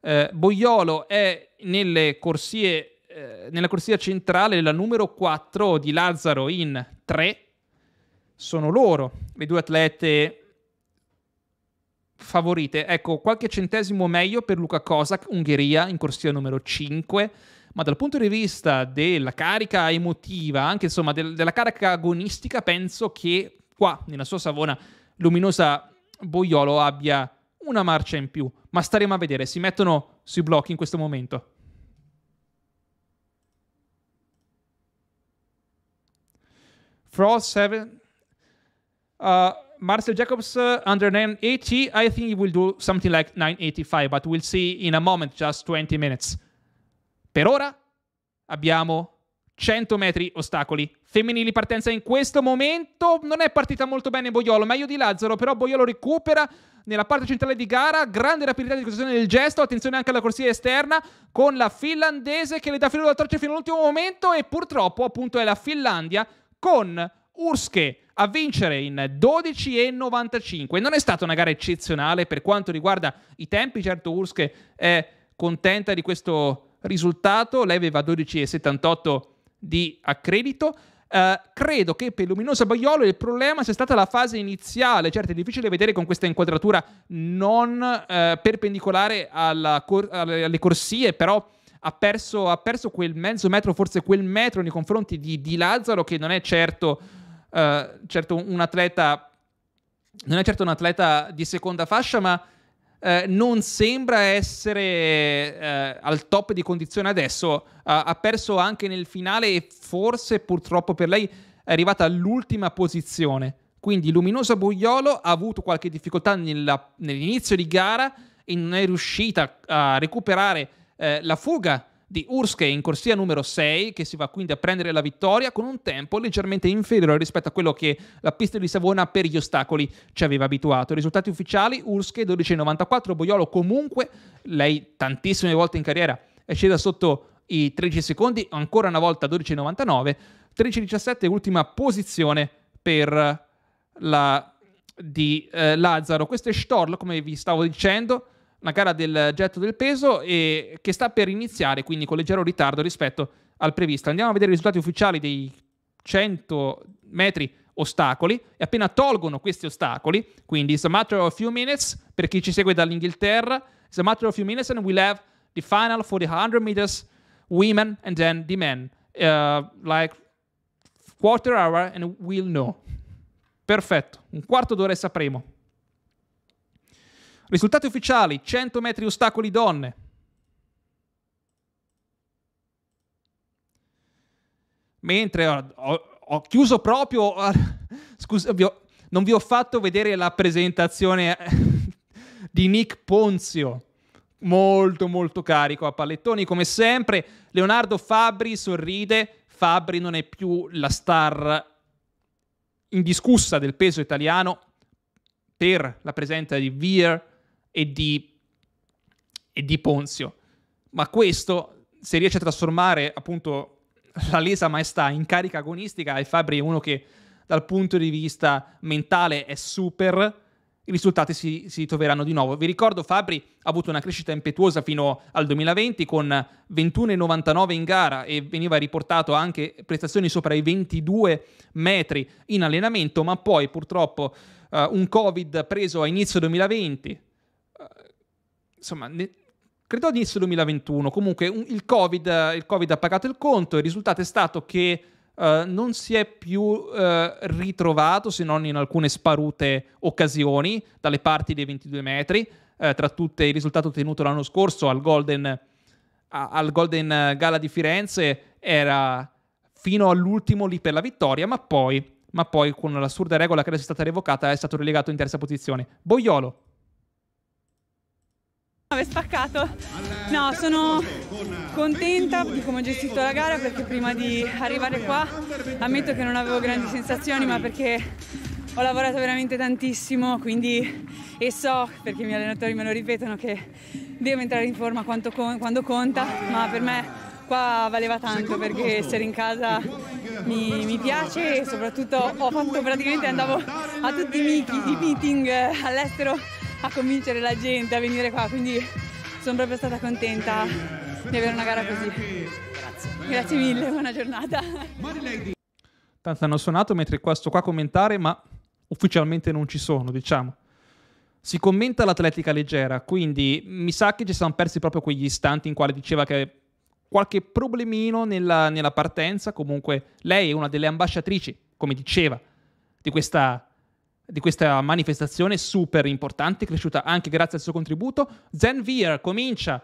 Eh, Boiolo è nelle corsie eh, nella corsia centrale la numero 4 di Lazzaro in 3 sono loro, le due atlete favorite. Ecco, qualche centesimo meglio per Luca Kosak, Ungheria, in corsia numero 5, ma dal punto di vista della carica emotiva, anche insomma del, della carica agonistica, penso che qua, nella sua Savona luminosa, Boiolo abbia una marcia in più, ma staremo a vedere, si mettono sui blocchi in questo momento. Pro 7. Uh, Marcel Jacobs uh, under 980. I think he will do something like 985, but we'll see in a moment, just 20 minutes. Per ora abbiamo 100 metri ostacoli. Femminili partenza in questo momento. Non è partita molto bene Boiolo, meglio di Lazzaro, però Boiolo recupera nella parte centrale di gara. Grande rapidità di costruzione del gesto. Attenzione anche alla corsia esterna con la finlandese che le dà filo da torce fino all'ultimo momento. E purtroppo, appunto, è la Finlandia con Urske a vincere in 12,95. Non è stata una gara eccezionale per quanto riguarda i tempi, certo Urske è contenta di questo risultato, lei aveva 12,78 di accredito. Uh, credo che per Luminosa Baiolo il problema sia stata la fase iniziale, certo è difficile vedere con questa inquadratura non uh, perpendicolare cor- alle corsie, però ha perso, ha perso, quel mezzo metro, forse quel metro nei confronti di, di Lazzaro, che non è certo, eh, certo un atleta. Non è certo un atleta di seconda fascia, ma eh, non sembra essere eh, al top di condizione adesso. ha perso anche nel finale e forse purtroppo per lei è arrivata all'ultima posizione. Quindi Luminosa Bugliolo ha avuto qualche difficoltà nella, nell'inizio di gara e non è riuscita a recuperare eh, la fuga di Urske in corsia numero 6, che si va quindi a prendere la vittoria con un tempo leggermente inferiore rispetto a quello che la pista di Savona per gli ostacoli ci aveva abituato. Risultati ufficiali, Urske 12,94, Boiolo comunque, lei tantissime volte in carriera è scesa sotto i 13 secondi, ancora una volta 12,99, 13,17 ultima posizione per la di eh, Lazzaro. Questo è Storl, come vi stavo dicendo, una gara del getto del peso e che sta per iniziare, quindi con leggero ritardo rispetto al previsto. Andiamo a vedere i risultati ufficiali dei 100 metri ostacoli e appena tolgono questi ostacoli, quindi it's a matter of a few minutes per chi ci segue dall'Inghilterra, it's a matter of a few minutes and we'll have the final for the 100 meters women and then the men. Uh, like quarter hour and we'll know. Perfetto, un quarto d'ora e sapremo. Risultati ufficiali, 100 metri ostacoli donne. Mentre ho, ho, ho chiuso proprio... (laughs) Scusa, vi ho, non vi ho fatto vedere la presentazione eh, di Nick Ponzio. Molto, molto carico a pallettoni, come sempre. Leonardo Fabri sorride. Fabri non è più la star indiscussa del peso italiano per la presenza di Veer e di, e di Ponzio. Ma questo, se riesce a trasformare appunto la lesa maestà in carica agonistica, e Fabri è uno che dal punto di vista mentale è super, i risultati si, si troveranno di nuovo. Vi ricordo Fabri ha avuto una crescita impetuosa fino al 2020 con 21,99 in gara e veniva riportato anche prestazioni sopra i 22 metri in allenamento, ma poi purtroppo uh, un Covid preso a inizio 2020 eh, insomma, ne, credo all'inizio 2021, comunque un, il, COVID, eh, il, COVID, ha pagato il conto, il risultato è stato che Uh, non si è più uh, ritrovato se non in alcune sparute occasioni dalle parti dei 22 metri, uh, tra tutte il risultato ottenuto l'anno scorso al Golden, al Golden Gala di Firenze era fino all'ultimo lì per la vittoria, ma poi, ma poi con l'assurda regola che era stata revocata è stato relegato in terza posizione. Boiolo, aver spaccato. No, sono contenta di come ho gestito la gara perché prima di arrivare qua ammetto che non avevo grandi sensazioni ma perché ho lavorato veramente tantissimo quindi e so perché i miei allenatori me lo ripetono che devo entrare in forma quanto con, quando conta ma per me qua valeva tanto perché essere in casa mi, mi, piace e soprattutto ho fatto praticamente andavo a tutti i meeting all'estero a convincere la gente a venire qua, quindi sono proprio stata contenta di avere una gara così. Grazie. Grazie mille, buona giornata. Tanto hanno suonato mentre questo qua commentare, ma ufficialmente non ci sono, diciamo. Si commenta l'atletica leggera, quindi mi sa che ci siamo persi proprio quegli istanti in quale diceva che qualche problemino nella, nella partenza, comunque lei è una delle ambasciatrici, come diceva, di questa di questa manifestazione super importante, cresciuta anche grazie al suo contributo. Zen Veer comincia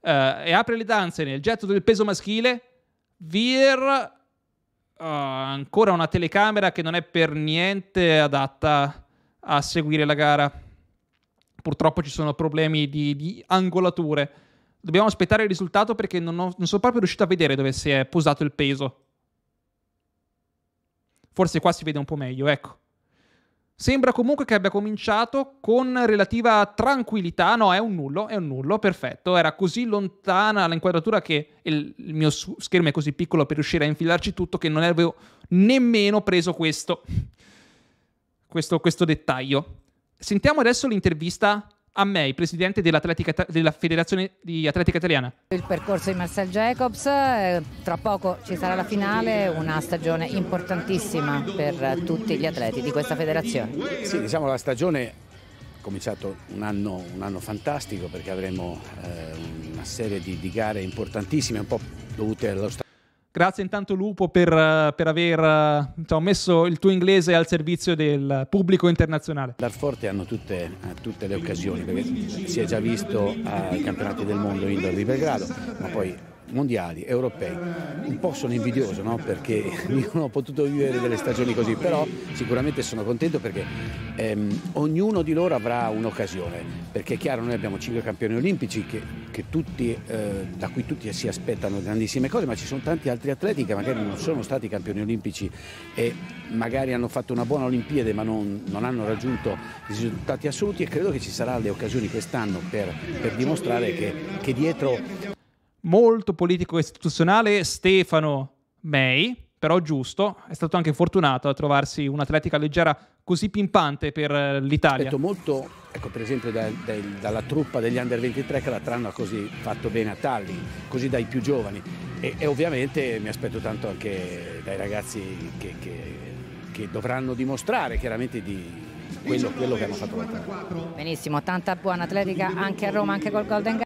eh, e apre le danze nel getto del peso maschile. Veer, uh, ancora una telecamera che non è per niente adatta a seguire la gara. Purtroppo ci sono problemi di, di angolature. Dobbiamo aspettare il risultato perché non, ho, non sono proprio riuscito a vedere dove si è posato il peso. Forse qua si vede un po' meglio, ecco. Sembra comunque che abbia cominciato con relativa tranquillità, no è un nullo, è un nullo, perfetto, era così lontana l'inquadratura che il, il mio schermo è così piccolo per riuscire a infilarci tutto che non avevo nemmeno preso questo, questo, questo dettaglio. Sentiamo adesso l'intervista a May, presidente della Federazione di Atletica Italiana. Il percorso di Marcel Jacobs, eh, tra poco ci sarà la finale, una stagione importantissima per tutti gli atleti di questa federazione. Sì, diciamo la stagione è cominciato un anno, un anno fantastico perché avremo eh, una serie di, di gare importantissime, un po' dovute allo stato Grazie intanto Lupo per, per aver diciamo, messo il tuo inglese al servizio del pubblico internazionale. Dal forte hanno tutte, eh, tutte, le occasioni, perché si è già visto ai campionati del mondo indoor di Belgrado, ma poi mondiali, europei. Un po' sono invidioso no? perché (laughs) non ho potuto vivere delle stagioni così, però sicuramente sono contento perché ehm, ognuno di loro avrà un'occasione, perché è chiaro noi abbiamo cinque campioni olimpici che, che tutti, eh, da cui tutti si aspettano grandissime cose, ma ci sono tanti altri atleti che magari non sono stati campioni olimpici e magari hanno fatto una buona Olimpiade ma non, non hanno raggiunto risultati assoluti e credo che ci saranno le occasioni quest'anno per, per dimostrare che, che dietro molto politico istituzionale Stefano May, però giusto, è stato anche fortunato a trovarsi un'atletica leggera così pimpante per eh, l'Italia. Aspetto molto, ecco, per esempio, da, da, dalla truppa degli under 23 che la Tranno ha così fatto bene a Tallinn, così dai più giovani. E, e, ovviamente mi aspetto tanto anche dai ragazzi che, che, che dovranno dimostrare chiaramente di, quello, quello che hanno fatto la Benissimo, tanta buona atletica anche a Roma, anche col Golden Gate.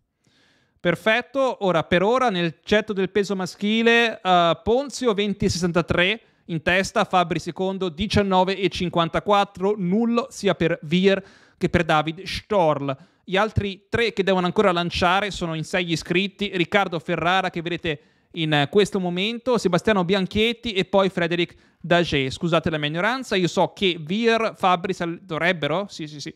Perfetto, ora per ora nel cetto del peso maschile uh, Ponzio 20,63 in testa, Fabri secondo 19,54, nullo sia per Vir che per David Storl. Gli altri tre che devono ancora lanciare sono in sei iscritti, Riccardo Ferrara che vedete in eh, questo momento, Sebastiano Bianchetti e poi Frederic Dagé. Scusate la mia ignoranza, io so che Vir, Fabri dovrebbero, sì sì sì,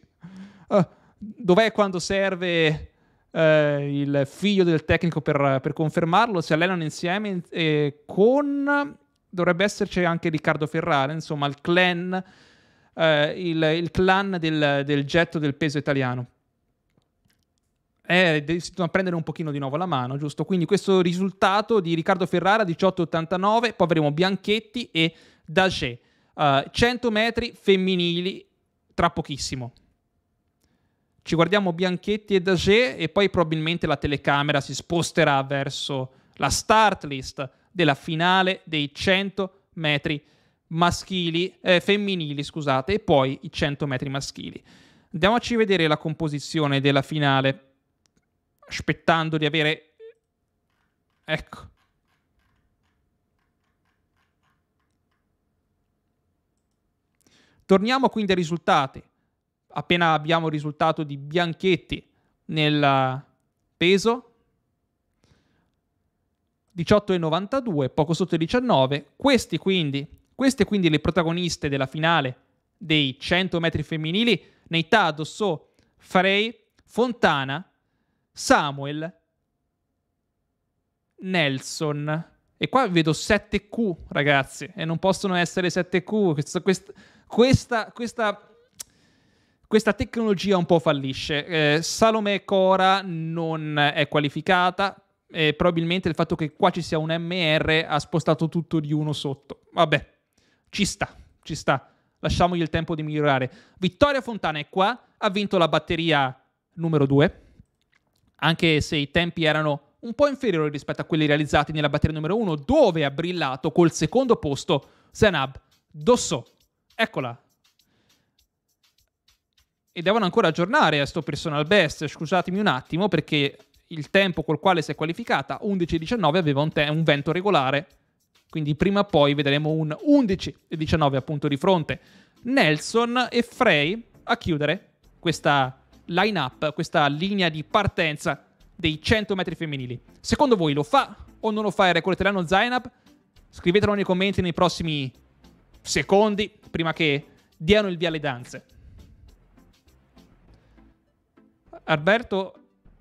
uh, dov'è quando serve eh, il figlio del tecnico per, per, confermarlo, si allenano insieme eh, con... dovrebbe esserci anche Riccardo Ferrara, insomma il clan, eh, il, il, clan del, del getto del peso italiano È decidono a prendere un pochino di nuovo la mano, giusto? Quindi questo risultato di Riccardo Ferrara 18,89, poi avremo Bianchetti e Dagé, uh, 100 metri femminili tra pochissimo ci guardiamo Bianchetti e Dagé e poi probabilmente la telecamera si sposterà verso la start list della finale dei 100 metri maschili, eh, femminili, scusate, e poi i 100 metri maschili. Andiamoci a vedere la composizione della finale, aspettando di avere... Ecco. Torniamo quindi ai risultati appena abbiamo il risultato di Bianchetti nel eh, peso 18,92, poco sotto i 19. Questi quindi, queste quindi le protagoniste della finale dei 100 metri femminili, Neità, Dosso, Farei, Fontana, Samuel, Nelson. E qua vedo 7Q, ragazzi, e non possono essere 7Q. questa, questa, questa questa tecnologia un po' fallisce. Eh, Salome Cora non è qualificata, eh, probabilmente il fatto che qua ci sia un MR ha spostato tutto di uno sotto. Vabbè, ci sta, ci sta. Lasciamogli il tempo di migliorare. Vittoria Fontana è qua, ha vinto la batteria numero 2, anche se i tempi erano un po' inferiori rispetto a quelli realizzati nella batteria numero 1, dove ha brillato col secondo posto Zenab Dosso. Eccola, e devono ancora aggiornare a sto personal best, scusatemi un attimo, perché il tempo col quale si è qualificata, 11-19, aveva un, te- un vento regolare, quindi prima o poi vedremo un 11-19 appunto di fronte. Nelson e Frey a chiudere questa line-up, questa linea di partenza dei 100 metri femminili. Secondo voi lo fa o non lo fa il record italiano Zainab? Scrivetelo nei commenti nei prossimi secondi, prima che diano il via alle danze. Alberto,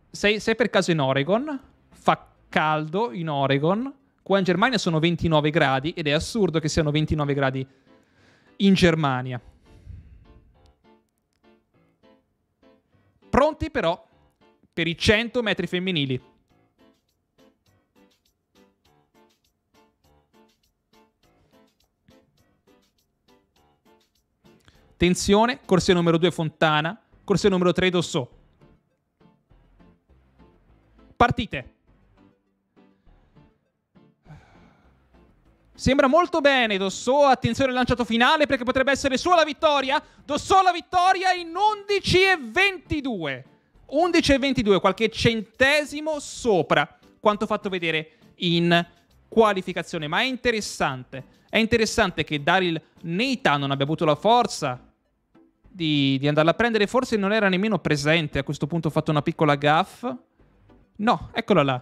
sei, sei per caso in Oregon? Fa caldo in Oregon? Qua in Germania sono 29 gradi ed è assurdo che siano 29 gradi in Germania. Pronti però per i 100 metri femminili. Attenzione, corsia numero 2 Fontana, corsia numero 3 Dosso. Partite. Sembra molto bene Dosso, attenzione al lanciato finale perché potrebbe essere sua la vittoria. Dosso la vittoria in 11 e 22. 11 e 22, qualche centesimo sopra quanto fatto vedere in qualificazione. Ma è interessante, è interessante che Daryl Neita non abbia avuto la forza di, di andarla a prendere, forse non era nemmeno presente, a questo punto ho fatto una piccola gaffe. No, eccola là,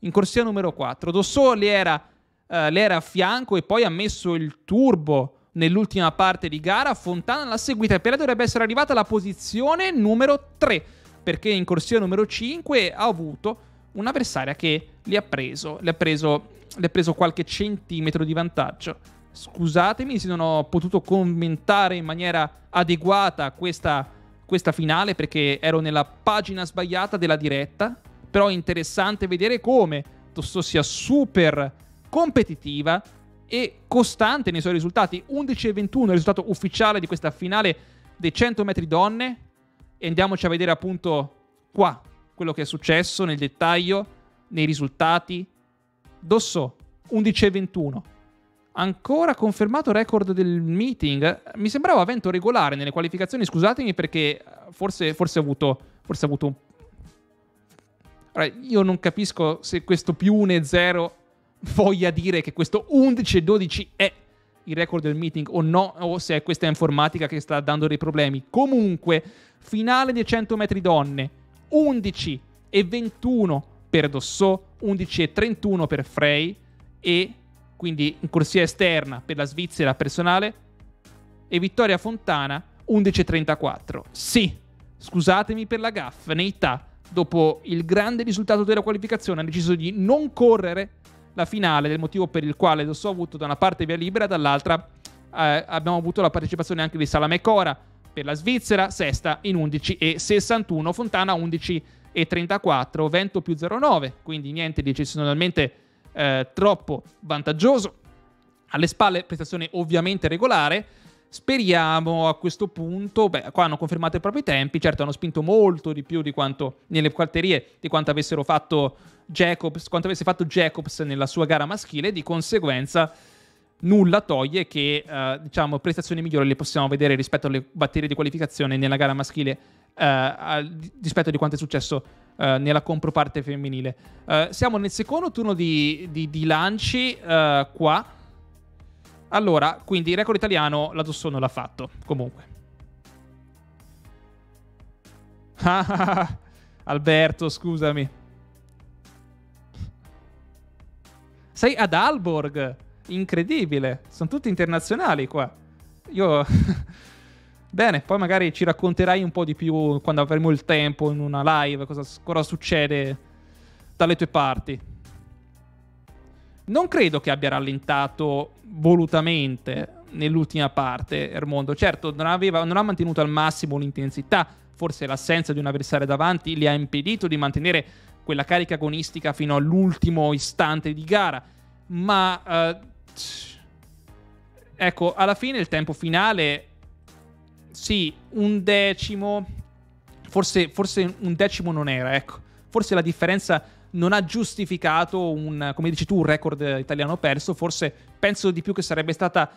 in corsia numero 4. Dosso le era, uh, le era a fianco e poi ha messo il turbo nell'ultima parte di gara. Fontana l'ha seguita e per lei dovrebbe essere arrivata alla posizione numero 3, perché in corsia numero 5 ha avuto un'avversaria che li ha preso, le ha preso, le ha preso qualche centimetro di vantaggio. Scusatemi se non ho potuto commentare in maniera adeguata questa, questa finale perché ero nella pagina sbagliata della diretta però è interessante vedere come Tosso sia super competitiva e costante nei suoi risultati. 11 e 21 è il risultato ufficiale di questa finale dei 100 metri donne. E andiamoci a vedere appunto qua quello che è successo nel dettaglio, nei risultati. Dosso 11 e 21. Ancora confermato record del meeting. Mi sembrava vento regolare nelle qualificazioni, scusatemi perché forse, forse, ha, avuto, forse ha avuto un allora, io non capisco se questo più 1 e 0 voglia dire che questo 11 e 12 è il record del meeting o no, o se è questa informatica che sta dando dei problemi. Comunque, finale dei 100 metri donne, 11 e 21 per Dossò, 11 e 31 per Frey e quindi in corsia esterna per la Svizzera personale e Vittoria Fontana 11 e 34. Sì, scusatemi per la gaffa, nei TAP dopo il grande risultato della qualificazione, ha deciso di non correre la finale, del motivo per il quale so, ha avuto da una parte via libera, dall'altra eh, abbiamo avuto la partecipazione anche di Salame Cora per la Svizzera, sesta in 11 e 61, Fontana 11 e 34, Vento più 0,9, quindi niente di eccezionalmente eh, troppo vantaggioso. Alle spalle prestazione ovviamente regolare, Speriamo a questo punto, beh, qua hanno confermato i propri tempi, certo hanno spinto molto di più di quanto nelle quarterie di quanto avessero fatto Jacobs, quanto avesse fatto Jacobs nella sua gara maschile, di conseguenza nulla toglie che eh, diciamo prestazioni migliori le possiamo vedere rispetto alle batterie di qualificazione nella gara maschile eh, rispetto di quanto è successo eh, nella comproparte femminile. Eh, siamo nel secondo turno di, di, di lanci eh, qua allora, quindi il record italiano la Dossono l'ha fatto, comunque. (laughs) Alberto, scusami. Sei ad Alborg, incredibile. Sono tutti internazionali qua. Io... (laughs) Bene, poi magari ci racconterai un po' di più quando avremo il tempo in una live cosa, cosa succede dalle tue parti. Non credo che abbia rallentato volutamente nell'ultima parte Ermondo. Certo, non, aveva, non ha mantenuto al massimo l'intensità, forse l'assenza di un avversario davanti gli ha impedito di mantenere quella carica agonistica fino all'ultimo istante di gara, ma eh, ecco, alla fine il tempo finale sì, un decimo forse, forse un decimo non era, ecco. Forse la differenza non ha giustificato un, come dici tu, un record italiano perso. Forse penso di più che sarebbe stata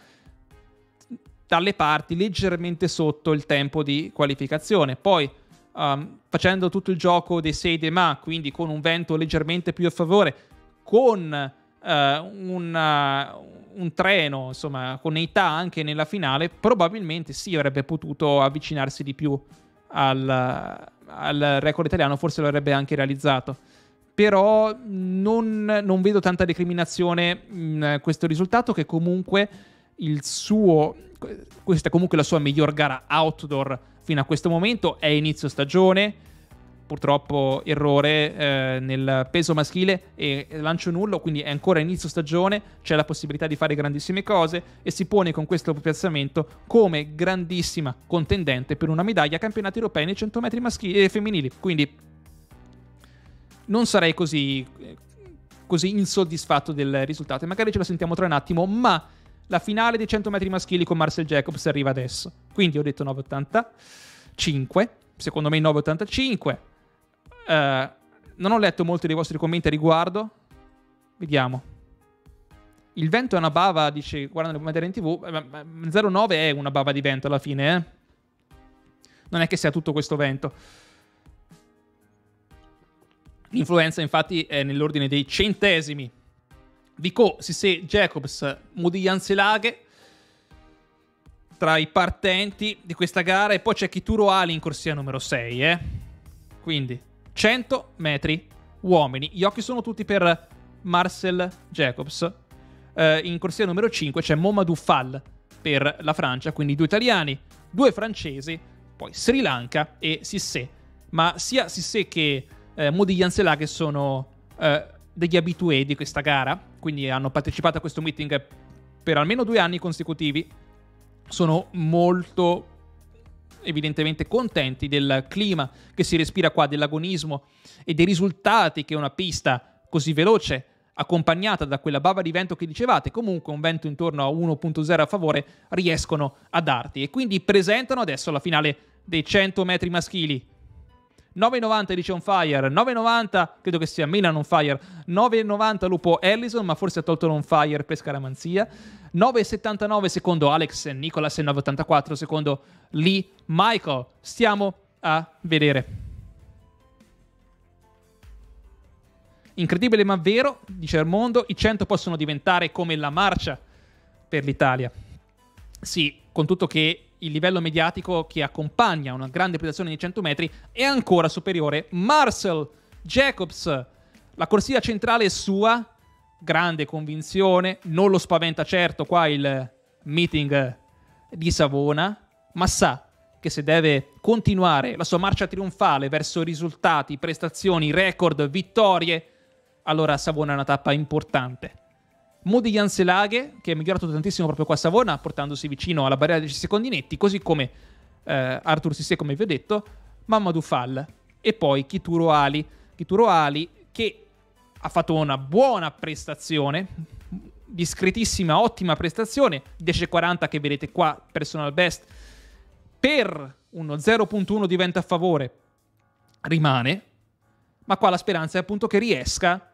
dalle parti leggermente sotto il tempo di qualificazione. Poi um, facendo tutto il gioco dei 6 dei ma, quindi con un vento leggermente più a favore, con uh, un, uh, un, treno, insomma, con Neità anche nella finale, probabilmente sì, avrebbe potuto avvicinarsi di più al, al record italiano, forse lo avrebbe anche realizzato però non, non vedo tanta recriminazione in questo risultato che comunque il suo questa è comunque la sua miglior gara outdoor fino a questo momento è inizio stagione purtroppo errore eh, nel peso maschile e lancio nullo quindi è ancora inizio stagione c'è la possibilità di fare grandissime cose e si pone con questo piazzamento come grandissima contendente per una medaglia a campionati europei nei 100 metri maschili e eh, femminili quindi non sarei così, eh, così insoddisfatto del risultato. magari ce la sentiamo tra un attimo, ma la finale dei 100 metri maschili con Marcel Jacobs arriva adesso. Quindi ho detto 9,85, secondo me 9,85. Uh, eh, non ho letto molti dei vostri commenti a riguardo. Vediamo. Il vento è una bava, dice, guardando le materie in tv, 0,9 eh, è una bava di vento alla fine, eh? Non è che sia tutto questo vento. L'influenza infatti è nell'ordine dei centesimi. Vicot, Sissé, Jacobs, Modiglianze tra i partenti di questa gara e poi c'è Kituro Ali in corsia numero 6, eh? Quindi 100 metri uomini. Gli occhi sono tutti per Marcel Jacobs. Eh, in corsia numero 5 c'è Momadou Fall per la Francia, quindi due italiani, due francesi, poi Sri Lanka e Sissé. Ma sia Sissé che eh, Modi Janselà che sono eh, degli abitué di questa gara, quindi hanno partecipato a questo meeting per almeno due anni consecutivi, sono molto evidentemente contenti del clima che si respira qua, dell'agonismo e dei risultati che una pista così veloce accompagnata da quella bava di vento che dicevate, comunque un vento intorno a 1.0 a favore, riescono a darti. E quindi presentano adesso la finale dei 100 metri maschili 9,90 dice on fire, 9,90 credo che sia Milan on fire, 9,90 lupo Ellison, ma forse ha tolto l'on fire per scaramanzia. 9,79 secondo Alex Nicolas e 9,84 secondo Lee Michael. Stiamo a vedere. Incredibile ma vero, dice Armondo, i 100 possono diventare come la marcia per l'Italia. Sì, con tutto che il livello mediatico che accompagna una grande prestazione di 100 metri è ancora superiore. Marcel Jacobs, la corsia centrale è sua, grande convinzione, non lo spaventa certo qua il meeting di Savona, ma sa che se deve continuare la sua marcia trionfale verso risultati, prestazioni, record, vittorie, allora Savona è una tappa importante Moody Janselaghe, che ha migliorato tantissimo proprio qua a Savona, portandosi vicino alla barriera dei netti, così come eh, Arthur Sissé, come vi ho detto, Mamadou Fall e poi Kituro Ali. Kituro Ali che ha fatto una buona prestazione, discretissima, ottima prestazione, 10.40 che vedete qua, personal best, per uno 0.1 diventa a favore, rimane, ma qua la speranza è appunto che riesca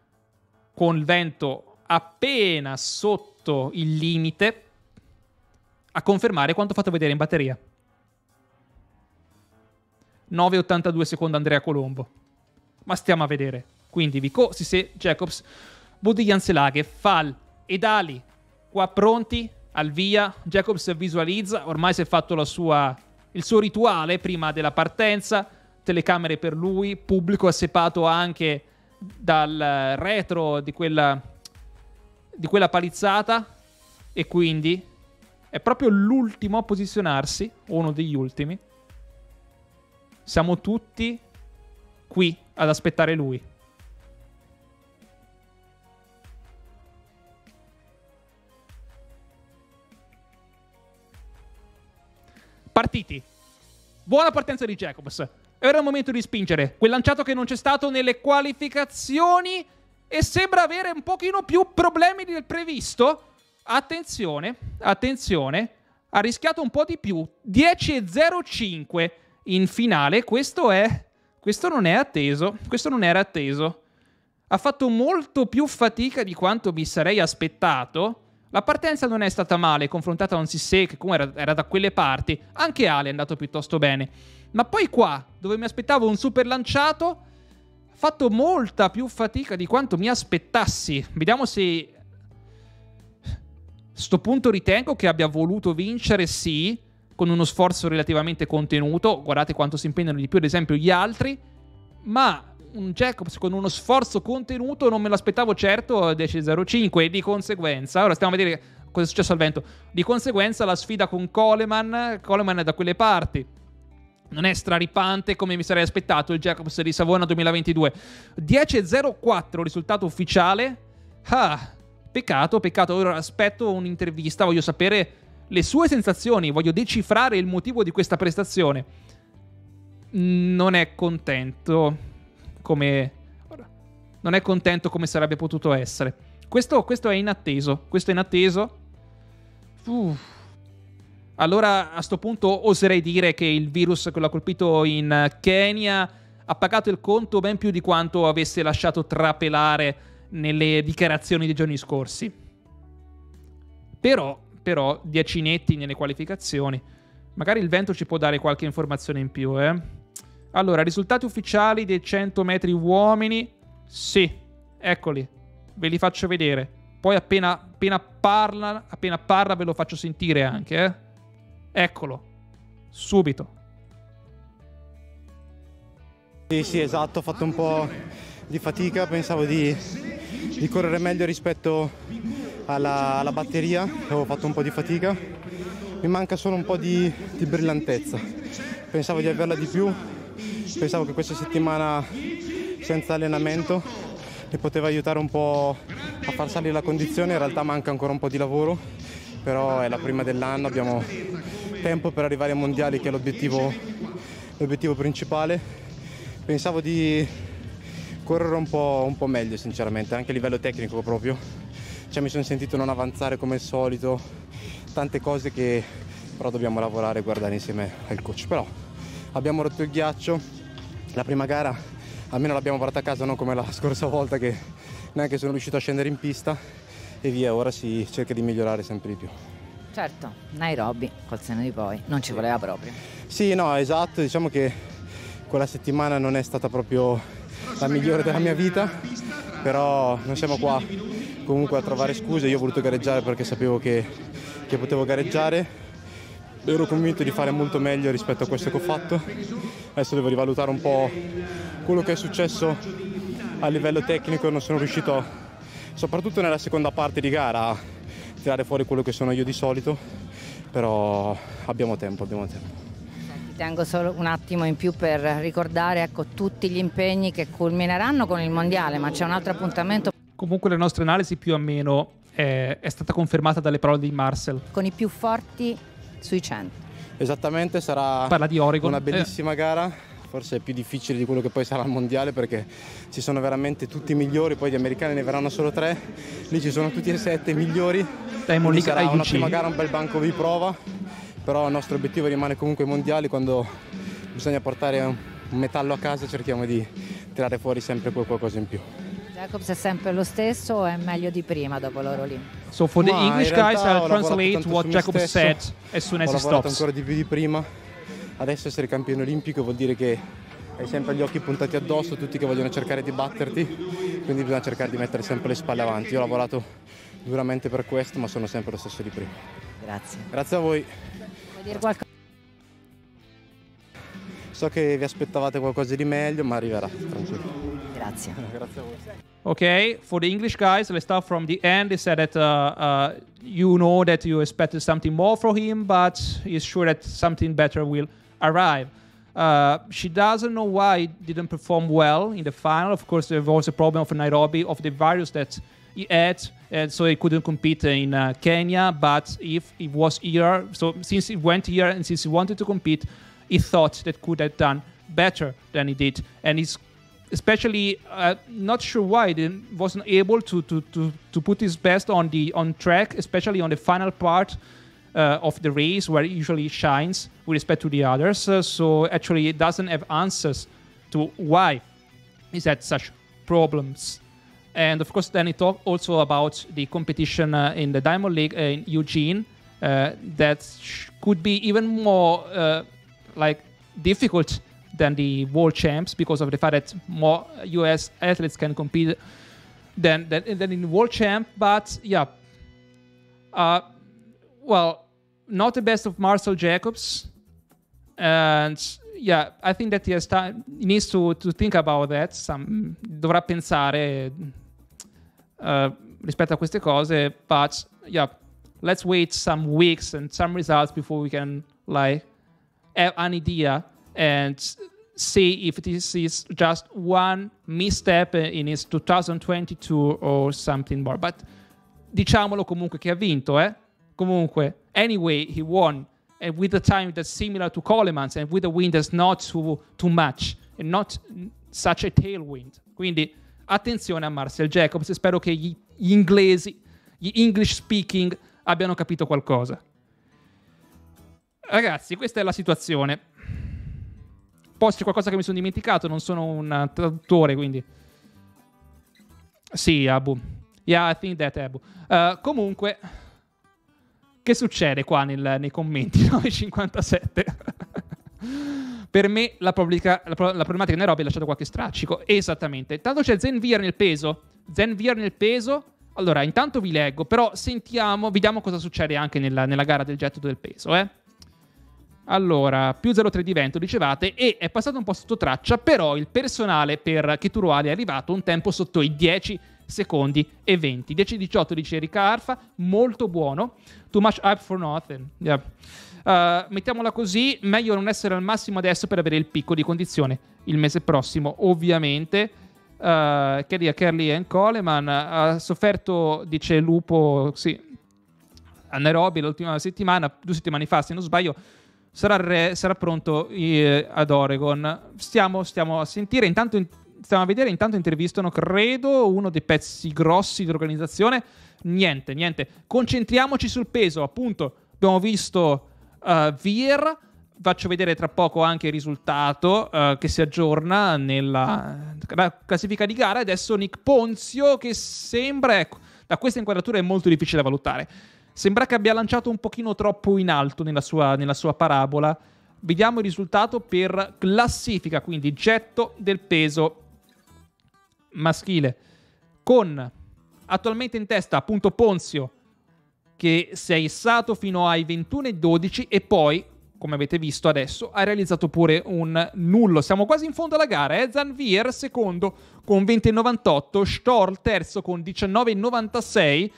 con il vento appena sotto il limite a confermare quanto fatto vedere in batteria. 9,82 secondo Andrea Colombo. Ma stiamo a vedere. Quindi Vico, Sisse, Jacobs, Janselage, Fall e Dali qua pronti al via. Jacobs visualizza, ormai si è fatto sua, il suo rituale prima della partenza, telecamere per lui, pubblico assepato anche dal retro di quella di quella palizzata e quindi è proprio l'ultimo a posizionarsi, uno degli ultimi. Siamo tutti qui ad aspettare lui. Partiti. Buona partenza di Jacobs. Era il momento di spingere. Quel lanciato che non c'è stato nelle qualificazioni e sembra avere un pochino più problemi del previsto. Attenzione, attenzione, ha rischiato un po' di più, 10-0-5 in finale, questo è questo non è atteso, questo non era atteso. Ha fatto molto più fatica di quanto mi sarei aspettato. La partenza non è stata male confrontata a un Sissé che comunque era, era, da quelle parti, anche Ale è andato piuttosto bene. Ma poi qua, dove mi aspettavo un super lanciato, fatto molta più fatica di quanto mi aspettassi. Vediamo se... Sto punto ritengo che abbia voluto vincere, sì, con uno sforzo relativamente contenuto. Guardate quanto si impegnano di più, ad esempio, gli altri. Ma un Jacobs con uno sforzo contenuto non me l'aspettavo certo ed esce 0-5 e di conseguenza, ora stiamo a vedere cosa è successo al vento, di conseguenza la sfida con Coleman, Coleman è da quelle parti, non è straripante come mi sarei aspettato il Jacobs di Savona 2022. 10 10.04 risultato ufficiale. Ah, peccato, peccato. Ora aspetto un'intervista, voglio sapere le sue sensazioni, voglio decifrare il motivo di questa prestazione. Non è contento come... Non è contento come sarebbe potuto essere. Questo, questo è inatteso, questo è inatteso. Uff allora a questo punto oserei dire che il virus che l'ha colpito in eh, Kenya ha pagato il conto ben più di quanto avesse lasciato trapelare nelle dichiarazioni dei giorni scorsi. Però, però, diacinetti nelle qualificazioni. Magari il vento ci può dare qualche informazione in più, eh. Allora, risultati ufficiali dei 100 metri uomini. Sì, eccoli. Ve li faccio vedere. Poi appena, appena parla, appena parla ve lo faccio sentire anche, eh. Eccolo, subito. Sì, sì, esatto, ho fatto un po' di fatica, pensavo di, di correre meglio rispetto alla, alla batteria, ho fatto un po' di fatica, mi manca solo un po' di, di brillantezza, pensavo di averla di più, pensavo che questa settimana senza allenamento mi poteva aiutare un po' a far salire la condizione, in realtà manca ancora un po' di lavoro, però è la prima dell'anno, abbiamo tempo per arrivare ai mondiali che è l'obiettivo, l'obiettivo principale. Pensavo di correre un po', un po', meglio sinceramente, anche a livello tecnico proprio. Cioè, mi sono sentito non avanzare come al solito, tante cose che però dobbiamo lavorare e guardare insieme al coach. Però abbiamo rotto il ghiaccio, la prima gara almeno l'abbiamo portata a casa non come la scorsa volta che neanche sono riuscito a scendere in pista e via, ora si cerca di migliorare sempre di più. Certo, Nairobi, col seno di poi, non ci voleva proprio. Sì, no, esatto, diciamo che quella settimana non è stata proprio la migliore della mia vita, però non siamo qua comunque a trovare scuse, io ho voluto gareggiare perché sapevo che, che potevo gareggiare, ero convinto di fare molto meglio rispetto a questo che ho fatto, adesso devo rivalutare un po' quello che è successo a livello tecnico, non sono riuscito, soprattutto nella seconda parte di gara, tirare fuori quello che sono io di solito, però abbiamo tempo, abbiamo tempo. Ti tengo solo un attimo in più per ricordare ecco, tutti gli impegni che culmineranno con il Mondiale, ma c'è un altro appuntamento. Comunque la nostra analisi più o meno eh, è stata confermata dalle parole di Marcel. Con i più forti sui 100. Esattamente, sarà Parla di Oregon. una bellissima eh. gara forse è più difficile di quello che poi sarà il mondiale perché ci sono veramente tutti i migliori, poi gli americani ne verranno solo tre, lì ci sono tutti e sette i migliori, Quindi sarà una prima gara un bel banco di prova, però il nostro obiettivo rimane comunque i mondiali, quando bisogna portare un metallo a casa cerchiamo di tirare fuori sempre qualcosa in più. Jacobs è sempre lo stesso o è meglio di prima dopo l'oro lì? So for the Ma English guys I'll translate what Jacobs stesso. said as soon as he stops. Ho ancora di più di prima adesso essere campione olimpico vuol dire che hai sempre gli occhi puntati addosso, tutti che vogliono cercare di batterti, quindi bisogna cercare di mettere sempre le spalle avanti. Io ho lavorato duramente per questo, ma sono sempre lo stesso di prima. Grazie. Grazie a voi. dire qualcosa? So che vi aspettavate qualcosa di meglio, ma arriverà, tranquillo. Grazie. (laughs) Grazie a voi. Okay, for the English guys, let's start from the end. He said that uh, uh, you know that you expected something more from him, but he's sure that something better will arrive. Uh, she doesn't know why didn't perform well in the final. Of course, there was a problem of Nairobi of the virus that he had, and so he couldn't compete in uh, Kenya. But if it was here, so since he went here and since he wanted to compete, he thought that could have done better than he did, and he's especially uh, not sure why he wasn't able to, to, to, to put his best on the on track, especially on the final part uh, of the race where it usually shines with respect to the others. Uh, so actually, it doesn't have answers to why is that such problems. And of course, then it talked also about the competition uh, in the Diamond League in Eugene that sh- could be even more like difficult than the world champs because of the fact that more US athletes can compete than than, than in world champ. But yeah, uh, well, not the best of Marcel Jacobs, and yeah, I think that he has needs to, to think about that. Some, dovrà pensare uh, rispetto a queste cose, but yeah, let's wait some weeks and some results before we can like have an idea and see if this is just one misstep in his 2022 or something more. But diciamolo comunque che ha vinto, eh? Comunque, anyway, he won. And with a time that's similar to Coleman's and with a wind that's not too, too much and not such a tailwind. Quindi attenzione a Marcel Jacobs e spero che gli inglesi, gli English speaking, abbiano capito qualcosa. Ragazzi, questa è la situazione. Poi c'è qualcosa che mi sono dimenticato, non sono un traduttore, quindi... Sì, Abu. Yeah, I think that, Abu. Uh, comunque... Che succede qua nel, nei commenti 957? (laughs) per me la, publica, la, la, problematica di Nairobi ha lasciato qualche straccico. Esattamente. Tanto c'è Zenvier nel peso. Zenvier nel peso. Allora, intanto vi leggo, però sentiamo, vediamo cosa succede anche nella, nella gara del getto del peso, eh. Allora, più 0,3 di vento, dicevate, e è passato un po' sotto traccia, però il personale per Chituruali è arrivato un tempo sotto i 10 secondi e 20. 10-18 dice Erika Arfa, molto buono. Too much hype for nothing. Yeah. Uh, mettiamola così, meglio non essere al massimo adesso per avere il picco di condizione il mese prossimo, ovviamente. Uh, eh, Kelly, Kelly and Coleman ha sofferto, dice Lupo, sì, a Nairobi l'ultima settimana, due settimane fa se non sbaglio, sarà, re, sarà pronto eh, ad Oregon. Stiamo, stiamo, a sentire, intanto in, stiamo a vedere, intanto intervistano, credo, uno dei pezzi grossi dell'organizzazione. Niente, niente. Concentriamoci sul peso, appunto. Abbiamo visto uh, eh, Vier, faccio vedere tra poco anche il risultato uh, che si aggiorna nella eh, classifica di gara. Adesso Nick Ponzio che sembra, ecco, da questa inquadratura è molto difficile da valutare. Sembra che abbia lanciato un pochino troppo in alto nella sua, nella sua parabola. Vediamo il risultato per classifica, quindi getto del peso maschile con attualmente in testa appunto Ponzio che si è issato fino ai 21,12 e poi, come avete visto adesso, ha realizzato pure un nullo. Siamo quasi in fondo alla gara, eh? Zanvier secondo con 20,98, Storl terzo con 19,96.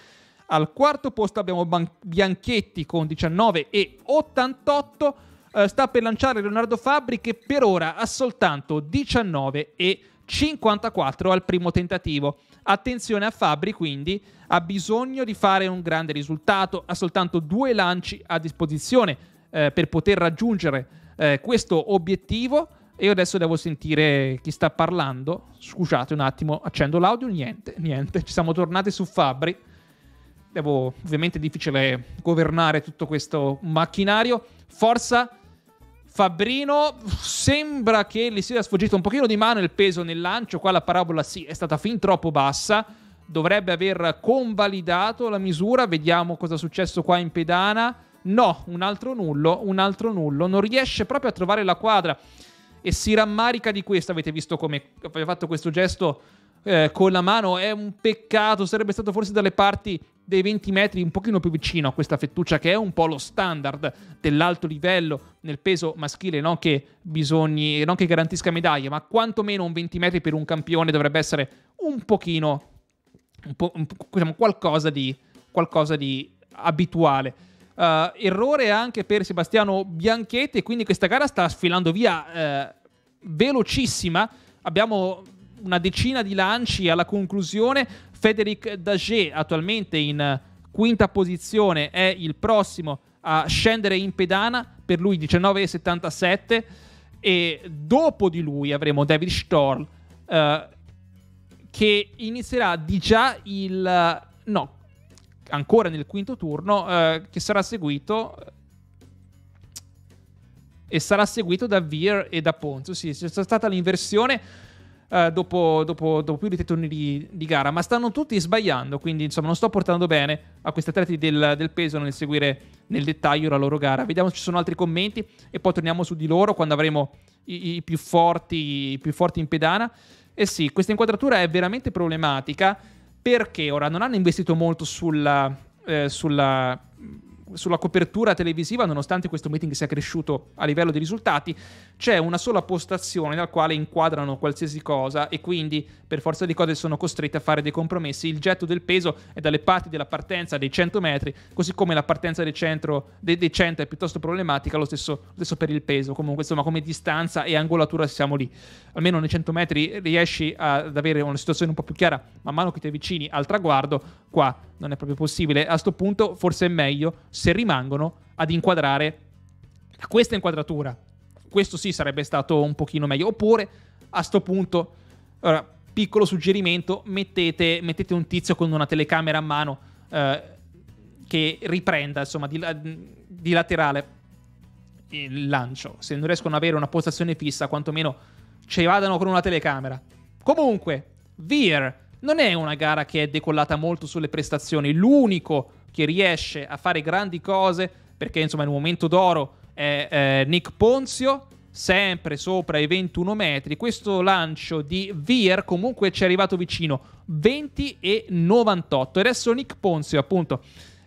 Al quarto posto abbiamo Ban- Bianchetti con 19,88. Eh, sta per lanciare Leonardo Fabri che per ora ha soltanto 19,88. 54 al primo tentativo. Attenzione a Fabri quindi, ha bisogno di fare un grande risultato, ha soltanto due lanci a disposizione eh, per poter raggiungere eh, questo obiettivo e io adesso devo sentire chi sta parlando. Scusate un attimo, accendo l'audio, niente, niente, ci siamo tornati su Fabri. Devo, ovviamente è difficile governare tutto questo macchinario. Forza Fabrino sembra che gli sia sfuggito un pochino di mano il peso nel lancio, qua la parabola sì è stata fin troppo bassa, dovrebbe aver convalidato la misura, vediamo cosa è successo qua in pedana, no, un altro nullo, un altro nullo, non riesce proprio a trovare la quadra e si rammarica di questo, avete visto come ha fatto questo gesto eh, con la mano. È un peccato, sarebbe stato forse dalle parti dei 20 metri un pochino più vicino a questa fettuccia che è un po' lo standard dell'alto livello nel peso maschile, non che, bisogni, non che garantisca medaglie, ma quantomeno un 20 metri per un campione dovrebbe essere un pochino, un po', un, diciamo, qualcosa di, qualcosa di abituale. Uh, errore anche per Sebastiano Bianchetti, quindi questa gara sta sfilando via uh, velocissima. Abbiamo una decina di lanci alla conclusione. Federic Daget, attualmente in quinta posizione, è il prossimo a scendere in pedana, per lui 19,77. E dopo di lui avremo David Storl, eh, che inizierà di già il... no, ancora nel quinto turno, eh, che sarà seguito e sarà seguito da Veer e da Ponzo. Sì, c'è stata l'inversione. Eh, dopo, dopo, dopo, più di tre turni di, di, gara, ma stanno tutti sbagliando, quindi insomma non sto portando bene a questi atleti del, del peso nel seguire nel dettaglio la loro gara. Vediamo se ci sono altri commenti e poi torniamo su di loro quando avremo i, i, più, forti, i più forti in pedana. E eh sì, questa inquadratura è veramente problematica perché ora non hanno investito molto sulla, eh, sulla sulla copertura televisiva, nonostante questo meeting sia cresciuto a livello di risultati, c'è una sola postazione dal quale inquadrano qualsiasi cosa e quindi per forza di cose sono costretti a fare dei compromessi. Il getto del peso è dalle parti della partenza dei 100 metri, così come la partenza del centro, dei, dei 100 è piuttosto problematica, lo stesso, lo stesso, per il peso, comunque insomma come distanza e angolatura siamo lì. Almeno nei 100 metri riesci ad avere una situazione un po' più chiara man mano che ti avvicini al traguardo, qua non è proprio possibile. A questo punto forse è meglio se rimangono, ad inquadrare questa inquadratura. Questo sì sarebbe stato un pochino meglio. Oppure, a sto punto, allora, piccolo suggerimento, mettete, mettete, un tizio con una telecamera a mano eh, che riprenda, insomma, di, di laterale il lancio. Se non riescono ad avere una postazione fissa, quantomeno ci vadano con una telecamera. Comunque, Veer non è una gara che è decollata molto sulle prestazioni. L'unico che riesce a fare grandi cose, perché insomma il momento d'oro è eh, Nick Ponzio, sempre sopra i 21 metri. Questo lancio di Vier comunque ci è arrivato vicino, 20 e 98. Adesso Nick Ponzio appunto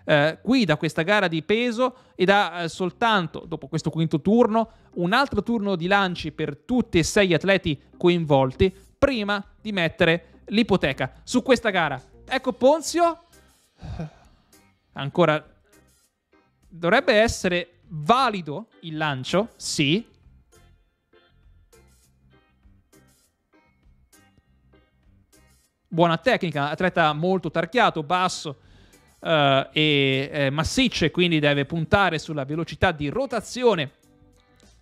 eh, guida questa gara di peso ed ha eh, soltanto, dopo questo quinto turno, un altro turno di lanci per tutti e sei gli atleti coinvolti prima di mettere l'ipoteca su questa gara. Ecco Ponzio (laughs) ancora dovrebbe essere valido il lancio, sì. Buona tecnica, atleta molto tarchiato, basso eh, e eh, massiccio e quindi deve puntare sulla velocità di rotazione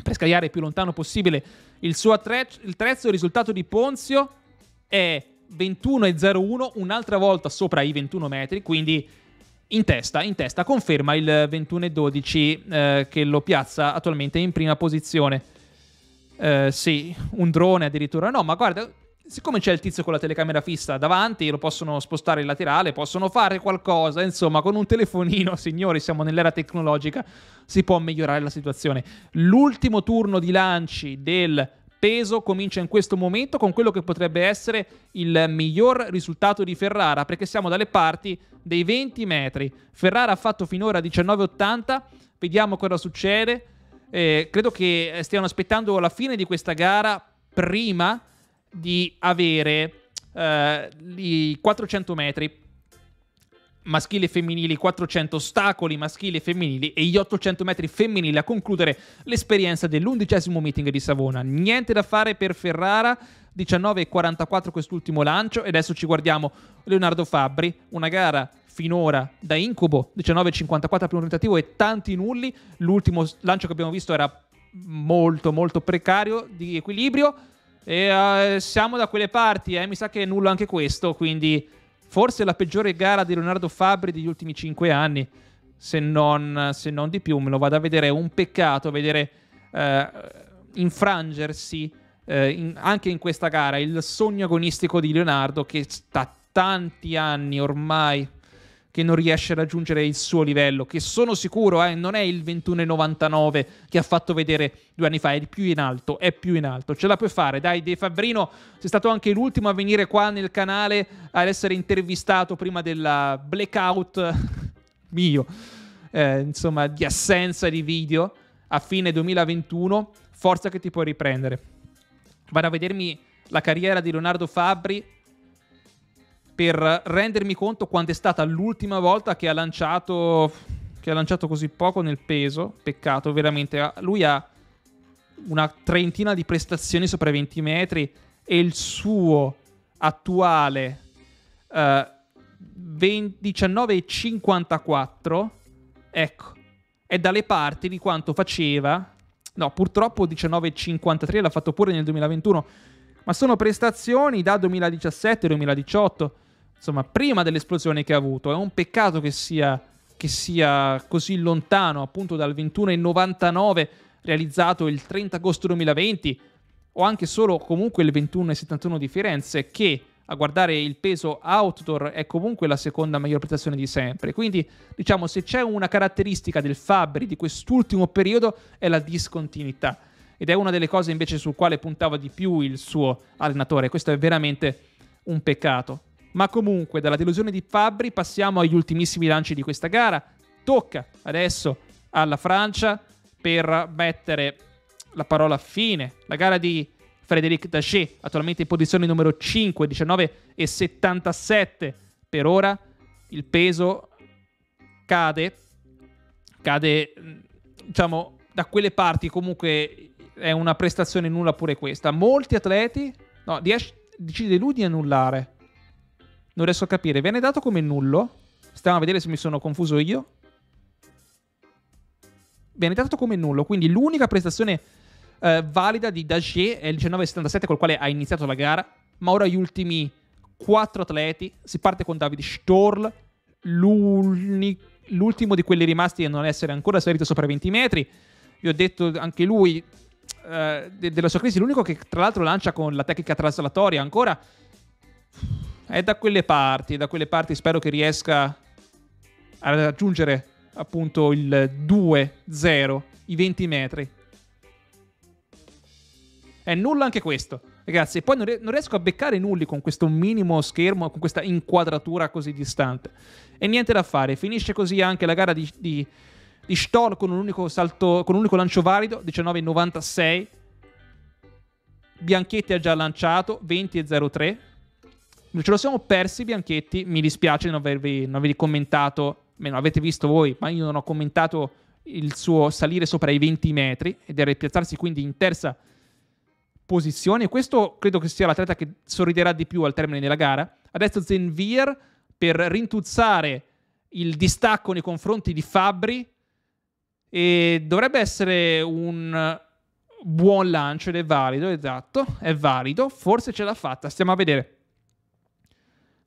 per scagliare più lontano possibile il suo attrezzo. Il terzo risultato di Ponzio è 21,01, un'altra volta sopra i 21 metri, quindi in testa, in testa, conferma il 21-12 e eh, che lo piazza attualmente in prima posizione. Eh, sì, un drone addirittura. No, ma guarda, siccome c'è il tizio con la telecamera fissa davanti, lo possono spostare in laterale, possono fare qualcosa, insomma, con un telefonino, (laughs) signori, siamo nell'era tecnologica, si può migliorare la situazione. L'ultimo turno di lanci del peso comincia in questo momento con quello che potrebbe essere il miglior risultato di Ferrara, perché siamo dalle parti dei 20 metri. Ferrara ha fatto finora 19,80, vediamo cosa succede. Eh, credo che eh, stiano aspettando la fine di questa gara prima di avere eh, i 400 metri maschili e femminili, 400 ostacoli maschili e femminili e gli 800 metri femminili a concludere l'esperienza dell'undicesimo meeting di Savona. Niente da fare per Ferrara, 19.44 quest'ultimo lancio e adesso ci guardiamo Leonardo Fabbri, una gara finora da incubo, 19.54 primo tentativo e tanti nulli, l'ultimo lancio che abbiamo visto era molto molto precario di equilibrio e uh, siamo da quelle parti, eh? mi sa che è nullo anche questo, quindi forse la peggiore gara di Leonardo Fabri degli ultimi cinque anni, se non, se non di più. Me lo vado a vedere, è un peccato vedere eh, infrangersi eh, in, anche in questa gara il sogno agonistico di Leonardo che sta tanti anni ormai che non riesce a raggiungere il suo livello, che sono sicuro eh, non è il 21,99 che ha fatto vedere due anni fa, è più in alto, è più in alto, ce la puoi fare, dai De Fabrino, sei stato anche l'ultimo a venire qua nel canale ad essere intervistato prima del blackout (laughs) mio, eh, insomma, di assenza di video a fine 2021, forza che ti puoi riprendere. Vado a vedermi la carriera di Leonardo Fabri per rendermi conto quando è stata l'ultima volta che ha lanciato che ha lanciato così poco nel peso, peccato veramente, lui ha una trentina di prestazioni sopra i 20 metri e il suo attuale eh, 19,54 ecco, è dalle parti di quanto faceva No, purtroppo 19,53 l'ha fatto pure nel 2021, ma sono prestazioni da 2017-2018 insomma, prima dell'esplosione che ha avuto. È un peccato che sia, che sia così lontano, appunto, dal 21,99 realizzato il 30 agosto 2020, o anche solo comunque il 21,71 di Firenze, che a guardare il peso outdoor è comunque la seconda miglior prestazione di sempre. Quindi, diciamo, se c'è una caratteristica del Fabri di quest'ultimo periodo è la discontinuità. Ed è una delle cose invece sul quale puntava di più il suo allenatore. Questo è veramente un peccato. Ma comunque dalla delusione di Fabri passiamo agli ultimissimi lanci di questa gara. Tocca adesso alla Francia per mettere la parola fine. La gara di Frédéric Taché, attualmente in posizione numero 5, 19 e 77. Per ora il peso cade, cade mm, diciamo da quelle parti comunque è una prestazione nulla pure questa. Molti atleti, no, Diez decide lui di annullare non riesco a capire. Viene dato come nullo. Stiamo a vedere se mi sono confuso io. Viene dato come nullo. Quindi l'unica prestazione eh, valida di Dagier è il 1977 col quale ha iniziato la gara. Ma ora gli ultimi quattro atleti. Si parte con David Storl. L'ultimo di quelli rimasti a non essere ancora salito sopra i 20 metri. Vi ho detto anche lui eh, de della sua crisi. L'unico che tra l'altro lancia con la tecnica traslatoria ancora è da quelle parti, da quelle parti spero che riesca a raggiungere appunto il 2-0, i 20 metri. È nulla anche questo, ragazzi. E poi non, riesco a beccare nulli con questo minimo schermo, con questa inquadratura così distante. E niente da fare, finisce così anche la gara di, di, di Stoll con un unico salto, con un unico lancio valido, 19,96. Bianchetti ha già lanciato, 20,03 ce lo siamo persi Bianchetti, mi dispiace non avervi, non avervi commentato, meno avete visto voi, ma io non ho commentato il suo salire sopra i 20 metri ed era piazzarsi quindi in terza posizione. Questo credo che sia l'atleta che sorriderà di più al termine della gara. Adesso Zenvir per rintuzzare il distacco nei confronti di Fabri e dovrebbe essere un buon lancio ed è valido, esatto, è valido, forse ce l'ha fatta, stiamo a vedere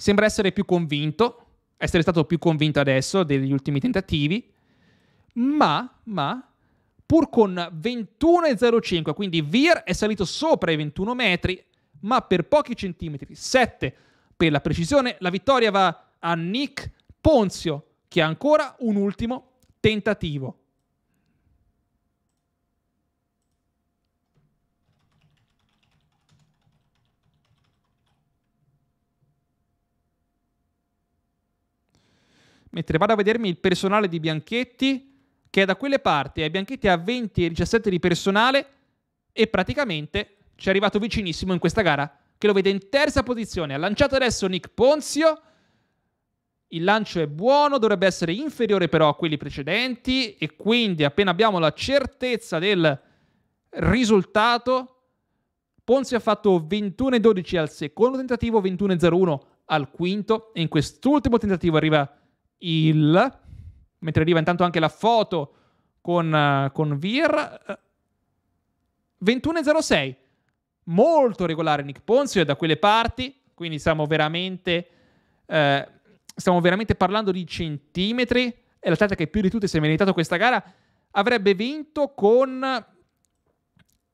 sembra essere più convinto, essere stato più convinto adesso degli ultimi tentativi, ma, ma pur con 21,05, quindi Vir è salito sopra i 21 metri, ma per pochi centimetri, 7 per la precisione, la vittoria va a Nick Ponzio, che ha ancora un ultimo tentativo. mentre vado a vedermi il personale di Bianchetti, che è da quelle parti, e Bianchetti ha 20 e 17 di personale, e praticamente ci è arrivato vicinissimo in questa gara, che lo vede in terza posizione. Ha lanciato adesso Nick Ponzio, il lancio è buono, dovrebbe essere inferiore però a quelli precedenti, e quindi appena abbiamo la certezza del risultato, Ponzio ha fatto 21-12 al secondo tentativo, 21-01 al quinto, e in quest'ultimo tentativo arriva il, mentre arriva intanto anche la foto con, uh, con Vir, 21.06, eh, molto regolare Nick Ponzio da quelle parti, quindi stiamo veramente, eh, stiamo veramente parlando di centimetri, è l'atleta che più di tutti si è meritato questa gara, avrebbe vinto con,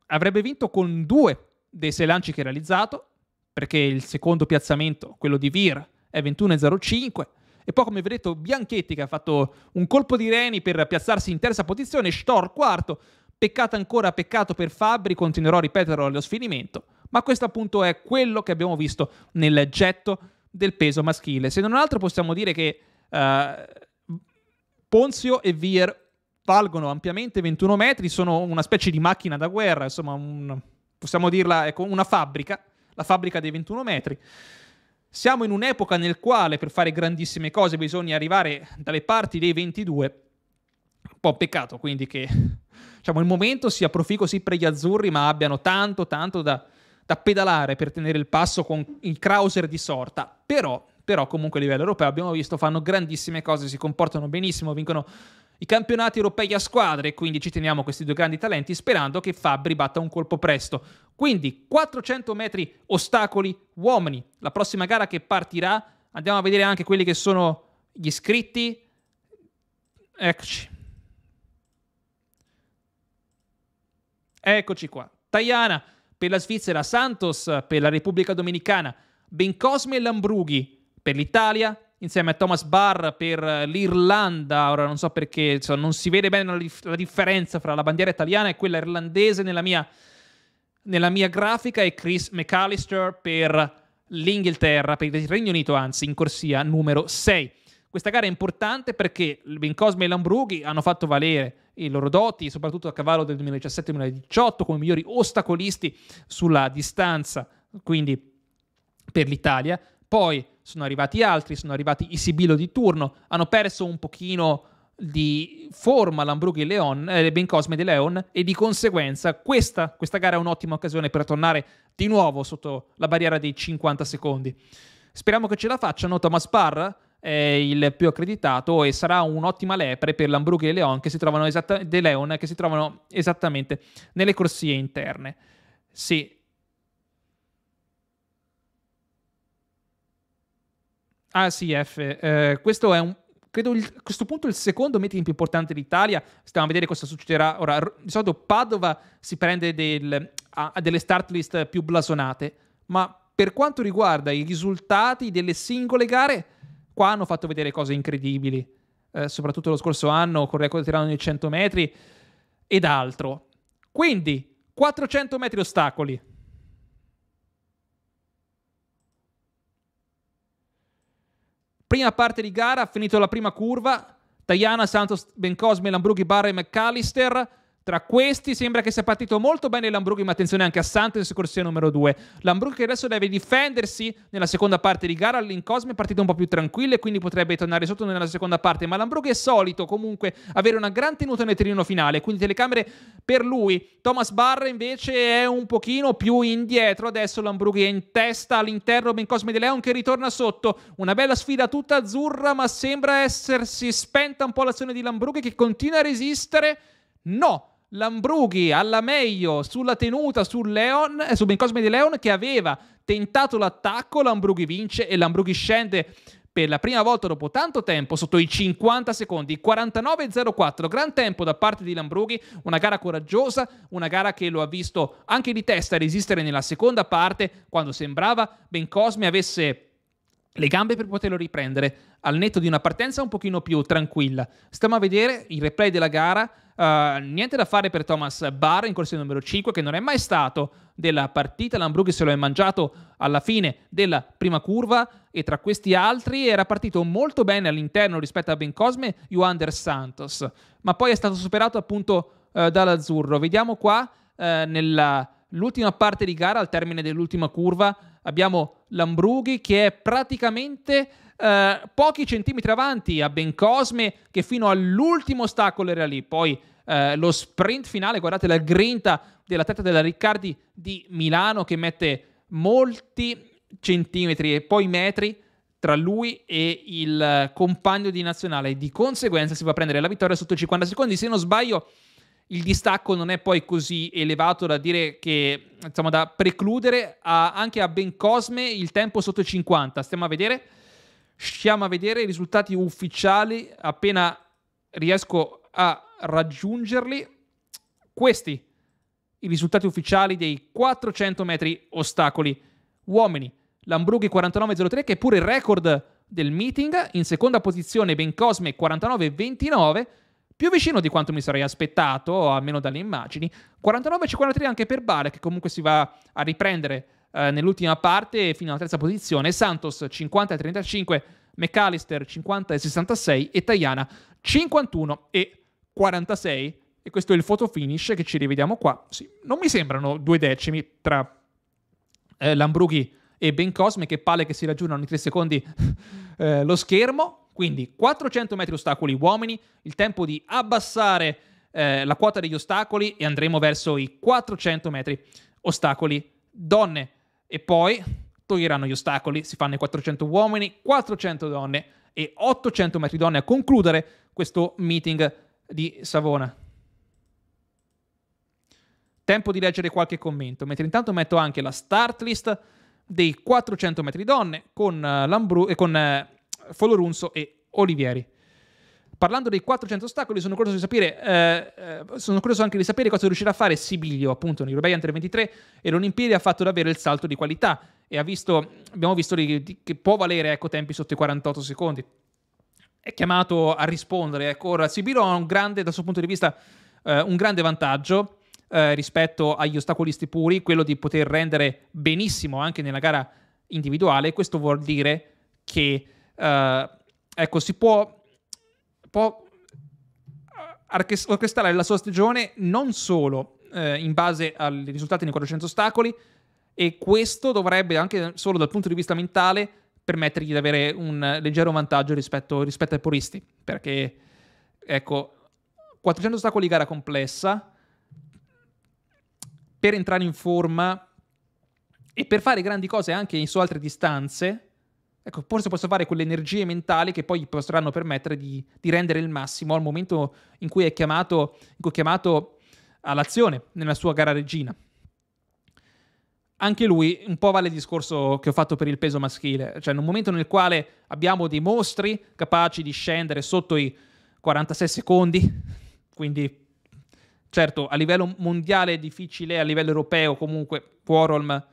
avrebbe vinto con due dei sei lanci che ha realizzato, perché il secondo piazzamento, quello di Vir, è 21.05, e poi, come vi Bianchetti che ha fatto un colpo di reni per piazzarsi in terza posizione, Stor quarto. Peccato ancora, peccato per Fabri, continuerò a ripeterlo allo sfinimento. Ma questo appunto è quello che abbiamo visto nel getto del peso maschile. Se non altro possiamo dire che uh, Ponzio e Vier valgono ampiamente 21 metri, sono una specie di macchina da guerra, insomma, un, possiamo dirla, ecco, una fabbrica, la fabbrica dei 21 metri. Siamo in un'epoca nel quale per fare grandissime cose bisogna arrivare dalle parti dei 22. Un po' peccato quindi che diciamo, il momento sia proficuo sì per gli azzurri, ma abbiano tanto, tanto da, da pedalare per tenere il passo con il Krauser di sorta. Però, però comunque a livello europeo abbiamo visto fanno grandissime cose, si comportano benissimo, vincono i campionati europei a squadre, quindi ci teniamo questi due grandi talenti sperando che Fabri batta un colpo presto. Quindi 400 metri ostacoli uomini, la prossima gara che partirà, andiamo a vedere anche quelli che sono gli iscritti. Eccoci. Eccoci qua. Tajana per la Svizzera, Santos per la Repubblica Dominicana, Ben Cosme e Lambrughi per l'Italia, insieme a Thomas Barr per eh, l'Irlanda. Ora non so perché, cioè, non si vede bene la, dif- la, differenza fra la bandiera italiana e quella irlandese nella mia, nella mia grafica e Chris McAllister per l'Inghilterra, per il Regno Unito anzi, in corsia numero 6. Questa gara è importante perché Ben Cosme e Lambrughi hanno fatto valere i loro doti, soprattutto a cavallo del 2017-2018, come migliori ostacolisti sulla distanza, quindi per l'Italia. Poi sono arrivati altri, sono arrivati i Sibilo di turno, hanno perso un pochino di forma Lambrughi e Leon, eh, Ben Cosme di Leon e di conseguenza questa, questa gara è un'ottima occasione per tornare di nuovo sotto la barriera dei 50 secondi. Speriamo che ce la facciano, Thomas Parr è il più accreditato e sarà un'ottima lepre per Lambrughi e Leon che si trovano, esatta- Leon, che si trovano esattamente nelle corsie interne. Sì, Ah sì, F. Eh, questo è un, credo il, a questo punto il secondo meeting più importante d'Italia. Stiamo a vedere cosa succederà. Ora, di solito Padova si prende del, a, a delle start list più blasonate, ma per quanto riguarda i risultati delle singole gare, qua hanno fatto vedere cose incredibili, eh, soprattutto lo scorso anno con il record tirano di 100 metri ed altro. Quindi, 400 metri ostacoli. Prima parte di gara, finito la prima curva, Tajana, Santos, Ben Cosme, Lambrughi, Barra e McAllister tra questi sembra che sia partito molto bene Lambrughi, ma attenzione anche a Santos, corsia numero 2. Lambrughi che adesso deve difendersi nella seconda parte di gara, l'Incosme è partito un po' più tranquillo e quindi potrebbe tornare sotto nella seconda parte, ma Lambrughi è solito comunque avere una gran tenuta nel trino finale, quindi telecamere per lui. Thomas Barra invece è un pochino più indietro, adesso Lambrughi è in testa all'interno Bencosme di Leon che ritorna sotto. Una bella sfida tutta azzurra, ma sembra essersi spenta un po' l'azione di Lambrughi che continua a resistere. No! Lambrughi alla meglio sulla tenuta su Leon, eh, su Ben Cosme di Leon che aveva tentato l'attacco, Lambrughi vince e Lambrughi scende per la prima volta dopo tanto tempo sotto i 50 secondi, 49.04, gran tempo da parte di Lambrughi, una gara coraggiosa, una gara che lo ha visto anche di testa resistere nella seconda parte quando sembrava Ben Cosme avesse le gambe per poterlo riprendere, al netto di una partenza un pochino più tranquilla. Stiamo a vedere il replay della gara, uh, niente da fare per Thomas Barr in corsia numero 5 che non è mai stato della partita, L'Ambrughi se lo è mangiato alla fine della prima curva e tra questi altri era partito molto bene all'interno rispetto a Ben Cosme Juander Santos, ma poi è stato superato appunto uh, dall'Azzurro. Vediamo qua uh, nella l'ultima parte di gara, al termine dell'ultima curva, abbiamo Lambrughi che è praticamente eh, pochi centimetri avanti a Cosme che fino all'ultimo ostacolo era lì. Poi eh, lo sprint finale, guardate la grinta della testa della Riccardi di Milano che mette molti centimetri e poi metri tra lui e il eh, compagno di nazionale. Di conseguenza si va a prendere la vittoria sotto 50 secondi. Se non sbaglio il distacco non è poi così elevato da dire che insomma da precludere a, anche a Ben Cosme il tempo sotto i 50. Stiamo a vedere. Stiamo a vedere i risultati ufficiali appena riesco a raggiungerli. Questi i risultati ufficiali dei 400 metri ostacoli uomini. Lambrughi 49.03 che è pure il record del meeting, in seconda posizione Ben Cosme 49.29 più vicino di quanto mi sarei aspettato, almeno dalle immagini. 49-53 anche per Bale, che comunque si va a riprendere eh, nell'ultima parte fino alla terza posizione. Santos 50-35, McAllister 50-66 e Tajana 51-46. E questo è il photo finish che ci rivediamo qua. Sì, non mi sembrano due decimi tra eh, Lambrughi e Ben Cosme, che palle che si raggiungono ogni tre secondi (laughs) eh, lo schermo. Quindi 400 metri ostacoli uomini, il tempo di abbassare eh, la quota degli ostacoli e andremo verso i 400 metri ostacoli donne. E poi toglieranno gli ostacoli, si fanno i 400 uomini, 400 donne e 800 metri donne a concludere questo meeting di Savona. Tempo di leggere qualche commento, mentre intanto metto anche la start list dei 400 metri donne con, eh, eh con eh, Folorunso e Olivieri. Parlando dei 400 ostacoli, sono curioso, di sapere, eh, eh, sono curioso anche di sapere cosa riuscirà a fare Sibiglio, appunto, nei Europei Under 23 e l'Olimpiade ha fatto davvero il salto di qualità e visto, abbiamo visto di, di, che può valere ecco, tempi sotto i 48 secondi. È chiamato a rispondere. Ecco, ora Sibiglio ha un grande, dal suo punto di vista, eh, un grande vantaggio eh, rispetto agli ostacolisti puri, quello di poter rendere benissimo anche nella gara individuale. Questo vuol dire che eh, ecco, si può, può orchestrare la sua stagione non solo eh, in base ai risultati nei 400 ostacoli, e questo dovrebbe anche solo dal punto di vista mentale permettergli di avere un leggero vantaggio rispetto, rispetto ai puristi, perché ecco, 400 ostacoli gara complessa, per entrare in forma e per fare grandi cose anche su altre distanze, Ecco, forse posso fare quelle energie mentali che poi gli potranno permettere di, di rendere il massimo al momento in cui è chiamato, cui è chiamato all'azione nella sua gara regina. Anche lui un po' vale il discorso che ho fatto per il peso maschile, cioè in un momento nel quale abbiamo dei mostri capaci di scendere sotto i 46 secondi, quindi certo a livello mondiale è difficile, a livello europeo comunque Quorum...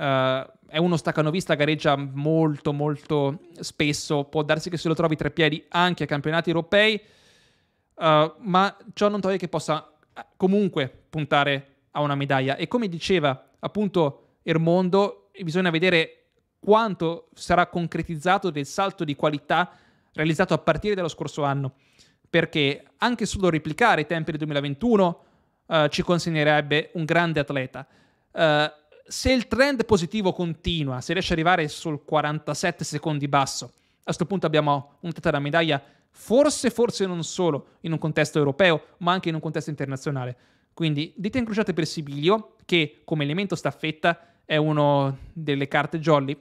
Uh, è uno staccanovista, gareggia molto molto spesso, può darsi che se lo trovi tre piedi anche ai campionati europei, uh, ma ciò non toglie che possa eh, comunque puntare a una medaglia. E come diceva appunto Ermondo, bisogna vedere quanto sarà concretizzato del salto di qualità realizzato a partire dallo scorso anno, perché anche solo replicare i tempi del 2021 uh, ci consegnerebbe un grande atleta. Uh, se il trend positivo continua, se riesce ad arrivare sul 47 secondi basso, a questo punto abbiamo un tetta da medaglia, forse, forse non solo in un contesto europeo, ma anche in un contesto internazionale. Quindi dite incrociate per Sibilio, che come elemento staffetta è una delle carte jolly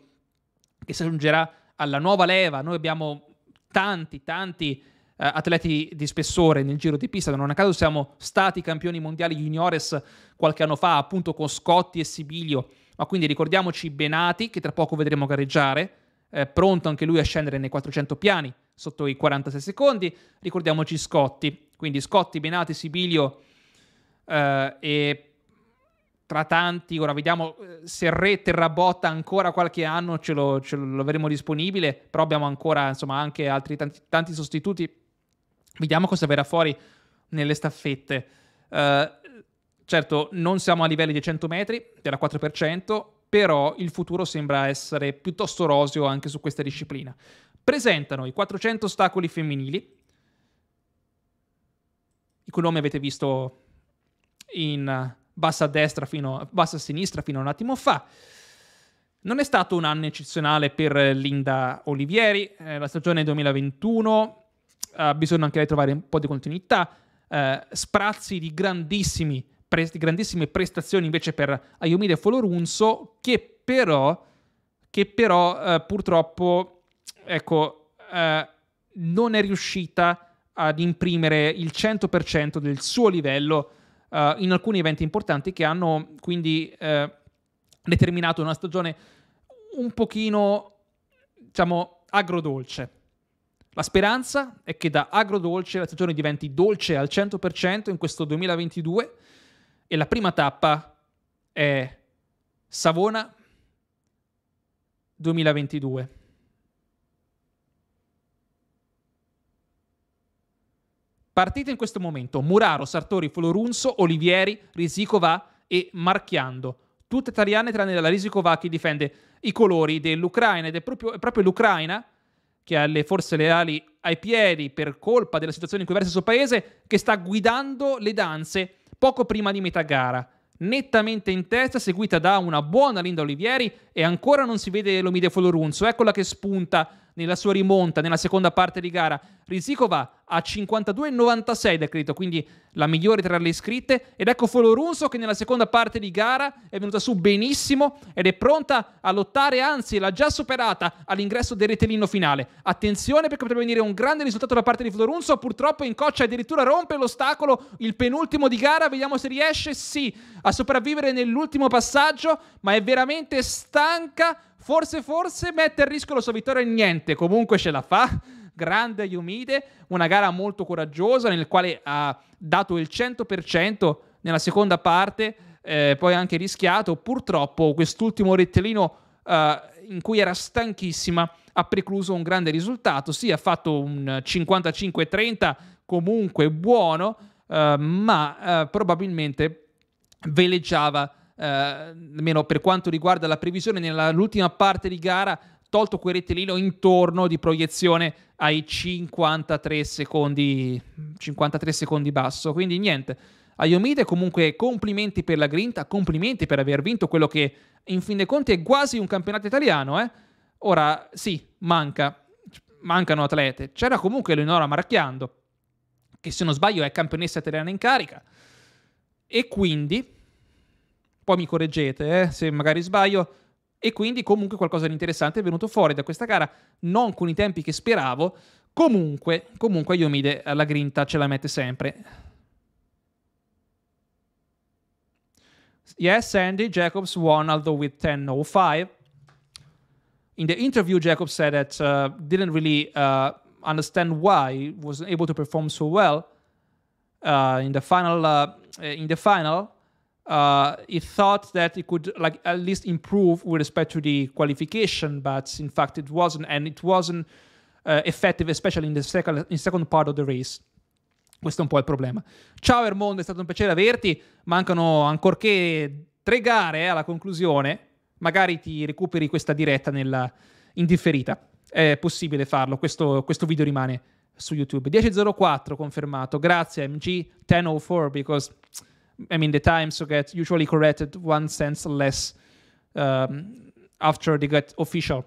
che si aggiungerà alla nuova leva. Noi abbiamo tanti, tanti eh, atleti di spessore nel giro di pista. Non a caso siamo stati campioni mondiali juniores qualche anno fa, appunto con Scotti e Sibilio. Ma quindi ricordiamoci Benati, che tra poco vedremo gareggiare, eh, pronto anche lui a scendere nei 400 piani sotto i 46 secondi. Ricordiamoci Scotti. Quindi Scotti, Benati, Sibilio eh, e tra tanti, ora vediamo eh, se Re Terrabotta ancora qualche anno ce lo, ce lo avremo disponibile, però abbiamo ancora insomma anche altri tanti, tanti sostituti Vediamo cosa verrà fuori nelle staffette. Uh, certo, non siamo a livelli di 100 metri, era 4%, però il futuro sembra essere piuttosto rosio anche su questa disciplina. Presentano i 400 ostacoli femminili, i cui nomi avete visto in bassa destra fino a bassa sinistra fino a un attimo fa. Non è stato un anno eccezionale per Linda Olivieri, eh, la stagione 2021 ha eh, bisogno anche lei di trovare un po' di continuità, eh, sprazzi di, grandissime prestazioni invece per Ayomide Folorunso, che però, che però eh, purtroppo ecco, eh, non è riuscita ad imprimere il 100% del suo livello eh, in alcuni eventi importanti che hanno quindi eh, determinato una stagione un pochino, diciamo, agrodolce la speranza è che da agrodolce la stagione diventi dolce al 100% in questo 2022 e la prima tappa è Savona 2022. Partite in questo momento Muraro, Sartori, Florunzo, Olivieri, Risicova e Marchiando. Tutte italiane tranne la Risicova che difende i colori dell'Ucraina ed è proprio, è proprio l'Ucraina che ha le, forze leali ai piedi per colpa della situazione in cui versa il suo paese, che sta guidando le danze poco prima di metà gara. Nettamente in testa, seguita da una buona Linda Olivieri, e ancora non si vede l'Omide Folorunzo. Eccola che spunta nella sua rimonta nella seconda parte di gara. Risicova a 52,96 da credito, quindi la migliore tra le iscritte. Ed ecco Folorunso che nella seconda parte di gara è venuta su benissimo ed è pronta a lottare, anzi l'ha già superata all'ingresso del retellino finale. Attenzione perché potrebbe venire un grande risultato da parte di Folorunso, purtroppo in coccia addirittura rompe l'ostacolo, il penultimo di gara, vediamo se riesce, sì, a sopravvivere nell'ultimo passaggio, ma è veramente stanca Forse, forse mette a rischio la sua vittoria in niente. Comunque ce la fa. Grande Yumide, una gara molto coraggiosa nel quale ha dato il 100% nella seconda parte, eh, poi anche rischiato. Purtroppo quest'ultimo rettelino eh, in cui era stanchissima ha precluso un grande risultato. Sì, ha fatto un 55-30, comunque buono, eh, ma eh, probabilmente veleggiava eh, almeno per quanto riguarda la previsione, nell'ultima parte di gara tolto quel rettilineo intorno di proiezione ai 53 secondi, 53 secondi basso. Quindi niente, a Yomide comunque complimenti per la grinta, complimenti per aver vinto quello che in fin dei conti è quasi un campionato italiano. Eh? Ora sì, manca, mancano atlete. C'era comunque Eleonora Marchiando, che se non sbaglio è campionessa italiana in carica. E quindi poi mi correggete eh, se magari sbaglio. E quindi comunque qualcosa di interessante è venuto fuori da questa gara, non con i tempi che speravo. Comunque, comunque Iomide eh, la grinta ce la mette sempre. Yes, Andy, Jacobs won, although with 10.05. In the interview, Jacobs said that uh, didn't really uh, understand why was able to perform so well uh, in the final. Uh, in the final, uh, it thought that it could like at least improve with respect to the qualification, but in fact it wasn't, and it wasn't uh, effective, especially in the second, in second part of the race. Questo è un po' il problema. Ciao Ermondo, è stato un piacere averti. Mancano ancorché tre gare eh, alla conclusione. Magari ti recuperi questa diretta nella indifferita. È possibile farlo, questo, questo video rimane su YouTube. 10.04 confermato. Grazie MG1004 because i mean, the times get usually corrected one sense less um, after they get official.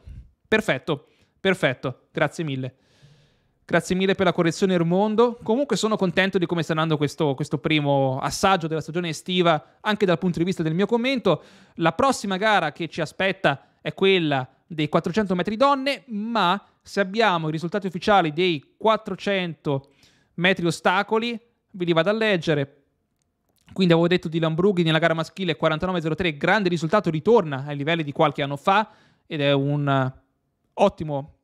Perfetto, perfetto, grazie mille. Grazie mille per la correzione Ermondo. Comunque sono contento di come sta andando questo, questo, primo assaggio della stagione estiva, anche dal punto di vista del mio commento. La prossima gara che ci aspetta è quella dei 400 metri donne, ma se abbiamo i risultati ufficiali dei 400 metri ostacoli, ve li vado a leggere. Quindi avevo detto di Lambrughi nella gara maschile 49-03, grande risultato, ritorna ai livelli di qualche anno fa ed è un eh, ottimo,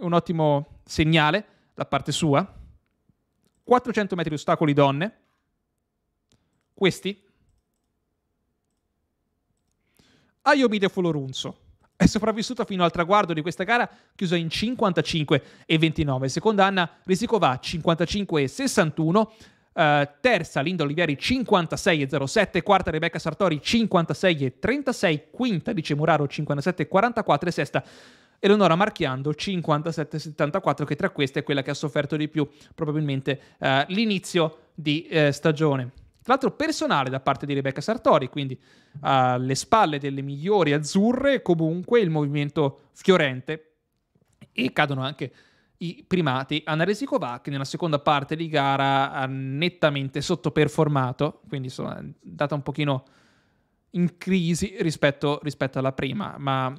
un ottimo segnale da parte sua. 400 metri ostacoli donne, questi. Ayomide Fulorunzo è sopravvissuta fino al traguardo di questa gara, chiusa in 55 e 29. Seconda Anna Risicova 55 e 61. Eh, terza Linda Olivieri 56,07, quarta Rebecca Sartori 56,36, quinta Dice Muraro 57,44 e sesta Eleonora Marchiando 57,74 che tra queste è quella che ha sofferto di più probabilmente uh, l'inizio di uh, stagione. Tra l'altro personale da parte di Rebecca Sartori, quindi alle spalle delle migliori azzurre comunque il movimento fiorente e cadono anche i primati. Analisi Kovac nella seconda parte di gara ha nettamente sottoperformato, quindi insomma è andata un pochino in crisi rispetto, rispetto alla prima, ma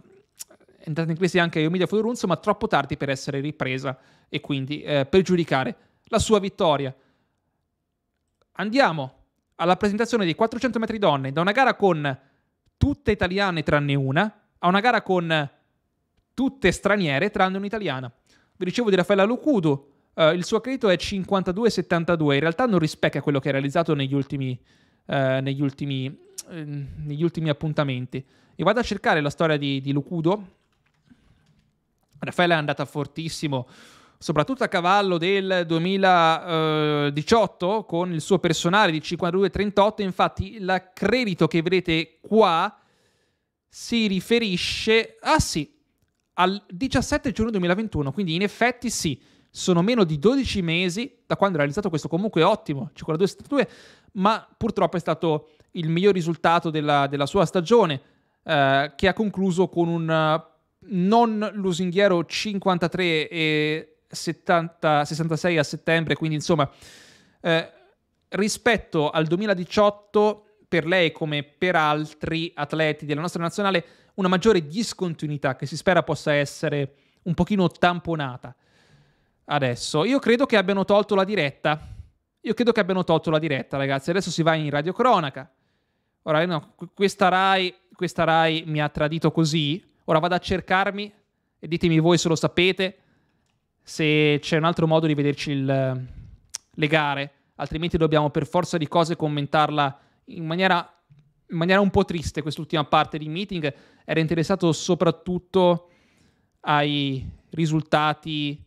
è entrata in crisi anche Emilia Fiorenzo, ma troppo tardi per essere ripresa e quindi eh, per giudicare la sua vittoria. Andiamo alla presentazione dei 400 metri donne, da una gara con tutte italiane tranne una, a una gara con tutte straniere tranne un'italiana. Vi dicevo di Raffaella Lucudo. eh, il suo credito è 52,72, in realtà non rispecchia quello che ha realizzato negli ultimi, eh, negli, ultimi, eh, negli ultimi, appuntamenti. E vado a cercare la storia di, di Locuto. Raffaella è andata fortissimo, soprattutto a cavallo del 2018 con il suo personale di 52,38, infatti il credito che vedete qua si riferisce... Ah sì, al 17 giugno 2021, quindi in effetti sì, sono meno di 12 mesi da quando è realizzato questo comunque ottimo 52-72, ma purtroppo è stato il miglior risultato della, della sua stagione, eh, che ha concluso con un eh, non lusinghiero 53 e 70, 66 a settembre, quindi insomma eh, rispetto al 2018 per lei come per altri atleti della nostra nazionale una maggiore discontinuità che si spera possa essere un pochino tamponata. Adesso, io credo che abbiano tolto la diretta. Io credo che abbiano tolto la diretta, ragazzi. Adesso si va in radio cronaca. Ora, no, questa Rai, questa Rai mi ha tradito così. Ora vado a cercarmi e ditemi voi se lo sapete, se c'è un altro modo di vederci il, le gare. Altrimenti dobbiamo per forza di cose commentarla in maniera in maniera un po' triste quest'ultima parte di meeting era interessato soprattutto ai risultati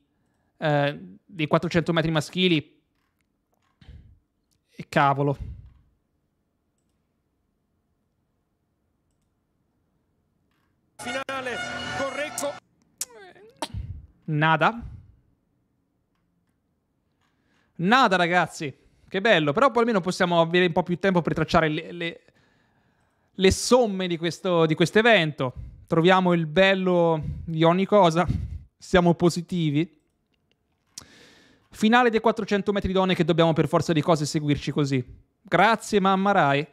eh, dei 400 metri maschili. E cavolo. Finale, corretto. Nada. Nada ragazzi, che bello, però poi almeno possiamo avere un po' più tempo per tracciare le, le le somme di questo di evento, troviamo il bello di ogni cosa, siamo positivi. Finale dei 400 metri donne che dobbiamo per forza di cose seguirci così. Grazie mamma Rai.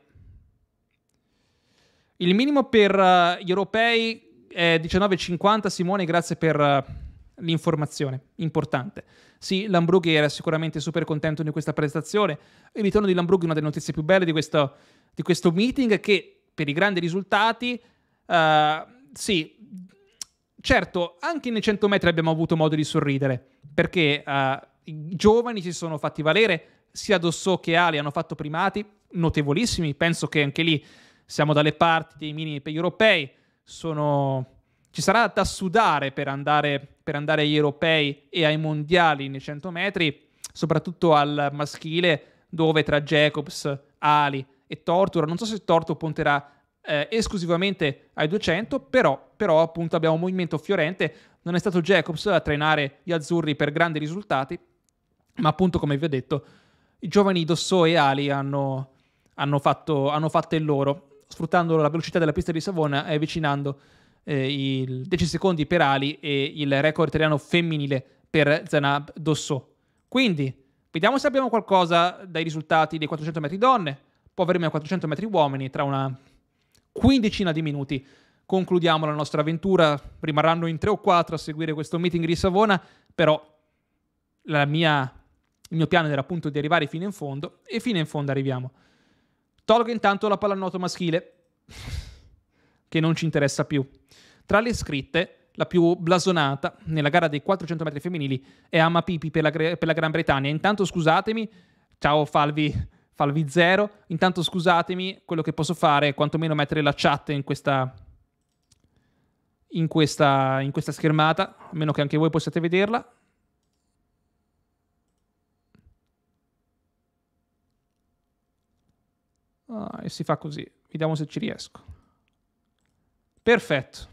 Il minimo per uh, gli europei è 19,50. Simone, grazie per uh, l'informazione, importante. Sì, Lambrughi era sicuramente super contento di questa prestazione. Il ritorno di Lambrughi è una delle notizie più belle di questo, di questo meeting che per i grandi risultati. Uh, sì, certo, anche nei 100 metri abbiamo avuto modo di sorridere, perché uh, i giovani si sono fatti valere, sia Dossò che Ali hanno fatto primati notevolissimi, penso che anche lì siamo dalle parti dei mini europei, sono... ci sarà da sudare per andare, per andare agli europei e ai mondiali nei 100 metri, soprattutto al maschile, dove tra Jacobs, Ali, e Tortura, non so se Torto punterà eh, esclusivamente ai 200, però, però, appunto abbiamo un movimento fiorente, non è stato Jacobs a trainare gli azzurri per grandi risultati, ma appunto come vi ho detto i giovani Dosso e Ali hanno, hanno, fatto, hanno fatto il loro, sfruttando la velocità della pista di Savona e avvicinando eh, i 10 secondi per Ali e il record italiano femminile per Zanab Dosso. Quindi, vediamo se abbiamo qualcosa dai risultati dei 400 metri donne può avere meno 400 metri uomini tra una quindicina di minuti. Concludiamo la nostra avventura, rimarranno in 3 o 4 a seguire questo meeting di Savona, però mia, il mio piano era appunto di arrivare fino in fondo e fino in fondo arriviamo. Tolgo intanto la pallanuoto maschile, (laughs) che non ci interessa più. Tra le scritte, la più blasonata nella gara dei 400 metri femminili è Ama Pipi per la, per la Gran Bretagna. Intanto scusatemi, ciao Falvi Falvi zero. Intanto scusatemi, quello che posso fare è quantomeno mettere la chat in questa, in questa, in questa schermata, a meno che anche voi possiate vederla. Ah, e si fa così. Vediamo se ci riesco. Perfetto.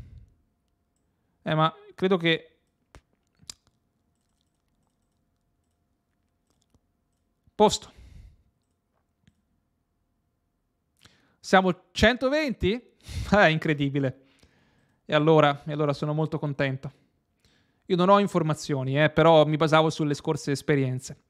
Eh, ma credo che... Posto. Siamo 120? È eh, incredibile. E allora, e allora sono molto contento. Io non ho informazioni, eh, però mi basavo sulle scorse esperienze.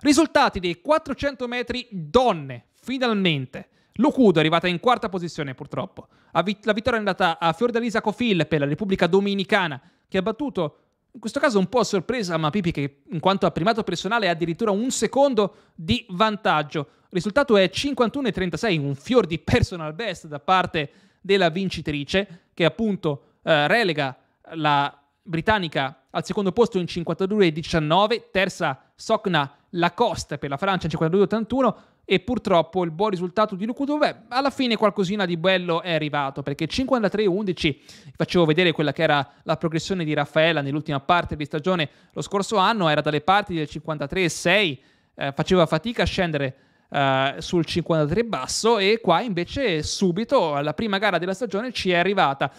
Risultati dei 400 metri donne, finalmente. Locudo è arrivata in quarta posizione purtroppo. La vittoria è andata a Fiordalisa Cofil per la Repubblica Dominicana, che ha battuto, in questo caso un po' a sorpresa, ma Pipi che in quanto a primato personale ha addirittura un secondo di vantaggio risultato è 51,36, un fior di personal best da parte della vincitrice, che appunto eh, relega la britannica al secondo posto in 52,19, terza Socna Lacoste per la Francia in 52,81 e purtroppo il buon risultato di Lukudove alla fine qualcosina di bello è arrivato perché 53-11 facevo vedere quella che era la progressione di Raffaella nell'ultima parte di stagione lo scorso anno era dalle parti del 53-6 eh, faceva fatica a scendere eh, sul 53 basso e qua invece subito alla prima gara della stagione ci è arrivata.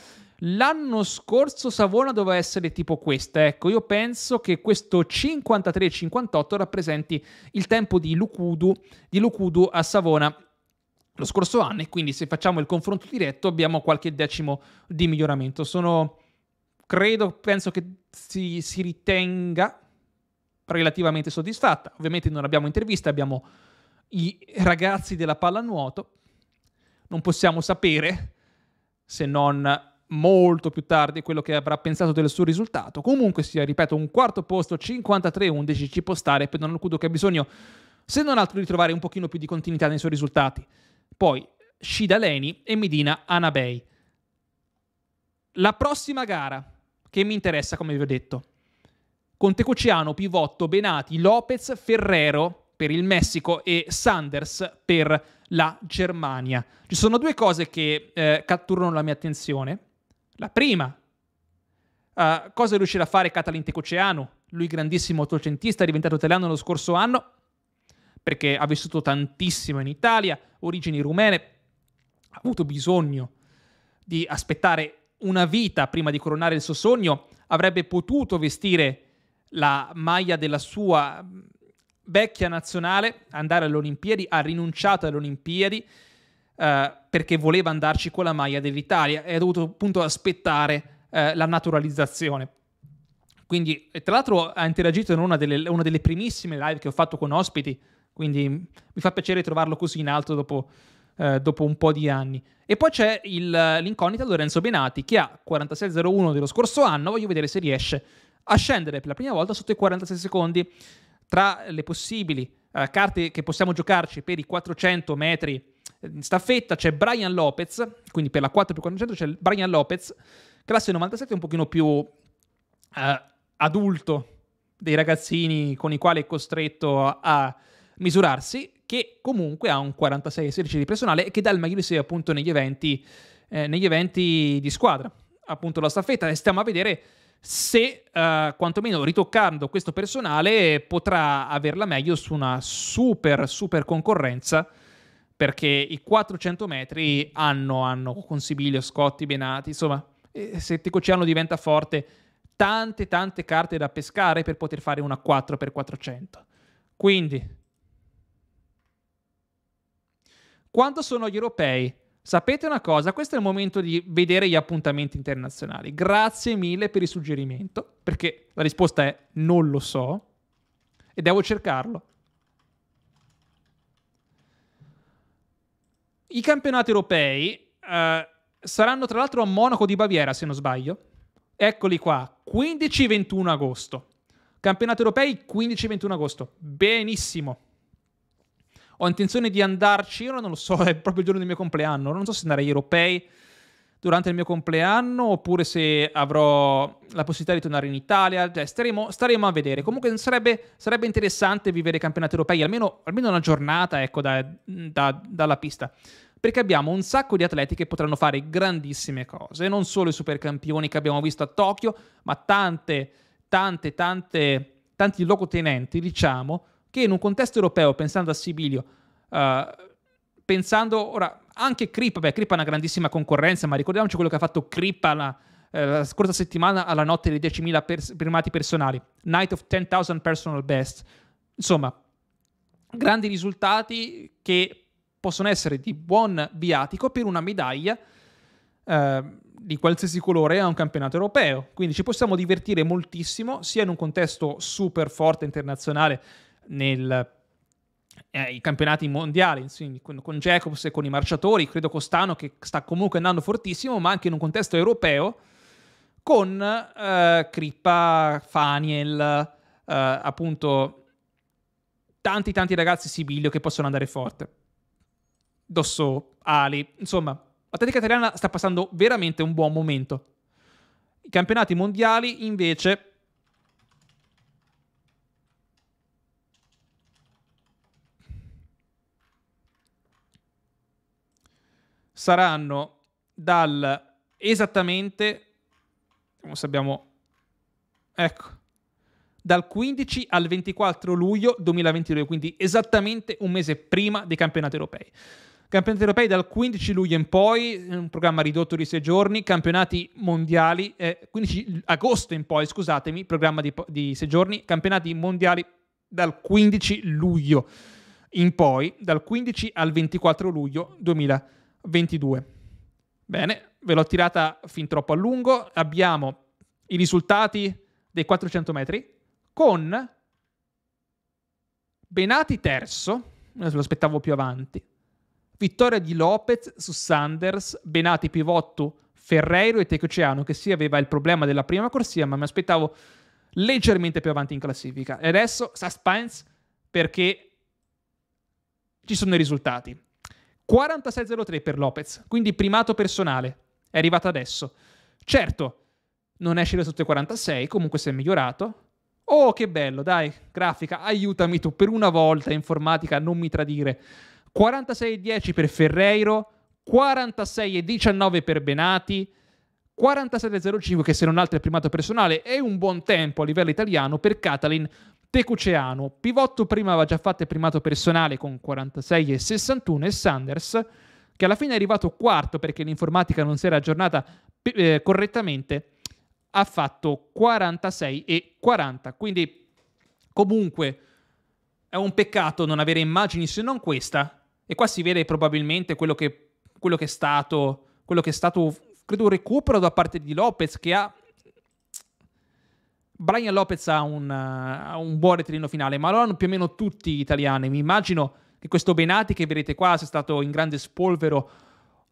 L'anno scorso Savona doveva essere tipo questa, ecco, io penso che questo 53-58 rappresenti il tempo di Lukudu, di Lukudu a Savona lo scorso anno e quindi se facciamo il confronto diretto abbiamo qualche decimo di miglioramento. Sono, credo, penso che si, si ritenga relativamente soddisfatta. Ovviamente non abbiamo interviste, abbiamo i ragazzi della pallanuoto. Non possiamo sapere se non molto più tardi quello che avrà pensato del suo risultato. Comunque sia, ripeto, un quarto posto 53-11 ci può stare per Don Cudo che ha bisogno, se non altro, di trovare un pochino più di continuità nei suoi risultati. Poi Shida Leni e Medina Anabei. La prossima gara che mi interessa, come vi ho detto, Conte Cociano, Pivotto, Benati, Lopez, Ferrero, per il Messico e Sanders per la Germania. Ci sono due cose che eh, catturano la mia attenzione. La prima, eh, cosa riuscirà a fare Catalin Tecoceanu, lui grandissimo ottocentista, diventato italiano lo scorso anno, perché ha vissuto tantissimo in Italia, origini rumene, ha avuto bisogno di aspettare una vita prima di coronare il suo sogno, avrebbe potuto vestire la maglia della sua vecchia nazionale, andare alle Olimpiadi, ha rinunciato alle Olimpiadi eh, perché voleva andarci con la maglia dell'Italia e ha dovuto appunto aspettare eh, la naturalizzazione. Quindi, tra l'altro, ha interagito in una delle, una delle primissime live che ho fatto con ospiti, quindi mi fa piacere trovarlo così in alto dopo, eh, dopo un po' di anni. E poi c'è il, l'incognita Lorenzo Benati che ha 46.01 dello scorso anno, voglio vedere se riesce a scendere per la prima volta sotto i 46 secondi tra le possibili uh, carte che possiamo giocarci per i 400 metri eh, in staffetta c'è Brian Lopez, quindi per la 4 più 400 c'è Brian Lopez, classe 97 un pochino più uh, adulto dei ragazzini con i quali è costretto a misurarsi, che comunque ha un 46-16 di personale e che dà il meglio di sé appunto negli eventi, eh, negli eventi di squadra, appunto la staffetta. E stiamo a vedere se eh, quantomeno ritoccando questo personale potrà averla meglio su una super super concorrenza perché i 400 metri hanno, hanno con Sibilio, Scotti, Benati, insomma, se Ticoceano diventa forte, tante tante carte da pescare per poter fare una 4x400. Quindi, quanto sono gli europei? Sapete una cosa, questo è il momento di vedere gli appuntamenti internazionali. Grazie mille per il suggerimento, perché la risposta è non lo so e devo cercarlo. I campionati europei eh, saranno tra l'altro a Monaco di Baviera, se non sbaglio. Eccoli qua, 15-21 agosto. Campionati europei 15-21 agosto. Benissimo. Ho intenzione di andarci, ora non lo so, (laughs) è proprio il giorno del mio compleanno, non so se andare agli europei durante il mio compleanno oppure se avrò la possibilità di tornare in Italia, cioè, staremo, staremo, a vedere. Comunque sarebbe, sarebbe, interessante vivere i campionati europei, almeno, almeno una giornata ecco, da, da, dalla pista perché abbiamo un sacco di atleti che potranno fare grandissime cose, non solo i supercampioni che abbiamo visto a Tokyo, ma tante, tante, tante, tanti locotenenti, diciamo, che in un contesto europeo, pensando a Sibilio, uh, pensando ora anche Crippa, beh Crippa ha una grandissima concorrenza, ma ricordiamoci quello che ha fatto Crippa la, eh, la scorsa settimana alla notte dei 10.000 pers- primati personali, Night of 10.000 Personal Best. Insomma, grandi risultati che possono essere di buon viatico per una medaglia eh, di qualsiasi colore a un campionato europeo. Quindi ci possiamo divertire moltissimo, sia in un contesto super forte internazionale nel eh, campionati mondiali con, con Jacobs e con i marciatori, credo Costano che sta comunque andando fortissimo, ma anche in un contesto europeo con eh, Crippa, Faniel, eh, appunto tanti tanti ragazzi Sibilio che possono andare forte. Dosso, Ali, insomma, l'Atletica Italiana sta passando veramente un buon momento. I campionati mondiali invece saranno dal esattamente, come sappiamo, ecco, dal 15 al 24 luglio 2022, quindi esattamente un mese prima dei campionati europei. Campionati europei dal 15 luglio in poi, un programma ridotto di 6 giorni, campionati mondiali, eh, 15 agosto in poi, scusatemi, programma di, di 6 giorni, campionati mondiali dal 15 luglio in poi, dal 15 al 24 luglio 2022 22. Bene, ve l'ho tirata fin troppo a lungo. Abbiamo i risultati dei 400 metri con Benati terzo, me lo aspettavo più avanti, vittoria di Lopez su Sanders, Benati pivotto, Ferreiro e Tecoceano, che sì aveva il problema della prima corsia, ma mi aspettavo leggermente più avanti in classifica. E adesso suspense perché ci sono i risultati. 46.03 per Lopez, quindi primato personale. È arrivato adesso. Certo, non esce da sotto i 46, comunque si è migliorato. Oh, che bello, dai, grafica, aiutami tu, per una volta informatica, non mi tradire. 46.10 per Ferreiro, 46.19 per Benati, 47.05 che se non altro è primato personale, è un buon tempo a livello italiano per Catalin, Tecuceano, Pivotto prima aveva già fatto il primato personale con 46 e 61 e Sanders, che alla fine è arrivato quarto perché l'informatica non si era aggiornata eh, correttamente, ha fatto 46 e 40. Quindi comunque è un peccato non avere immagini se non questa. E qua si vede probabilmente quello che, quello che è stato, quello che è stato, credo, un recupero da parte di Lopez che ha Brian Lopez ha un, uh, un buon retrino finale, ma lo hanno più o meno tutti gli italiani. Mi immagino che questo Benati che vedete qua sia stato in grande spolvero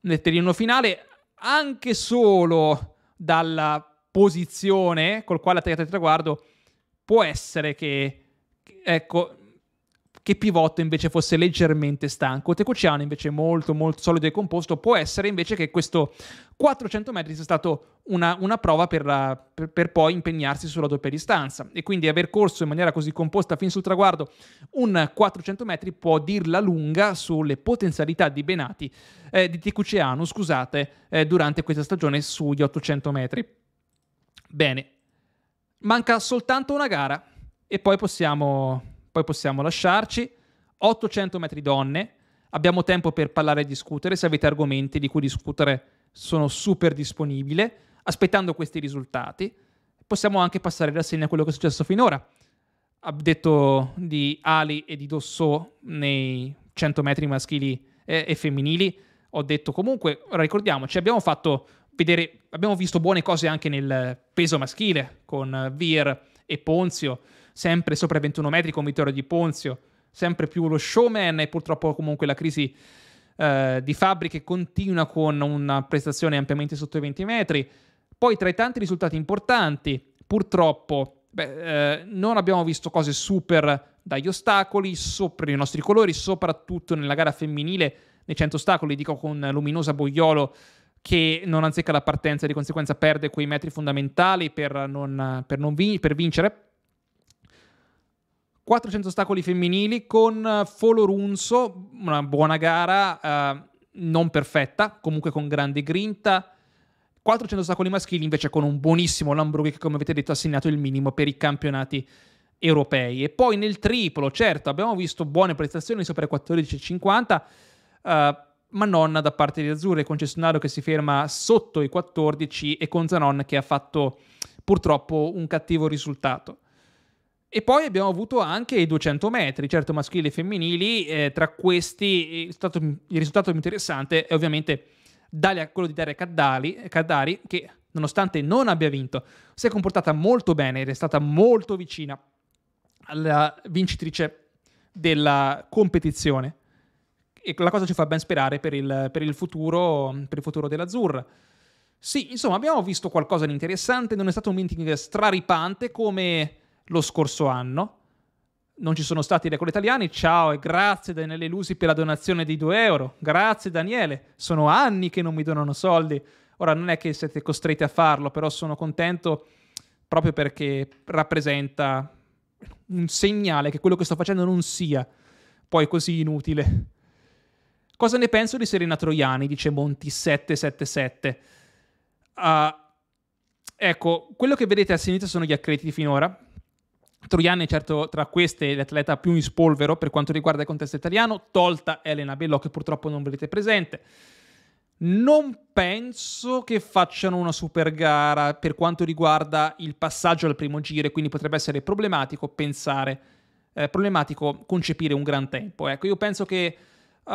nel terreno finale, anche solo dalla posizione col quale ha tagliato il traguardo, può essere che, ecco, che Pivotto invece fosse leggermente stanco. Tecuciano invece molto molto solido e composto, può essere invece che questo 400 metri sia stato una, una prova per, per, poi impegnarsi sulla doppia distanza e quindi aver corso in maniera così composta fin sul traguardo un 400 metri può dirla lunga sulle potenzialità di Benati, eh, di Tecuciano, scusate, eh, durante questa stagione sugli 800 metri. Bene, manca soltanto una gara e poi possiamo poi possiamo lasciarci. 800 metri donne, abbiamo tempo per parlare e discutere, se avete argomenti di cui discutere sono super disponibile, aspettando questi risultati. Possiamo anche passare rassegna quello che è successo finora. Ha detto di Ali e di Dosso nei 100 metri maschili e, e femminili. Ho detto comunque, ricordiamoci, abbiamo fatto vedere, abbiamo visto buone cose anche nel peso maschile con Vir e Ponzio sempre sopra i 21 metri con Vittorio Di Ponzio, sempre più lo showman e purtroppo comunque la crisi eh, di fabbriche continua con una prestazione ampiamente sotto i 20 metri. Poi tra i tanti risultati importanti, purtroppo beh, eh, non abbiamo visto cose super dagli ostacoli, sopra i nostri colori, soprattutto nella gara femminile nei 100 ostacoli, dico con Luminosa Boiolo che non azzecca la partenza e di conseguenza perde quei metri fondamentali per, non, per, non vi- per vincere. 400 ostacoli femminili con eh, Folo Runso, una buona gara, eh, non perfetta, comunque con grande grinta. 400 ostacoli maschili invece con un buonissimo Lambrughi che come avete detto ha segnato il minimo per i campionati europei. E poi nel triplo, certo, abbiamo visto buone prestazioni sopra i 14,50, eh, ma non da parte di Azzurri, concessionario che si ferma sotto i 14 e con Zanon che ha fatto purtroppo un cattivo risultato. E poi abbiamo avuto anche i 200 metri, certo maschili e femminili, eh, tra questi eh, il, stato, il risultato più interessante è ovviamente Dalia, quello di Daria Caddari, che nonostante non abbia vinto, si è comportata molto bene ed è stata molto vicina alla vincitrice della competizione. E la cosa ci fa ben sperare per il, per il futuro, per il futuro dell'Azzurra. Sì, insomma, abbiamo visto qualcosa di interessante, non è stato un meeting straripante come lo scorso anno. Non ci sono stati record italiani. Ciao e grazie Daniele Lusi per la donazione di 2 euro. Grazie Daniele. Sono anni che non mi donano soldi. Ora non è che siete costretti a farlo, però sono contento proprio perché rappresenta un segnale che quello che sto facendo non sia poi così inutile. Cosa ne penso di Serena Troiani? Dice Monti777. Uh, ah, ecco, quello che vedete a sinistra sono gli accrediti finora. Troiani è certo tra queste l'atleta più in spolvero per quanto riguarda il contesto italiano, tolta Elena Bello che purtroppo non vedete presente. Non penso che facciano una super gara per quanto riguarda il passaggio al primo giro, quindi potrebbe essere problematico pensare, eh, problematico concepire un gran tempo. Ecco, io penso che uh,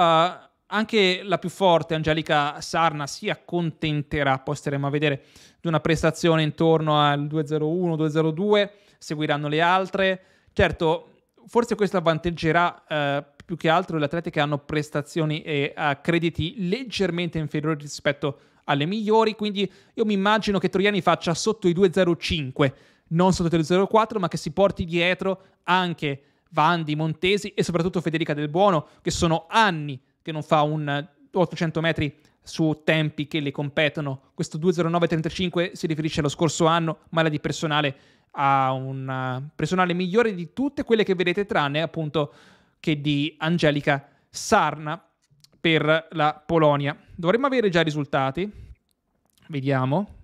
anche la più forte, Angelica Sarna, si accontenterà, poi staremo a vedere, di una prestazione intorno al 2.01, 2.02 seguiranno le altre. Certo, forse questo avvantaggerà eh, più che altro le atlete che hanno prestazioni e eh, crediti leggermente inferiori rispetto alle migliori, quindi io mi immagino che Troiani faccia sotto i 2.05, non sotto i 2.04, ma che si porti dietro anche Vandi, Montesi e soprattutto Federica Del Buono, che sono anni che non fa un 800 metri su tempi che le competono. Questo 2.09.35 si riferisce allo scorso anno, ma era di personale ha un eh, personale migliore di tutte quelle che vedete, tranne appunto che di Angelica Sarna per la Polonia. Dovremmo avere già i risultati. Vediamo.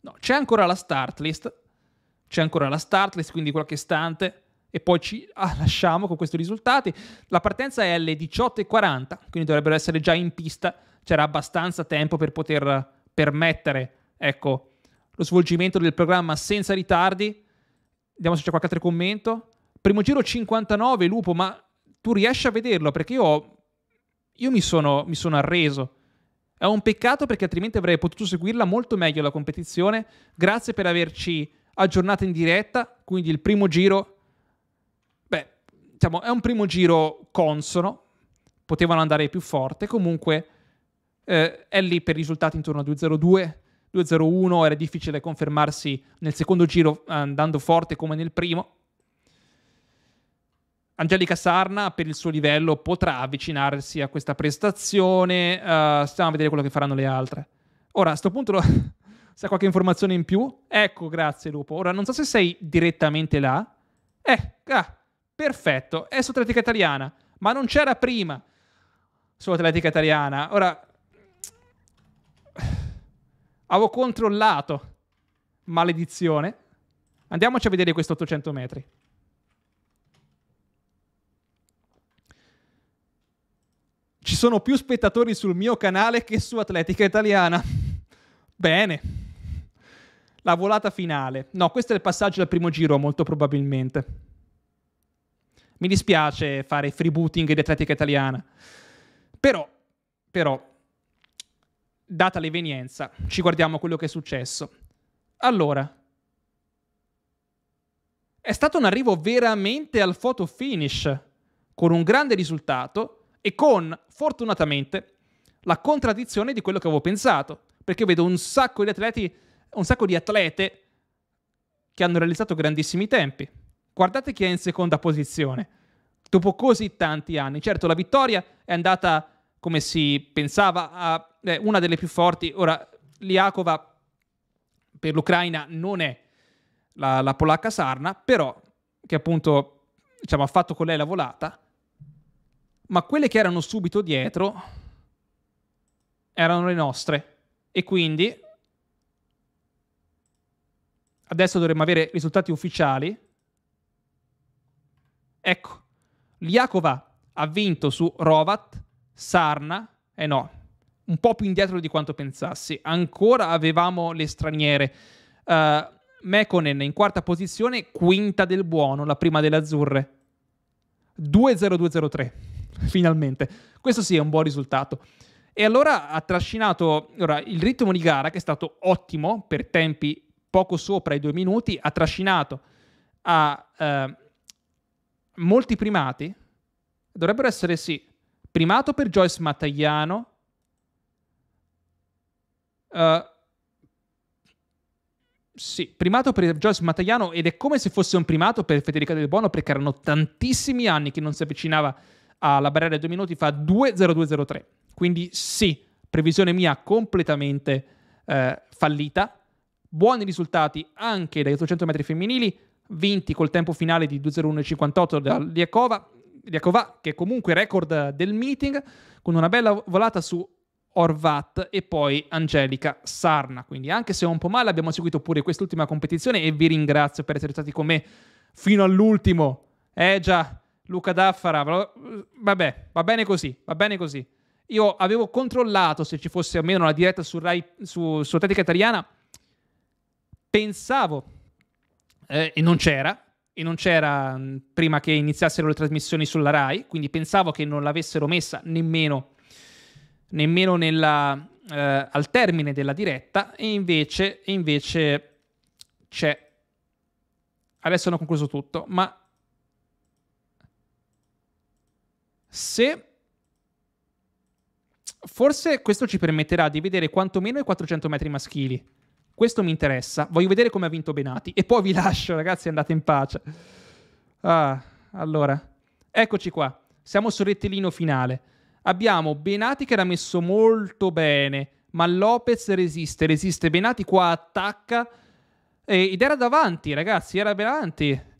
No, c'è ancora la start list. C'è ancora la start list, quindi qualche istante. E poi ci (laughs) ah, lasciamo con questi risultati. La partenza è alle 18.40, quindi dovrebbero essere già in pista. C'era abbastanza tempo per poter permettere, ecco, lo svolgimento del programma senza ritardi. Vediamo se c'è qualche altro commento. Primo giro 59, Lupo, ma tu riesci a vederlo? Perché io, io mi, sono, mi sono arreso. È un peccato perché altrimenti avrei potuto seguirla molto meglio la competizione. Grazie per averci aggiornato in diretta. Quindi il primo giro, beh, diciamo, è un primo giro consono. Potevano andare più forte. Comunque eh, è lì per risultati intorno a 2 2 2-0-1, era difficile confermarsi nel secondo giro andando forte come nel primo. Angelica Sarna per il suo livello potrà avvicinarsi a questa prestazione, uh, stiamo a vedere quello che faranno le altre. Ora, a questo punto, lo... se (laughs) ha qualche informazione in più? Ecco, grazie Lupo. Ora, non so se sei direttamente là. Eh, ah, perfetto, è su Atletica Italiana, ma non c'era prima su Atletica Italiana. Ora, Avevo controllato. Maledizione. Andiamoci a vedere questi 800 metri. Ci sono più spettatori sul mio canale che su Atletica Italiana. (laughs) Bene. La volata finale. No, questo è il passaggio al primo giro, molto probabilmente. Mi dispiace fare freebooting di Atletica Italiana. Però, però, data l'evenienza, ci guardiamo quello che è successo. Allora, è stato un arrivo veramente al photo finish, con un grande risultato e con, fortunatamente, la contraddizione di quello che avevo pensato, perché vedo un sacco di atleti, un sacco di atlete che hanno realizzato grandissimi tempi. Guardate chi è in seconda posizione, dopo così tanti anni. Certo, la vittoria è andata come si pensava, a, eh, una delle più forti. Ora, Liakova per l'Ucraina non è la, la polacca Sarna, però che appunto diciamo, ha fatto con lei la volata, ma quelle che erano subito dietro erano le nostre. E quindi adesso dovremmo avere risultati ufficiali. Ecco, Liakova ha vinto su Rovat Sarna, e eh no, un po' più indietro di quanto pensassi. Ancora avevamo le straniere. Uh, Mekonen in quarta posizione, quinta del buono, la prima delle azzurre. 2-0-2-0-3, (laughs) finalmente. Questo sì è un buon risultato. E allora ha trascinato allora, il ritmo di gara, che è stato ottimo per tempi poco sopra i due minuti, ha trascinato a eh, molti primati, dovrebbero essere sì, primato per Joyce Mattagliano. Uh, sì, primato per Joyce Mattagliano ed è come se fosse un primato per Federica Del Bono perché erano tantissimi anni che non si avvicinava alla barriera dei due minuti, fa 2-0-2-0-3. Quindi sì, previsione mia completamente eh, fallita. Buoni risultati anche dai 800 metri femminili, vinti col tempo finale di 2-0-1-58 da Liekova, Ryakova, che è comunque record del meeting, con una bella volata su Orvat e poi Angelica Sarna. Quindi anche se un po' male abbiamo seguito pure quest'ultima competizione e vi ringrazio per essere stati con me fino all'ultimo. Eh già, Luca Daffara, vabbè, va bene così, va bene così. Io avevo controllato se ci fosse o meno la diretta su, Rai, su, su Atletica Italiana, pensavo, eh, e non c'era, e non c'era mm, prima che iniziassero le trasmissioni sulla RAI, quindi pensavo che non l'avessero messa nemmeno, nemmeno nella, eh, al termine della diretta e invece, invece c'è. Adesso hanno concluso tutto, ma se forse questo ci permetterà di vedere quantomeno i 400 metri maschili questo mi interessa. Voglio vedere come ha vinto Benati. E poi vi lascio, ragazzi, andate in pace. Ah, allora, eccoci qua. Siamo sul rettilino finale. Abbiamo Benati che l'ha messo molto bene, ma Lopez resiste, resiste. Benati qua attacca ed era davanti, ragazzi, era davanti.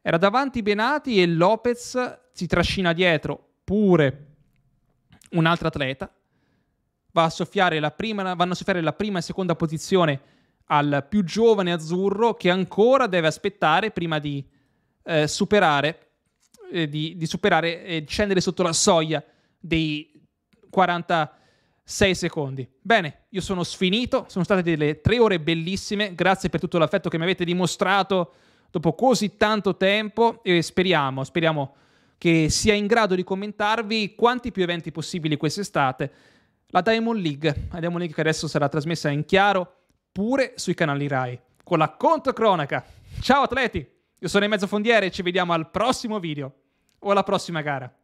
Era davanti Benati e Lopez si trascina dietro pure un altro atleta. Va a soffiare la prima, vanno a soffiare la prima e seconda posizione al più giovane azzurro che ancora deve aspettare prima di eh, superare, eh, di, di superare e scendere sotto la soglia dei 46 secondi. Bene, io sono sfinito, sono state delle tre ore bellissime, grazie per tutto l'affetto che mi avete dimostrato dopo così tanto tempo e speriamo, speriamo che sia in grado di commentarvi quanti più eventi possibili quest'estate. La Diamond League, la Diamond League che adesso sarà trasmessa in chiaro pure sui canali Rai, con la controcronaca. Ciao atleti, io sono in mezzofondiere e ci vediamo al prossimo video o alla prossima gara.